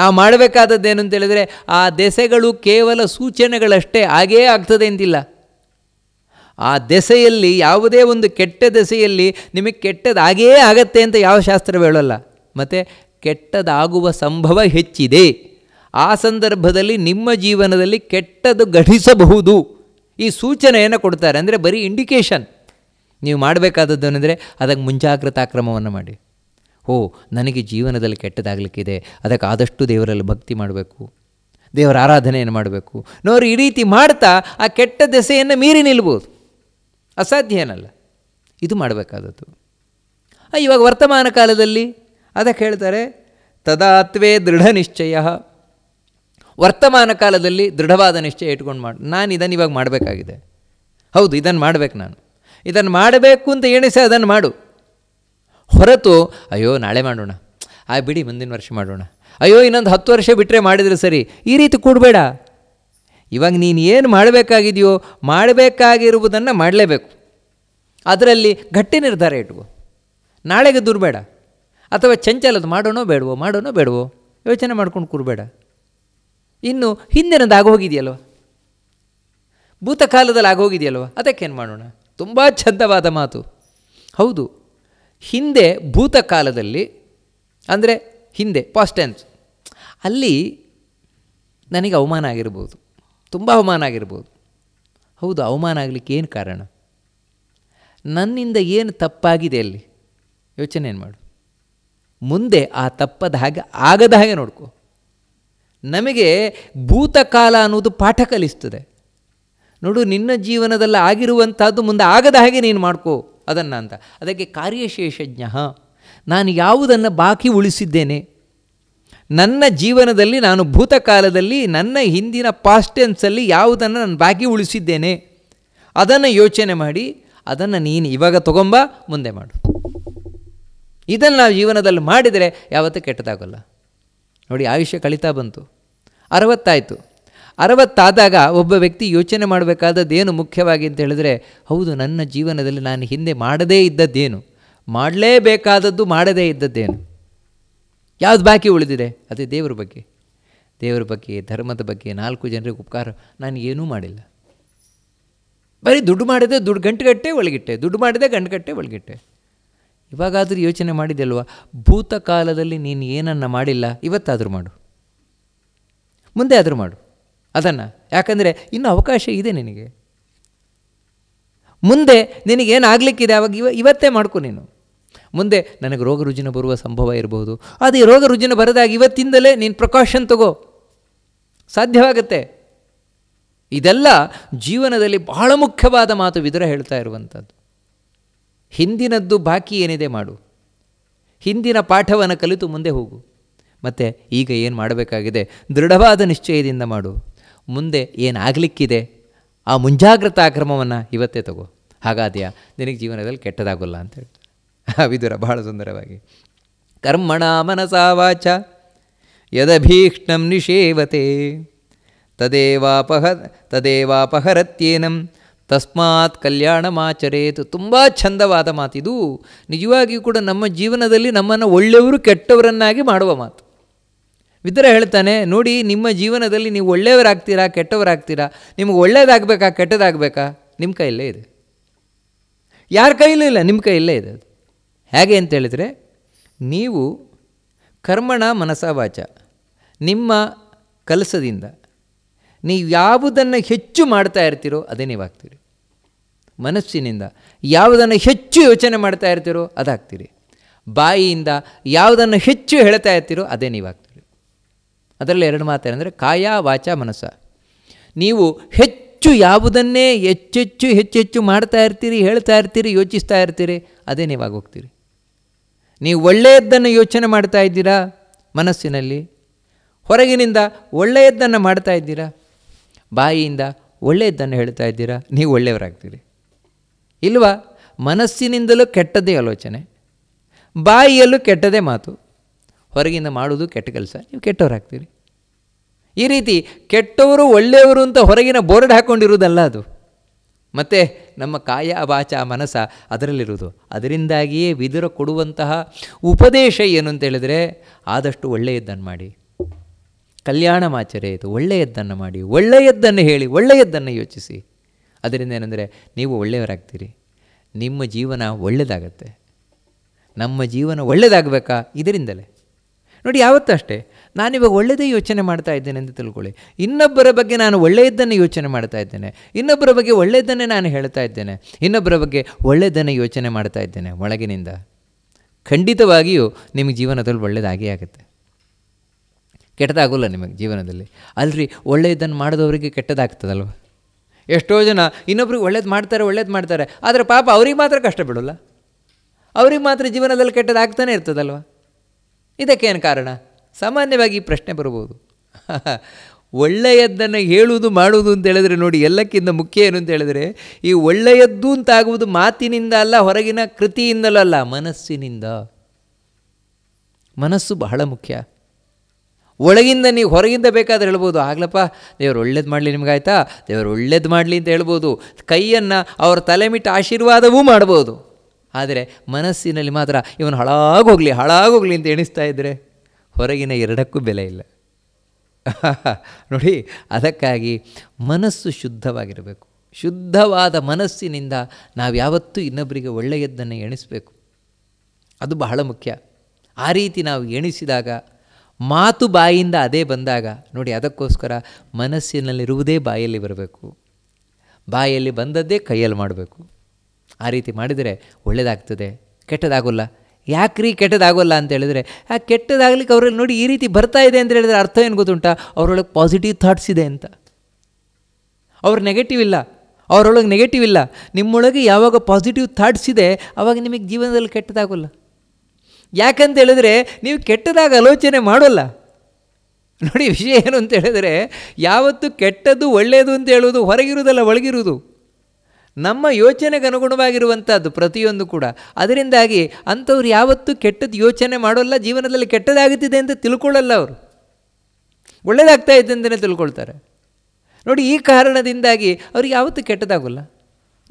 ನಾವು ಮಾಡಬೇಕಾದದ್ದೇನು ಅಂತೇಳಿದರೆ ಆ ದೆಸೆಗಳು ಕೇವಲ ಸೂಚನೆಗಳಷ್ಟೇ ಆಗೇ ಆಗ್ತದೆ ಅಂತಿಲ್ಲ ಆ ದೆಸೆಯಲ್ಲಿ ಯಾವುದೇ ಒಂದು ಕೆಟ್ಟ ದೆಸೆಯಲ್ಲಿ ನಿಮಗೆ ಕೆಟ್ಟದಾಗೇ ಆಗತ್ತೆ ಅಂತ ಯಾವ ಶಾಸ್ತ್ರ ಹೇಳಲ್ಲ ಮತ್ತು ಕೆಟ್ಟದಾಗುವ ಸಂಭವ ಹೆಚ್ಚಿದೆ ಆ ಸಂದರ್ಭದಲ್ಲಿ ನಿಮ್ಮ ಜೀವನದಲ್ಲಿ ಕೆಟ್ಟದು ಘಟಿಸಬಹುದು ಈ ಸೂಚನೆಯನ್ನು ಕೊಡ್ತಾರೆ ಅಂದರೆ ಬರೀ ಇಂಡಿಕೇಷನ್ ನೀವು ಮಾಡಬೇಕಾದದ್ದು ಅಂದರೆ ಅದಕ್ಕೆ ಮುಂಜಾಗ್ರತಾ ಕ್ರಮವನ್ನು ಮಾಡಿ ಓ ನನಗೆ ಜೀವನದಲ್ಲಿ ಕೆಟ್ಟದಾಗಲಿಕ್ಕಿದೆ ಅದಕ್ಕೆ ಆದಷ್ಟು ದೇವರಲ್ಲಿ ಭಕ್ತಿ ಮಾಡಬೇಕು ದೇವರ ಆರಾಧನೆಯನ್ನು ಮಾಡಬೇಕು ನೋರು ಈ ರೀತಿ ಮಾಡ್ತಾ ಆ ಕೆಟ್ಟ ದೆಸೆಯನ್ನು ಮೀರಿ ನಿಲ್ಬೋದು ಅಸಾಧ್ಯ ಏನಲ್ಲ ಇದು ಮಾಡಬೇಕಾದದ್ದು ಇವಾಗ ವರ್ತಮಾನ ಕಾಲದಲ್ಲಿ ಅದಕ್ಕೆ ಹೇಳ್ತಾರೆ ತದಾತ್ವೇ ದೃಢ ನಿಶ್ಚಯ ವರ್ತಮಾನ ಕಾಲದಲ್ಲಿ ದೃಢವಾದ ನಿಶ್ಚಯ ಇಟ್ಕೊಂಡು ಮಾಡಿ ನಾನು ಇದನ್ನು ಇವಾಗ ಮಾಡಬೇಕಾಗಿದೆ ಹೌದು ಇದನ್ನು ಮಾಡಬೇಕು ನಾನು ಇದನ್ನು ಮಾಡಬೇಕು ಅಂತ ಎಣಿಸಿ ಅದನ್ನು ಮಾಡು ಹೊರತು ಅಯ್ಯೋ ನಾಳೆ ಮಾಡೋಣ ಆ ಬಿಡಿ ಮುಂದಿನ ವರ್ಷ ಮಾಡೋಣ ಅಯ್ಯೋ ಇನ್ನೊಂದು ಹತ್ತು ವರ್ಷ ಬಿಟ್ಟರೆ ಮಾಡಿದರೆ ಸರಿ ಈ ರೀತಿ ಕೂಡಬೇಡ ಇವಾಗ ನೀನು ಏನು ಮಾಡಬೇಕಾಗಿದೆಯೋ ಮಾಡಬೇಕಾಗಿರುವುದನ್ನು ಮಾಡಲೇಬೇಕು ಅದರಲ್ಲಿ ಗಟ್ಟಿ ನಿರ್ಧಾರ ಇಟ್ಕೋ ನಾಳೆಗೆ ದುರ್ಬೇಡ ಅಥವಾ ಚಂಚಲದ ಮಾಡೋಣೋ ಬೇಡವೋ ಮಾಡೋಣೋ ಬೇಡವೋ ಯೋಚನೆ ಮಾಡ್ಕೊಂಡು ಕೂರಬೇಡ ಇನ್ನು ಹಿಂದಿನದು ಆಗೋಗಿದೆಯಲ್ವ ಭೂತಕಾಲದಲ್ಲಿ ಆಗೋಗಿದೆಯಲ್ವ ಅದಕ್ಕೇನು ಮಾಡೋಣ ತುಂಬ ಚಂದವಾದ ಮಾತು ಹೌದು ಹಿಂದೆ ಭೂತಕಾಲದಲ್ಲಿ ಅಂದರೆ ಹಿಂದೆ ಪಾಸ್ಟೆನ್ಸ್ ಅಲ್ಲಿ ನನಗೆ ಅವಮಾನ ಆಗಿರ್ಬೋದು ತುಂಬ ಅವಮಾನ ಆಗಿರ್ಬೋದು ಹೌದು ಅವಮಾನ ಆಗಲಿಕ್ಕೆ ಏನು ಕಾರಣ ನನ್ನಿಂದ ಏನು ತಪ್ಪಾಗಿದೆ ಅಲ್ಲಿ ಯೋಚನೆ ಏನು ಮಾಡು ಮುಂದೆ ಆ ತಪ್ಪದ ಹಾಗೆ ಆಗದ ಹಾಗೆ ನೋಡ್ಕೋ ನಮಗೆ ಭೂತಕಾಲ ಅನ್ನೋದು ಪಾಠ ಕಲಿಸ್ತದೆ ನೋಡು ನಿನ್ನ ಜೀವನದಲ್ಲಿ ಆಗಿರುವಂಥದ್ದು ಮುಂದೆ ಆಗದ ಹಾಗೆ ನೀನು ಮಾಡ್ಕೋ ಅದನ್ನು ಅಂತ ಅದಕ್ಕೆ ಕಾರ್ಯಶೇಷಜ್ಞ ನಾನು ಯಾವುದನ್ನು ಬಾಕಿ ಉಳಿಸಿದ್ದೇನೆ ನನ್ನ ಜೀವನದಲ್ಲಿ ನಾನು ಭೂತಕಾಲದಲ್ಲಿ ನನ್ನ ಹಿಂದಿನ ಪಾಸ್ಟೆನ್ಸಲ್ಲಿ ಯಾವುದನ್ನು ನಾನು ಬಾಕಿ ಉಳಿಸಿದ್ದೇನೆ ಅದನ್ನು ಯೋಚನೆ ಮಾಡಿ ಅದನ್ನು ನೀನು ಇವಾಗ ತಗೊಂಬ ಮುಂದೆ ಮಾಡು ಇದನ್ನು ನಾವು ಜೀವನದಲ್ಲಿ ಮಾಡಿದರೆ ಯಾವತ್ತೂ ಕೆಟ್ಟದಾಗಲ್ಲ ನೋಡಿ ಆಯುಷ್ಯ ಕಳೀತಾ ಬಂತು ಅರವತ್ತಾಯಿತು ಅರವತ್ತಾದಾಗ ಒಬ್ಬ ವ್ಯಕ್ತಿ ಯೋಚನೆ ಮಾಡಬೇಕಾದದ್ದೇನು ಮುಖ್ಯವಾಗಿ ಅಂತ ಹೇಳಿದ್ರೆ ಹೌದು ನನ್ನ ಜೀವನದಲ್ಲಿ ನಾನು ಹಿಂದೆ ಮಾಡದೇ ಇದ್ದದ್ದೇನು ಮಾಡಲೇಬೇಕಾದದ್ದು ಮಾಡದೇ ಇದ್ದದ್ದೇನು ಯಾವುದು ಬಾಕಿ ಉಳಿದಿದೆ ಅದೇ ದೇವರ ಬಗ್ಗೆ ದೇವರ ಬಗ್ಗೆ ಧರ್ಮದ ಬಗ್ಗೆ ನಾಲ್ಕು ಜನರಿಗೆ ಉಪಕಾರ ನಾನು ಏನೂ ಮಾಡಿಲ್ಲ ಬರೀ ದುಡ್ಡು ಮಾಡಿದೆ ದುಡ್ಡು ಗಂಟುಗಟ್ಟೆ ಒಳಗಿಟ್ಟೆ ದುಡ್ಡು ಮಾಡಿದೆ ಗಂಟುಗಟ್ಟೆ ಒಳಗಿಟ್ಟೆ ಇವಾಗಾದರೂ ಯೋಚನೆ ಮಾಡಿದೆಲ್ವ ಭೂತಕಾಲದಲ್ಲಿ ನೀನು ಏನನ್ನು ಮಾಡಿಲ್ಲ ಇವತ್ತಾದರೂ ಮಾಡು ಮುಂದೆ ಆದರೂ ಮಾಡು ಅದನ್ನು ಯಾಕಂದರೆ ಇನ್ನೂ ಅವಕಾಶ ಇದೆ ನಿನಗೆ ಮುಂದೆ ನಿನಗೇನಾಗಲಿಕ್ಕಿದೆ ಅವಾಗ ಇವ ಇವತ್ತೇ ಮಾಡ್ಕೊ ನೀನು ಮುಂದೆ ನನಗೆ ರೋಗ ರುಜಿನ ಬರುವ ಸಂಭವ ಇರಬಹುದು ಅದು ಈ ರೋಗ ರುಜಿನ ಬರೆದಾಗ ಇವತ್ತಿಂದಲೇ ನೀನು ಪ್ರಿಕಾಷನ್ ತಗೋ ಸಾಧ್ಯವಾಗತ್ತೆ ಇದೆಲ್ಲ ಜೀವನದಲ್ಲಿ ಬಹಳ ಮುಖ್ಯವಾದ ಮಾತು ವಿದುರ ಹೇಳ್ತಾ ಇರುವಂಥದ್ದು ಹಿಂದಿನದ್ದು ಬಾಕಿ ಏನಿದೆ ಮಾಡು ಹಿಂದಿನ ಪಾಠವನ್ನು ಕಲಿತು ಮುಂದೆ ಹೋಗು ಮತ್ತು ಈಗ ಏನು ಮಾಡಬೇಕಾಗಿದೆ ದೃಢವಾದ ನಿಶ್ಚಯದಿಂದ ಮಾಡು ಮುಂದೆ ಏನಾಗಲಿಕ್ಕಿದೆ ಆ ಮುಂಜಾಗ್ರತಾ ಕ್ರಮವನ್ನು ಇವತ್ತೇ ತಗೋ ಹಾಗಾದ್ಯಾ ನಿನಗೆ ಜೀವನದಲ್ಲಿ ಕೆಟ್ಟದಾಗಲ್ಲ ಅಂತೇಳಿ ವಿದುರ ಬಹಳ ಸುಂದರವಾಗಿ ಕರ್ಮಣ ಮನಸಾ ವಾಚ ಯದಭೀಕ್ಷ್ಣಂ ನಿಷೇವತೆ ತದೇವಾಪಹ ತದೇವಾಪಹರತ್ಯೇನಂ ತಸ್ಮಾತ್ ಕಲ್ಯಾಣಮಾಚರೇತು ತುಂಬ ಚಂದವಾದ ಮಾತಿದು ನಿಜವಾಗಿಯೂ ಕೂಡ ನಮ್ಮ ಜೀವನದಲ್ಲಿ ನಮ್ಮನ್ನು ಒಳ್ಳೆಯವರು ಕೆಟ್ಟವರನ್ನಾಗಿ ಮಾಡುವ ಮಾತು ವಿದ್ರ ಹೇಳ್ತಾನೆ ನೋಡಿ ನಿಮ್ಮ ಜೀವನದಲ್ಲಿ ನೀವು ಒಳ್ಳೆಯವರಾಗ್ತೀರಾ ಕೆಟ್ಟವರಾಗ್ತೀರಾ ನಿಮಗೆ ಒಳ್ಳೆಯದಾಗಬೇಕಾ ಕೆಟ್ಟದಾಗಬೇಕಾ ನಿಮ್ಮ ಕೈಯಲ್ಲೇ ಇದೆ ಯಾರ ಕೈಯಲ್ಲೂ ಇಲ್ಲ ನಿಮ್ಮ ಕೈಯಲ್ಲೇ ಇದೆ ಅದು ಹೇಗೆ ಅಂತೇಳಿದರೆ ನೀವು ಕರ್ಮಣ ಮನಸ ವಾಚ ನಿಮ್ಮ ಕಲಸದಿಂದ ನೀವು ಯಾವುದನ್ನು ಹೆಚ್ಚು ಮಾಡ್ತಾ ಇರ್ತೀರೋ ಅದೇ ನೀವಾಗ್ತೀರಿ ಮನಸ್ಸಿನಿಂದ ಯಾವುದನ್ನು ಹೆಚ್ಚು ಯೋಚನೆ ಮಾಡ್ತಾ ಇರ್ತೀರೋ ಅದಾಗ್ತೀರಿ ಬಾಯಿಯಿಂದ ಯಾವುದನ್ನು ಹೆಚ್ಚು ಹೇಳ್ತಾ ಇರ್ತೀರೋ ಅದೇ ನೀವಾಗ್ತೀರಿ ಅದರಲ್ಲಿ ಎರಡು ಮಾತೇನೆಂದರೆ ಕಾಯ ವಾಚ ಮನಸ್ಸ ನೀವು ಹೆಚ್ಚು ಯಾವುದನ್ನೇ ಹೆಚ್ಚೆಚ್ಚು ಹೆಚ್ಚೆಚ್ಚು ಮಾಡ್ತಾ ಇರ್ತೀರಿ ಹೇಳ್ತಾ ಇರ್ತೀರಿ ಯೋಚಿಸ್ತಾ ಇರ್ತೀರಿ ಅದೇ ನೀವಾಗೋಗ್ತೀರಿ ನೀವು ಒಳ್ಳೆಯದ್ದನ್ನು ಯೋಚನೆ ಮಾಡ್ತಾ ಇದ್ದೀರಾ ಮನಸ್ಸಿನಲ್ಲಿ ಹೊರಗಿನಿಂದ ಒಳ್ಳೆಯದ್ದನ್ನು ಮಾಡ್ತಾ ಇದ್ದೀರಾ ಬಾಯಿಯಿಂದ ಒಳ್ಳೆಯದ್ದನ್ನು ಹೇಳ್ತಾ ಇದ್ದೀರಾ ನೀವು ಒಳ್ಳೆಯವರಾಗ್ತೀರಿ ಇಲ್ವಾ ಮನಸ್ಸಿನಿಂದಲೂ ಕೆಟ್ಟದೇ ಆಲೋಚನೆ ಬಾಯಿಯಲ್ಲೂ ಕೆಟ್ಟದೇ ಮಾತು ಹೊರಗಿಂದ ಮಾಡೋದು ಕೆಟ್ಟ ಕೆಲಸ ನೀವು ಕೆಟ್ಟವರಾಗ್ತೀರಿ ಈ ರೀತಿ ಕೆಟ್ಟವರು ಒಳ್ಳೆಯವರು ಅಂತ ಹೊರಗಿನ ಬೋರ್ಡ್ ಹಾಕ್ಕೊಂಡಿರುವುದಲ್ಲ ಅದು ಮತ್ತು ನಮ್ಮ ಕಾಯ ವಾಚ ಮನಸ್ಸ ಅದರಲ್ಲಿರುವುದು ಅದರಿಂದಾಗಿಯೇ ವಿದುರ ಕೊಡುವಂತಹ ಉಪದೇಶ ಏನು ಅಂತ ಹೇಳಿದರೆ ಆದಷ್ಟು ಒಳ್ಳೆಯದ್ದನ್ನು ಮಾಡಿ ಕಲ್ಯಾಣ ಮಾಚರೆಯದು ಒಳ್ಳೆಯದ್ದನ್ನು ಮಾಡಿ ಒಳ್ಳೆಯದ್ದನ್ನು ಹೇಳಿ ಒಳ್ಳೆಯದ್ದನ್ನು ಯೋಚಿಸಿ ಅದರಿಂದ ಏನಂದರೆ ನೀವು ಒಳ್ಳೆಯವರಾಗ್ತೀರಿ ನಿಮ್ಮ ಜೀವನ ಒಳ್ಳೆಯದಾಗತ್ತೆ ನಮ್ಮ ಜೀವನ ಒಳ್ಳೆಯದಾಗಬೇಕಾ ಇದರಿಂದಲೇ ನೋಡಿ ಯಾವತ್ತೂ ಅಷ್ಟೇ ನಾನಿವಾಗ ಒಳ್ಳೆಯದೇ ಯೋಚನೆ ಮಾಡ್ತಾ ಇದ್ದೇನೆ ಅಂತ ತಿಳ್ಕೊಳ್ಳಿ ಇನ್ನೊಬ್ಬರ ಬಗ್ಗೆ ನಾನು ಒಳ್ಳೆಯದನ್ನು ಯೋಚನೆ ಮಾಡ್ತಾ ಇದ್ದೇನೆ ಇನ್ನೊಬ್ಬರ ಬಗ್ಗೆ ಒಳ್ಳೆಯದನ್ನೇ ನಾನು ಹೇಳ್ತಾ ಇದ್ದೇನೆ ಇನ್ನೊಬ್ಬರ ಬಗ್ಗೆ ಒಳ್ಳೆಯದನ್ನೇ ಯೋಚನೆ ಮಾಡ್ತಾ ಇದ್ದೇನೆ ಒಳಗಿನಿಂದ ಖಂಡಿತವಾಗಿಯೂ ನಿಮಗೆ ಜೀವನದಲ್ಲಿ ಒಳ್ಳೆಯದಾಗೇ ಆಗುತ್ತೆ ಕೆಟ್ಟದಾಗೋಲ್ಲ ನಿಮಗೆ ಜೀವನದಲ್ಲಿ ಅಲ್ರಿ ಒಳ್ಳೆಯದನ್ನು ಮಾಡಿದವರಿಗೆ ಕೆಟ್ಟದಾಗ್ತದಲ್ವ ಎಷ್ಟೋ ಜನ ಇನ್ನೊಬ್ರಿಗೆ ಒಳ್ಳೇದು ಮಾಡ್ತಾರೆ ಒಳ್ಳೇದು ಮಾಡ್ತಾರೆ ಆದರೆ ಪಾಪ ಅವ್ರಿಗೆ ಮಾತ್ರ ಕಷ್ಟ ಬಿಡೋಲ್ಲ ಅವ್ರಿಗೆ ಮಾತ್ರ ಜೀವನದಲ್ಲಿ ಕೆಟ್ಟದಾಗ್ತಾನೆ ಇರ್ತದಲ್ವ ಇದಕ್ಕೇನು ಕಾರಣ ಸಾಮಾನ್ಯವಾಗಿ ಪ್ರಶ್ನೆ ಬರ್ಬೋದು ಒಳ್ಳೆಯದ್ದನ್ನು ಹೇಳುವುದು ಮಾಡುವುದು ಅಂತ ಹೇಳಿದ್ರೆ ನೋಡಿ ಎಲ್ಲಕ್ಕಿಂತ ಮುಖ್ಯ ಏನು ಅಂತ ಹೇಳಿದರೆ ಈ ಒಳ್ಳೆಯದ್ದು ಅಂತಾಗುವುದು ಮಾತಿನಿಂದ ಅಲ್ಲ ಹೊರಗಿನ ಕೃತಿಯಿಂದಲೂ ಅಲ್ಲ ಮನಸ್ಸಿನಿಂದ ಮನಸ್ಸು ಬಹಳ ಮುಖ್ಯ ಒಳಗಿಂದ ನೀವು ಹೊರಗಿಂದ ಬೇಕಾದ್ರೆ ಹೇಳ್ಬೋದು ಆಗ್ಲಪ್ಪ ದೇವರು ಒಳ್ಳೇದು ಮಾಡಲಿ ನಿಮಗಾಯ್ತಾ ದೇವರು ಒಳ್ಳೇದು ಮಾಡಲಿ ಅಂತ ಹೇಳ್ಬೋದು ಕೈಯನ್ನು ಅವರ ತಲೆ ಆಶೀರ್ವಾದವೂ ಮಾಡ್ಬೋದು ಆದರೆ ಮನಸ್ಸಿನಲ್ಲಿ ಮಾತ್ರ ಇವನು ಹಾಳಾಗೋಗ್ಲಿ ಹಾಳಾಗೋಗ್ಲಿ ಅಂತ ಎಣಿಸ್ತಾ ಇದ್ದರೆ ಹೊರಗಿನ ಎರಡಕ್ಕೂ ಬೆಲೆ ಇಲ್ಲ ನೋಡಿ ಅದಕ್ಕಾಗಿ ಮನಸ್ಸು ಶುದ್ಧವಾಗಿರಬೇಕು ಶುದ್ಧವಾದ ಮನಸ್ಸಿನಿಂದ ನಾವು ಯಾವತ್ತೂ ಇನ್ನೊಬ್ಬರಿಗೆ ಒಳ್ಳೆಯದ್ದನ್ನು ಎಣಿಸಬೇಕು ಅದು ಬಹಳ ಮುಖ್ಯ ಆ ರೀತಿ ನಾವು ಎಣಿಸಿದಾಗ ಮಾತು ಬಾಯಿಯಿಂದ ಅದೇ ಬಂದಾಗ ನೋಡಿ ಅದಕ್ಕೋಸ್ಕರ ಮನಸ್ಸಿನಲ್ಲಿರುವುದೇ ಬಾಯಲ್ಲಿ ಬರಬೇಕು ಬಾಯಲ್ಲಿ ಬಂದದ್ದೇ ಕೈಯಲ್ಲಿ ಮಾಡಬೇಕು ಆ ರೀತಿ ಮಾಡಿದರೆ ಒಳ್ಳೆಯದಾಗ್ತದೆ ಕೆಟ್ಟದಾಗಲ್ಲ ಯಾಕ್ರಿ ಕೆಟ್ಟದಾಗೋಲ್ಲ ಅಂತ ಹೇಳಿದ್ರೆ ಆ ಕೆಟ್ಟದಾಗಲಿಕ್ಕೆ ಅವರಲ್ಲಿ ನೋಡಿ ಈ ರೀತಿ ಬರ್ತಾ ಇದೆ ಅಂತ ಹೇಳಿದ್ರೆ ಅರ್ಥ ಏನು ಗೊತ್ತುಂಟ ಅವರೊಳಗೆ ಪಾಸಿಟಿವ್ ಥಾಟ್ಸ್ ಇದೆ ಅಂತ ಅವ್ರು ನೆಗೆಟಿವ್ ಇಲ್ಲ ಅವರೊಳಗೆ ನೆಗೆಟಿವ್ ಇಲ್ಲ ನಿಮ್ಮೊಳಗೆ ಯಾವಾಗ ಪಾಸಿಟಿವ್ ಥಾಟ್ಸ್ ಇದೆ ಆವಾಗ ನಿಮಗೆ ಜೀವನದಲ್ಲಿ ಕೆಟ್ಟದಾಗೋಲ್ಲ ಯಾಕಂತ ಹೇಳಿದ್ರೆ ನೀವು ಕೆಟ್ಟದಾಗ ಆಲೋಚನೆ ಮಾಡೋಲ್ಲ ನೋಡಿ ವಿಷಯ ಏನು ಅಂತ ಹೇಳಿದ್ರೆ ಯಾವತ್ತು ಕೆಟ್ಟದ್ದು ಒಳ್ಳೆಯದು ಅಂತ ಹೇಳೋದು ಹೊರಗಿರುವುದಲ್ಲ ಒಳಗಿರುವುದು ನಮ್ಮ ಯೋಚನೆಗೆ ಅನುಗುಣವಾಗಿರುವಂಥದ್ದು ಪ್ರತಿಯೊಂದು ಕೂಡ ಅದರಿಂದಾಗಿ ಅಂಥವ್ರು ಯಾವತ್ತೂ ಕೆಟ್ಟದ್ದು ಯೋಚನೆ ಮಾಡೋಲ್ಲ ಜೀವನದಲ್ಲಿ ಕೆಟ್ಟದಾಗುತ್ತಿದೆ ಅಂತ ತಿಳ್ಕೊಳ್ಳಲ್ಲ ಅವರು ಒಳ್ಳೆಯದಾಗ್ತಾ ಇದೆ ಅಂತಲೇ ತಿಳ್ಕೊಳ್ತಾರೆ ನೋಡಿ ಈ ಕಾರಣದಿಂದಾಗಿ ಅವ್ರಿಗೆ ಯಾವತ್ತೂ ಕೆಟ್ಟದಾಗಲ್ಲ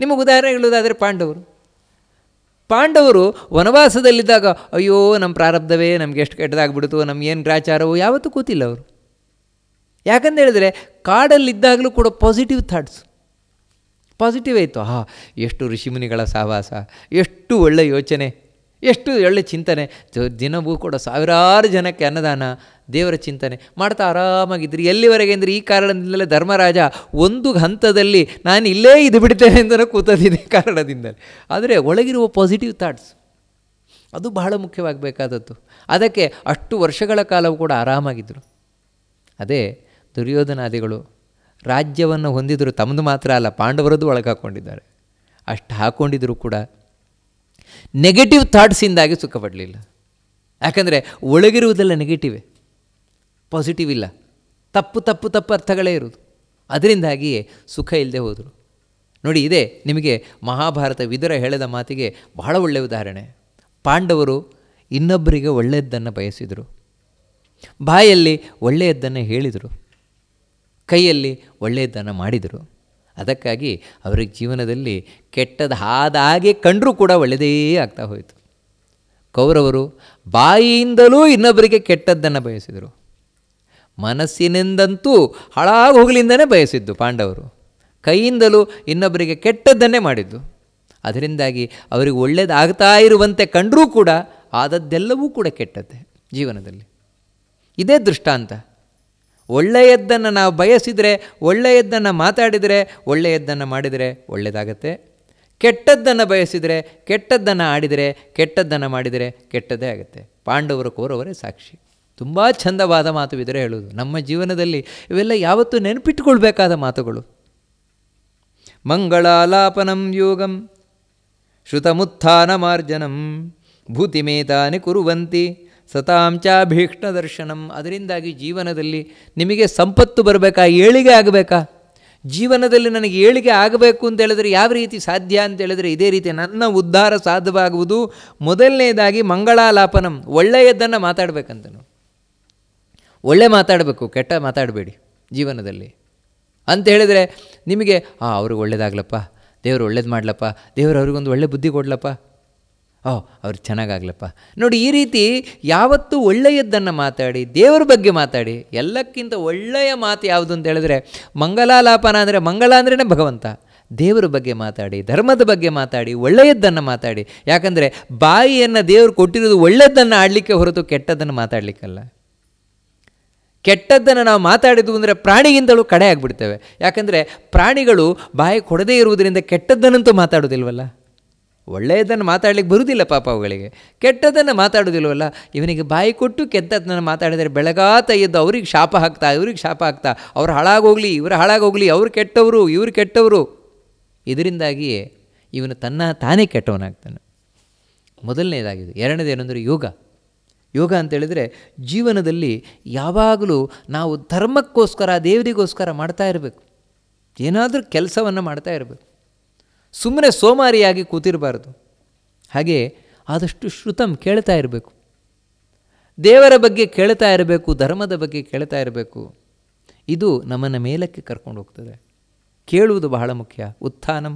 ನಿಮಗೆ ಉದಾಹರಣೆ ಹೇಳೋದಾದರೆ ಪಾಂಡವರು ಪಾಂಡವರು ವನವಾಸದಲ್ಲಿದ್ದಾಗ ಅಯ್ಯೋ ನಮ್ಮ ಪ್ರಾರಬ್ಧವೇ ನಮಗೆ ಎಷ್ಟು ಕೆಟ್ಟದಾಗ್ಬಿಡ್ತು ನಮಗೇನು ಗ್ರಾಚಾರವೋ ಯಾವತ್ತೂ ಕೂತಿಲ್ಲ ಅವರು ಯಾಕಂತ ಹೇಳಿದರೆ ಕಾಡಲ್ಲಿದ್ದಾಗಲೂ ಕೂಡ ಪಾಸಿಟಿವ್ ಥಾಟ್ಸ್ ಪಾಸಿಟಿವ್ ಆಯಿತು ಹಾ ಎಷ್ಟು ಋಷಿಮುನಿಗಳ ಸಹವಾಸ ಎಷ್ಟು ಒಳ್ಳೆಯ ಯೋಚನೆ ಎಷ್ಟು ಒಳ್ಳೆ ಚಿಂತನೆ ದಿನವೂ ಕೂಡ ಸಾವಿರಾರು ಜನಕ್ಕೆ ಅನ್ನದಾನ ದೇವರ ಚಿಂತನೆ ಮಾಡ್ತಾ ಆರಾಮಾಗಿದ್ದರು ಎಲ್ಲಿವರೆಗೆ ಅಂದರೆ ಈ ಕಾರಣದಿಂದಲೇ ಧರ್ಮರಾಜ ಒಂದು ಹಂತದಲ್ಲಿ ನಾನು ಇಲ್ಲೇ ಇದು ಬಿಡ್ತೇನೆ ಅಂತ ಕೂತದಿದೆ ಕಾರಣದಿಂದಲೇ ಆದರೆ ಒಳಗಿರುವ ಪಾಸಿಟಿವ್ ಥಾಟ್ಸ್ ಅದು ಬಹಳ ಮುಖ್ಯವಾಗಬೇಕಾದದ್ದು ಅದಕ್ಕೆ ಅಷ್ಟು ವರ್ಷಗಳ ಕಾಲವೂ ಕೂಡ ಆರಾಮಾಗಿದ್ದರು ಅದೇ ದುರ್ಯೋಧನಾದಿಗಳು ರಾಜ್ಯವನ್ನು ಹೊಂದಿದ್ರು ತಮ್ಮದು ಮಾತ್ರ ಅಲ್ಲ ಪಾಂಡವರದ್ದು ಒಳಗೆ ಹಾಕ್ಕೊಂಡಿದ್ದಾರೆ ಅಷ್ಟು ಹಾಕ್ಕೊಂಡಿದ್ರು ಕೂಡ ನೆಗೆಟಿವ್ ಥಾಟ್ಸಿಂದಾಗಿ ಸುಖಪಡಲಿಲ್ಲ ಯಾಕಂದರೆ ಒಳಗಿರುವುದೆಲ್ಲ ನೆಗೆಟಿವೇ ಪಾಸಿಟಿವ್ ಇಲ್ಲ ತಪ್ಪು ತಪ್ಪು ತಪ್ಪು ಅರ್ಥಗಳೇ ಇರೋದು ಅದರಿಂದಾಗಿಯೇ ಸುಖ ಇಲ್ಲದೆ ಹೋದರು ನೋಡಿ ಇದೇ ನಿಮಗೆ ಮಹಾಭಾರತ ವಿದುರ ಹೇಳಿದ ಮಾತಿಗೆ ಬಹಳ ಒಳ್ಳೆಯ ಉದಾಹರಣೆ ಪಾಂಡವರು ಇನ್ನೊಬ್ಬರಿಗೆ ಒಳ್ಳೆಯದ್ದನ್ನು ಬಯಸಿದರು ಬಾಯಲ್ಲಿ ಒಳ್ಳೆಯದ್ದನ್ನು ಹೇಳಿದರು ಕೈಯಲ್ಲಿ ಒಳ್ಳೆಯದನ್ನು ಮಾಡಿದರು ಅದಕ್ಕಾಗಿ ಅವ್ರಿಗೆ ಜೀವನದಲ್ಲಿ ಕೆಟ್ಟದ್ದು ಹಾಗೆ ಕಂಡರೂ ಕೂಡ ಒಳ್ಳೆಯದೇ ಆಗ್ತಾ ಹೋಯಿತು ಕೌರವರು ಬಾಯಿಯಿಂದಲೂ ಇನ್ನೊಬ್ಬರಿಗೆ ಕೆಟ್ಟದ್ದನ್ನು ಬಯಸಿದರು ಮನಸ್ಸಿನಿಂದಂತೂ ಹಾಳಾಗಿ ಹೋಗಲಿಂದನೇ ಬಯಸಿದ್ದು ಪಾಂಡವರು ಕೈಯಿಂದಲೂ ಇನ್ನೊಬ್ಬರಿಗೆ ಕೆಟ್ಟದ್ದನ್ನೇ ಮಾಡಿದ್ದು ಅದರಿಂದಾಗಿ ಅವರಿಗೆ ಒಳ್ಳೆಯದಾಗ್ತಾ ಇರುವಂತೆ ಕಂಡರೂ ಕೂಡ ಆದದ್ದೆಲ್ಲವೂ ಕೂಡ ಕೆಟ್ಟದ್ದೇ ಜೀವನದಲ್ಲಿ ಇದೇ ದೃಷ್ಟಾಂತ ಒಳ್ಳೆಯದ್ದನ್ನು ನಾವು ಬಯಸಿದರೆ ಒಳ್ಳೆಯದ್ದನ್ನು ಮಾತಾಡಿದರೆ ಒಳ್ಳೆಯದ್ದನ್ನು ಮಾಡಿದರೆ ಒಳ್ಳೆಯದಾಗತ್ತೆ ಕೆಟ್ಟದ್ದನ್ನು ಬಯಸಿದರೆ ಕೆಟ್ಟದ್ದನ್ನು ಆಡಿದರೆ ಕೆಟ್ಟದ್ದನ್ನು ಮಾಡಿದರೆ ಕೆಟ್ಟದ್ದೇ ಆಗುತ್ತೆ ಪಾಂಡವರು ಕೋರವರೇ ಸಾಕ್ಷಿ ತುಂಬ ಚಂದವಾದ ಮಾತು ಇದ್ರೆ ಹೇಳೋದು ನಮ್ಮ ಜೀವನದಲ್ಲಿ ಇವೆಲ್ಲ ಯಾವತ್ತೂ ನೆನಪಿಟ್ಟುಕೊಳ್ಬೇಕಾದ ಮಾತುಗಳು ಮಂಗಳಾಲಾಪನಂ ಯೋಗಂ ಶ್ರುತಮುತ್ಥಾನ ಮಾರ್ಜನಂ ಭೂತಿಮೇತಾನೆ ಕುರುವಂತಿ ಭೀಕ್ಷ್ಣ ದರ್ಶನಂ ಅದರಿಂದಾಗಿ ಜೀವನದಲ್ಲಿ ನಿಮಗೆ ಸಂಪತ್ತು ಬರಬೇಕಾ ಏಳಿಗೆ ಆಗಬೇಕಾ ಜೀವನದಲ್ಲಿ ನನಗೆ ಏಳಿಗೆ ಆಗಬೇಕು ಅಂತ ಹೇಳಿದ್ರೆ ಯಾವ ರೀತಿ ಸಾಧ್ಯ ಅಂತ ಹೇಳಿದರೆ ಇದೇ ರೀತಿ ನನ್ನ ಉದ್ಧಾರ ಸಾಧ್ಯವಾಗುವುದು ಮೊದಲನೇದಾಗಿ ಮಂಗಳಾಲಾಪನಂ ಒಳ್ಳೆಯದನ್ನು ಮಾತಾಡಬೇಕಂತ ಒಳ್ಳೆ ಮಾತಾಡಬೇಕು ಕೆಟ್ಟ ಮಾತಾಡಬೇಡಿ ಜೀವನದಲ್ಲಿ ಅಂತ ಹೇಳಿದರೆ ನಿಮಗೆ ಹಾಂ ಅವ್ರಿಗೆ ಒಳ್ಳೇದಾಗ್ಲಪ್ಪ ದೇವರು ಒಳ್ಳೇದು ಮಾಡಲಪ್ಪ ದೇವರು ಅವ್ರಿಗೊಂದು ಒಳ್ಳೆ ಬುದ್ಧಿ ಕೊಡ್ಲಪ್ಪ ಓಹ್ ಅವ್ರು ಚೆನ್ನಾಗಾಗ್ಲಪ್ಪ ನೋಡಿ ಈ ರೀತಿ ಯಾವತ್ತೂ ಒಳ್ಳೆಯದ್ದನ್ನು ಮಾತಾಡಿ ದೇವರ ಬಗ್ಗೆ ಮಾತಾಡಿ ಎಲ್ಲಕ್ಕಿಂತ ಒಳ್ಳೆಯ ಮಾತು ಯಾವುದು ಅಂತ ಹೇಳಿದ್ರೆ ಮಂಗಲಾಲಾಪನ ಅಂದರೆ ಮಂಗಲ ಅಂದ್ರೇ ಭಗವಂತ ದೇವರ ಬಗ್ಗೆ ಮಾತಾಡಿ ಧರ್ಮದ ಬಗ್ಗೆ ಮಾತಾಡಿ ಒಳ್ಳೆಯದ್ದನ್ನು ಮಾತಾಡಿ ಯಾಕಂದರೆ ಬಾಯಿಯನ್ನು ದೇವರು ಕೊಟ್ಟಿರೋದು ಒಳ್ಳೆಯದನ್ನು ಆಡಲಿಕ್ಕೆ ಹೊರತು ಕೆಟ್ಟದ್ದನ್ನು ಮಾತಾಡಲಿಕ್ಕಲ್ಲ ಕೆಟ್ಟದ್ದನ್ನು ನಾವು ಮಾತಾಡಿದ್ವು ಅಂದರೆ ಪ್ರಾಣಿಗಿಂತಲೂ ಕಡೆ ಆಗಿಬಿಡ್ತೇವೆ ಯಾಕಂದರೆ ಪ್ರಾಣಿಗಳು ಬಾಯಿ ಕೊಡದೇ ಇರುವುದರಿಂದ ಕೆಟ್ಟದ್ದನ್ನಂತೂ ಮಾತಾಡೋದಿಲ್ವಲ್ಲ ಒಳ್ಳೆಯದನ್ನು ಮಾತಾಡಲಿಕ್ಕೆ ಬರುವುದಿಲ್ಲ ಪಾಪ ಅವುಗಳಿಗೆ ಕೆಟ್ಟದನ್ನು ಮಾತಾಡೋದಿಲ್ಲವಲ್ಲ ಇವನಿಗೆ ಬಾಯಿ ಕೊಟ್ಟು ಕೆತ್ತದನ್ನು ಮಾತಾಡಿದರೆ ಬೆಳಗಾತ ಎದ್ದು ಅವ್ರಿಗೆ ಶಾಪ ಹಾಕ್ತಾ ಇವ್ರಿಗೆ ಶಾಪ ಹಾಕ್ತಾ ಅವ್ರು ಹಾಳಾಗೋಗಲಿ ಇವರು ಹಾಳಾಗೋಗ್ಲಿ ಅವರು ಕೆಟ್ಟವರು ಇವರು ಕೆಟ್ಟವರು ಇದರಿಂದಾಗಿಯೇ ಇವನು ತನ್ನ ತಾನೇ ಕೆಟ್ಟವನಾಗ್ತಾನೆ ಮೊದಲನೇದಾಗಿದೆ ಎರಡನೇದೇನೆಂದರೆ ಯೋಗ ಯೋಗ ಅಂತೇಳಿದರೆ ಜೀವನದಲ್ಲಿ ಯಾವಾಗಲೂ ನಾವು ಧರ್ಮಕ್ಕೋಸ್ಕರ ದೇವರಿಗೋಸ್ಕರ ಮಾಡ್ತಾ ಇರಬೇಕು ಏನಾದರೂ ಕೆಲಸವನ್ನು ಮಾಡ್ತಾ ಇರಬೇಕು ಸುಮ್ಮನೆ ಸೋಮಾರಿಯಾಗಿ ಕೂತಿರಬಾರ್ದು ಹಾಗೆ ಆದಷ್ಟು ಶ್ರುತಂ ಕೇಳ್ತಾ ಇರಬೇಕು ದೇವರ ಬಗ್ಗೆ ಕೇಳ್ತಾ ಇರಬೇಕು ಧರ್ಮದ ಬಗ್ಗೆ ಕೇಳ್ತಾ ಇರಬೇಕು ಇದು ನಮ್ಮನ್ನು ಮೇಲಕ್ಕೆ ಕರ್ಕೊಂಡು ಹೋಗ್ತದೆ ಕೇಳುವುದು ಬಹಳ ಮುಖ್ಯ ಉತ್ಥಾನಂ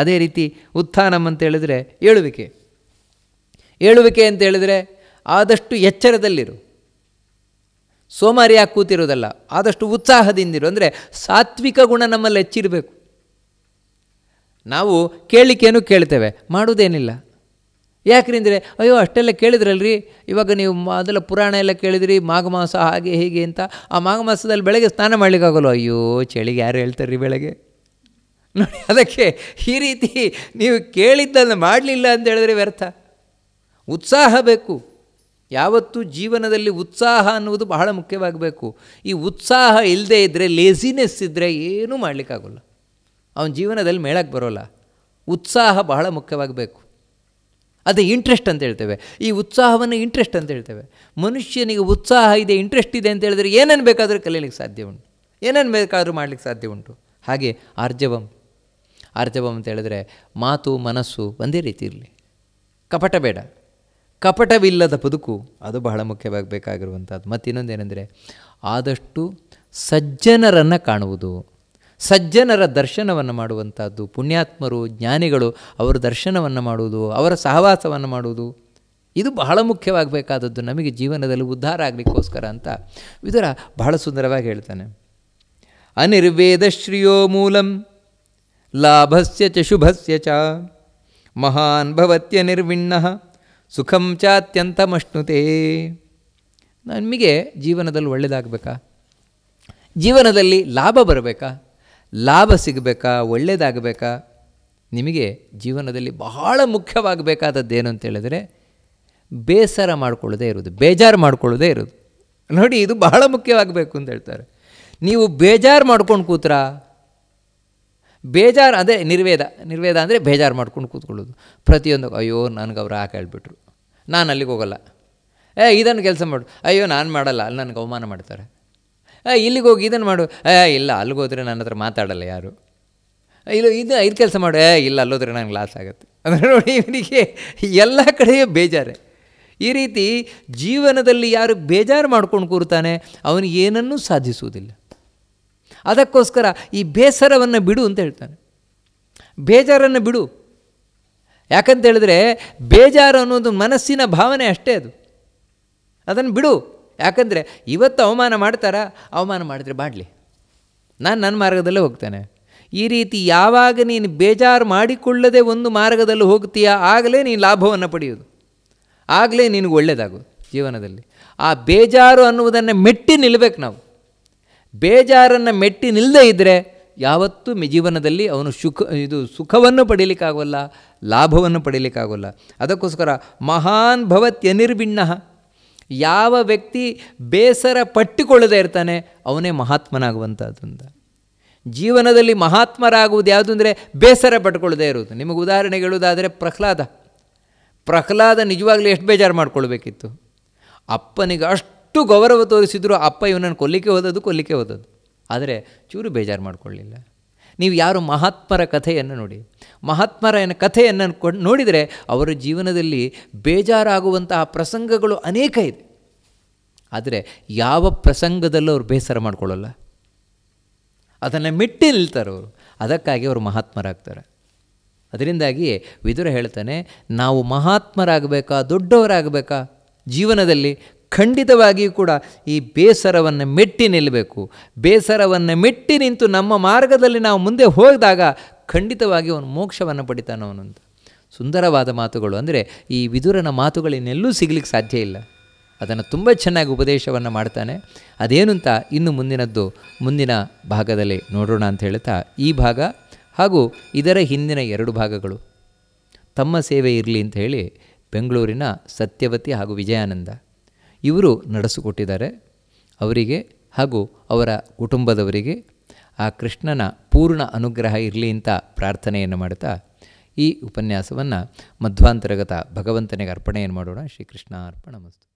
ಅದೇ ರೀತಿ ಉತ್ಥಾನಂ ಅಂತ ಹೇಳಿದ್ರೆ ಏಳುವಿಕೆ ಏಳುವಿಕೆ ಅಂತ ಆದಷ್ಟು ಎಚ್ಚರದಲ್ಲಿರು ಸೋಮಾರಿಯಾಗಿ ಕೂತಿರೋದಲ್ಲ ಆದಷ್ಟು ಉತ್ಸಾಹದಿಂದಿರು ಅಂದರೆ ಸಾತ್ವಿಕ ಗುಣ ನಮ್ಮಲ್ಲಿ ಹೆಚ್ಚಿರಬೇಕು ನಾವು ಕೇಳಲಿಕ್ಕೇನು ಕೇಳ್ತೇವೆ ಯಾಕ್ರಿ ಯಾಕ್ರಿಂದರೆ ಅಯ್ಯೋ ಅಷ್ಟೆಲ್ಲ ಕೇಳಿದ್ರಲ್ರಿ ಇವಾಗ ನೀವು ಮೊದಲ ಪುರಾಣ ಎಲ್ಲ ಕೇಳಿದ್ರಿ ಮಾಘ ಮಾಸ ಹಾಗೆ ಹೀಗೆ ಅಂತ ಆ ಮಾಘ ಮಾಸದಲ್ಲಿ ಬೆಳಗ್ಗೆ ಸ್ನಾನ ಮಾಡಲಿಕ್ಕಾಗಲ್ಲ ಅಯ್ಯೋ ಚಳಿಗೆ ಯಾರು ಹೇಳ್ತಾರ್ರಿ ಬೆಳಗ್ಗೆ ನೋಡಿ ಅದಕ್ಕೆ ಈ ರೀತಿ ನೀವು ಕೇಳಿದ್ದನ್ನು ಮಾಡಲಿಲ್ಲ ಅಂತ ಹೇಳಿದ್ರೆ ವ್ಯರ್ಥ ಉತ್ಸಾಹ ಬೇಕು ಯಾವತ್ತೂ ಜೀವನದಲ್ಲಿ ಉತ್ಸಾಹ ಅನ್ನುವುದು ಬಹಳ ಮುಖ್ಯವಾಗಬೇಕು ಈ ಉತ್ಸಾಹ ಇಲ್ಲದೇ ಇದ್ದರೆ ಲೇಸಿನೆಸ್ ಇದ್ದರೆ ಏನೂ ಮಾಡಲಿಕ್ಕಾಗಲ್ಲ ಅವನ ಜೀವನದಲ್ಲಿ ಮೇಳಕ್ಕೆ ಬರೋಲ್ಲ ಉತ್ಸಾಹ ಬಹಳ ಮುಖ್ಯವಾಗಬೇಕು ಅದು ಇಂಟ್ರೆಸ್ಟ್ ಅಂತ ಹೇಳ್ತೇವೆ ಈ ಉತ್ಸಾಹವನ್ನು ಇಂಟ್ರೆಸ್ಟ್ ಅಂತ ಹೇಳ್ತೇವೆ ಮನುಷ್ಯನಿಗೆ ಉತ್ಸಾಹ ಇದೆ ಇಂಟ್ರೆಸ್ಟ್ ಇದೆ ಅಂತ ಹೇಳಿದರೆ ಏನೇನು ಬೇಕಾದರೂ ಕಲೀಲಿಕ್ಕೆ ಸಾಧ್ಯ ಉಂಟು ಏನೇನು ಬೇಕಾದರೂ ಮಾಡಲಿಕ್ಕೆ ಸಾಧ್ಯ ಉಂಟು ಹಾಗೆ ಆರ್ಜವಂ ಆರ್ಜವಂ ಅಂತ ಹೇಳಿದ್ರೆ ಮಾತು ಮನಸ್ಸು ಒಂದೇ ರೀತಿ ಇರಲಿ ಕಪಟ ಬೇಡ ಕಪಟವಿಲ್ಲದ ಬದುಕು ಅದು ಬಹಳ ಮುಖ್ಯವಾಗಿ ಬೇಕಾಗಿರುವಂಥದ್ದು ಇನ್ನೊಂದೇನೆಂದರೆ ಆದಷ್ಟು ಸಜ್ಜನರನ್ನು ಕಾಣುವುದು ಸಜ್ಜನರ ದರ್ಶನವನ್ನು ಮಾಡುವಂಥದ್ದು ಪುಣ್ಯಾತ್ಮರು ಜ್ಞಾನಿಗಳು ಅವರ ದರ್ಶನವನ್ನು ಮಾಡುವುದು ಅವರ ಸಹವಾಸವನ್ನು ಮಾಡುವುದು ಇದು ಬಹಳ ಮುಖ್ಯವಾಗಬೇಕಾದದ್ದು ನಮಗೆ ಜೀವನದಲ್ಲಿ ಉದ್ಧಾರ ಆಗಲಿಕ್ಕೋಸ್ಕರ ಅಂತ ಇದರ ಬಹಳ ಸುಂದರವಾಗಿ ಹೇಳ್ತಾನೆ ಅನಿರ್ವೇದ ಮೂಲಂ ಲಾಭಸ್ಯ ಚ ಶುಭಸ್ಯ ಚ ಮಹಾನ್ ಭವತ್ಯ ನಿರ್ವಿಣ್ಣ ಸುಖಂ ಮಷ್ಣುತೆ ನಮಗೆ ಜೀವನದಲ್ಲಿ ಒಳ್ಳೆಯದಾಗಬೇಕಾ ಜೀವನದಲ್ಲಿ ಲಾಭ ಬರಬೇಕಾ ಲಾಭ ಸಿಗಬೇಕಾ ಒಳ್ಳೆಯದಾಗಬೇಕಾ ನಿಮಗೆ ಜೀವನದಲ್ಲಿ ಬಹಳ ಮುಖ್ಯವಾಗಬೇಕಾದದ್ದೇನು ಹೇಳಿದರೆ ಬೇಸರ ಮಾಡಿಕೊಳ್ಳೋದೇ ಇರೋದು ಬೇಜಾರು ಮಾಡ್ಕೊಳ್ಳೋದೇ ಇರೋದು ನೋಡಿ ಇದು ಬಹಳ ಮುಖ್ಯವಾಗಬೇಕು ಅಂತ ಹೇಳ್ತಾರೆ ನೀವು ಬೇಜಾರು ಮಾಡ್ಕೊಂಡು ಕೂತ್ರ ಬೇಜಾರು ಅದೇ ನಿರ್ವೇದ ನಿರ್ವೇದ ಅಂದರೆ ಬೇಜಾರು ಮಾಡ್ಕೊಂಡು ಕೂತ್ಕೊಳ್ಳೋದು ಪ್ರತಿಯೊಂದು ಅಯ್ಯೋ ನನಗೆ ಅವ್ರು ಹಾಕಿ ಹೇಳ್ಬಿಟ್ರು ನಾನು ಅಲ್ಲಿಗೆ ಹೋಗಲ್ಲ ಏ ಇದನ್ನು ಕೆಲಸ ಮಾಡು ಅಯ್ಯೋ ನಾನು ಮಾಡಲ್ಲ ಅಲ್ಲಿ ನನಗೆ ಅವಮಾನ ಮಾಡ್ತಾರೆ ಇಲ್ಲಿಗೆ ಹೋಗಿ ಇದನ್ನು ಮಾಡು ಇಲ್ಲ ಅಲ್ಲಿಗೆ ಹೋದರೆ ನನ್ನ ಹತ್ರ ಮಾತಾಡಲ್ಲ ಯಾರು ಇಲ್ಲ ಇದು ಇದು ಕೆಲಸ ಮಾಡು ಏ ಇಲ್ಲ ಅಲ್ಲೋದ್ರೆ ನಂಗೆ ಲಾಸ್ ಆಗುತ್ತೆ ಅಂದರೆ ನೋಡಿ ಇವನಿಗೆ ಎಲ್ಲ ಕಡೆಯೂ ಬೇಜಾರೆ ಈ ರೀತಿ ಜೀವನದಲ್ಲಿ ಯಾರು ಬೇಜಾರು ಮಾಡ್ಕೊಂಡು ಕೂರ್ತಾನೆ ಅವನಿಗೆ ಏನನ್ನೂ ಸಾಧಿಸುವುದಿಲ್ಲ ಅದಕ್ಕೋಸ್ಕರ ಈ ಬೇಸರವನ್ನು ಬಿಡು ಅಂತ ಹೇಳ್ತಾನೆ ಬೇಜಾರನ್ನು ಬಿಡು ಯಾಕಂತೇಳಿದ್ರೆ ಹೇಳಿದ್ರೆ ಬೇಜಾರು ಅನ್ನೋದು ಮನಸ್ಸಿನ ಭಾವನೆ ಅಷ್ಟೇ ಅದು ಅದನ್ನು ಬಿಡು ಯಾಕಂದರೆ ಇವತ್ತು ಅವಮಾನ ಮಾಡ್ತಾರಾ ಅವಮಾನ ಮಾಡಿದ್ರೆ ಮಾಡಲಿ ನಾನು ನನ್ನ ಮಾರ್ಗದಲ್ಲೇ ಹೋಗ್ತೇನೆ ಈ ರೀತಿ ಯಾವಾಗ ನೀನು ಬೇಜಾರು ಮಾಡಿಕೊಳ್ಳದೆ ಒಂದು ಮಾರ್ಗದಲ್ಲಿ ಹೋಗ್ತೀಯಾ ಆಗಲೇ ನೀನು ಲಾಭವನ್ನು ಪಡೆಯೋದು ಆಗಲೇ ನಿನಗೆ ಒಳ್ಳೆಯದಾಗೋದು ಜೀವನದಲ್ಲಿ ಆ ಬೇಜಾರು ಅನ್ನುವುದನ್ನು ಮೆಟ್ಟಿ ನಿಲ್ಲಬೇಕು ನಾವು ಬೇಜಾರನ್ನು ಮೆಟ್ಟಿ ನಿಲ್ಲದೇ ಇದ್ದರೆ ಯಾವತ್ತೂ ಜೀವನದಲ್ಲಿ ಅವನು ಸುಖ ಇದು ಸುಖವನ್ನು ಪಡೀಲಿಕ್ಕಾಗೋಲ್ಲ ಲಾಭವನ್ನು ಪಡೀಲಿಕ್ಕಾಗೋಲ್ಲ ಅದಕ್ಕೋಸ್ಕರ ಮಹಾನ್ ಭವತ್ಯನಿರ್ಭಿಣ್ಣ ಯಾವ ವ್ಯಕ್ತಿ ಬೇಸರ ಪಟ್ಟಿಕೊಳ್ಳದೇ ಇರ್ತಾನೆ ಅವನೇ ಮಹಾತ್ಮನಾಗುವಂಥದ್ದು ಅಂತ ಜೀವನದಲ್ಲಿ ಮಹಾತ್ಮರಾಗುವುದು ಯಾವುದು ಅಂದರೆ ಬೇಸರ ಪಟ್ಕೊಳ್ಳದೇ ಇರುವುದು ನಿಮಗೆ ಉದಾಹರಣೆ ಹೇಳುವುದಾದರೆ ಪ್ರಹ್ಲಾದ ಪ್ರಹ್ಲಾದ ನಿಜವಾಗ್ಲೂ ಎಷ್ಟು ಬೇಜಾರು ಮಾಡಿಕೊಳ್ಬೇಕಿತ್ತು ಅಪ್ಪನಿಗೆ ಅಷ್ಟು ಗೌರವ ತೋರಿಸಿದ್ರು ಅಪ್ಪ ಇವನನ್ನು ಕೊಲ್ಲಿಕ್ಕೆ ಹೋದದ್ದು ಕೊಲ್ಲಿಕ್ಕೆ ಹೋದದ್ದು ಆದರೆ ಚೂರು ಬೇಜಾರು ಮಾಡಿಕೊಳ್ಳಿಲ್ಲ ನೀವು ಯಾರು ಮಹಾತ್ಮರ ಕಥೆಯನ್ನು ನೋಡಿ ಮಹಾತ್ಮರ ಕಥೆಯನ್ನು ನೋಡಿದರೆ ಅವರ ಜೀವನದಲ್ಲಿ ಬೇಜಾರಾಗುವಂತಹ ಪ್ರಸಂಗಗಳು ಅನೇಕ ಇದೆ ಆದರೆ ಯಾವ ಪ್ರಸಂಗದಲ್ಲೂ ಅವರು ಬೇಸರ ಮಾಡಿಕೊಳ್ಳಲ್ಲ ಅದನ್ನು ಮೆಟ್ಟಿ ನಿಲ್ತಾರೆ ಅವರು ಅದಕ್ಕಾಗಿ ಅವರು ಮಹಾತ್ಮರಾಗ್ತಾರೆ ಅದರಿಂದಾಗಿ ವಿದುರ ಹೇಳ್ತಾನೆ ನಾವು ಮಹಾತ್ಮರಾಗಬೇಕಾ ದೊಡ್ಡವರಾಗಬೇಕಾ ಜೀವನದಲ್ಲಿ ಖಂಡಿತವಾಗಿಯೂ ಕೂಡ ಈ ಬೇಸರವನ್ನು ಮೆಟ್ಟಿ ನಿಲ್ಲಬೇಕು ಬೇಸರವನ್ನು ಮೆಟ್ಟಿ ನಿಂತು ನಮ್ಮ ಮಾರ್ಗದಲ್ಲಿ ನಾವು ಮುಂದೆ ಹೋದಾಗ ಖಂಡಿತವಾಗಿ ಅವನು ಮೋಕ್ಷವನ್ನು ಪಡಿತಾನೆ ಅಂತ ಸುಂದರವಾದ ಮಾತುಗಳು ಅಂದರೆ ಈ ವಿದುರನ ಮಾತುಗಳಿನ್ನೆಲ್ಲೂ ಸಿಗಲಿಕ್ಕೆ ಸಾಧ್ಯ ಇಲ್ಲ ಅದನ್ನು ತುಂಬ ಚೆನ್ನಾಗಿ ಉಪದೇಶವನ್ನು ಮಾಡ್ತಾನೆ ಅದೇನು ಅಂತ ಇನ್ನು ಮುಂದಿನದ್ದು ಮುಂದಿನ ಭಾಗದಲ್ಲಿ ನೋಡೋಣ ಅಂತ ಹೇಳ್ತಾ ಈ ಭಾಗ ಹಾಗೂ ಇದರ ಹಿಂದಿನ ಎರಡು ಭಾಗಗಳು ತಮ್ಮ ಸೇವೆ ಇರಲಿ ಅಂತ ಹೇಳಿ ಬೆಂಗಳೂರಿನ ಸತ್ಯವತಿ ಹಾಗೂ ವಿಜಯಾನಂದ ಇವರು ನಡೆಸಿಕೊಟ್ಟಿದ್ದಾರೆ ಅವರಿಗೆ ಹಾಗೂ ಅವರ ಕುಟುಂಬದವರಿಗೆ ಆ ಕೃಷ್ಣನ ಪೂರ್ಣ ಅನುಗ್ರಹ ಇರಲಿ ಅಂತ ಪ್ರಾರ್ಥನೆಯನ್ನು ಮಾಡ್ತಾ ಈ ಉಪನ್ಯಾಸವನ್ನು ಮಧ್ವಾಂತರಗತ ಭಗವಂತನಿಗೆ ಅರ್ಪಣೆಯನ್ನು ಮಾಡೋಣ ಶ್ರೀಕೃಷ್ಣ ಅರ್ಪಣ ಮಸ್ತು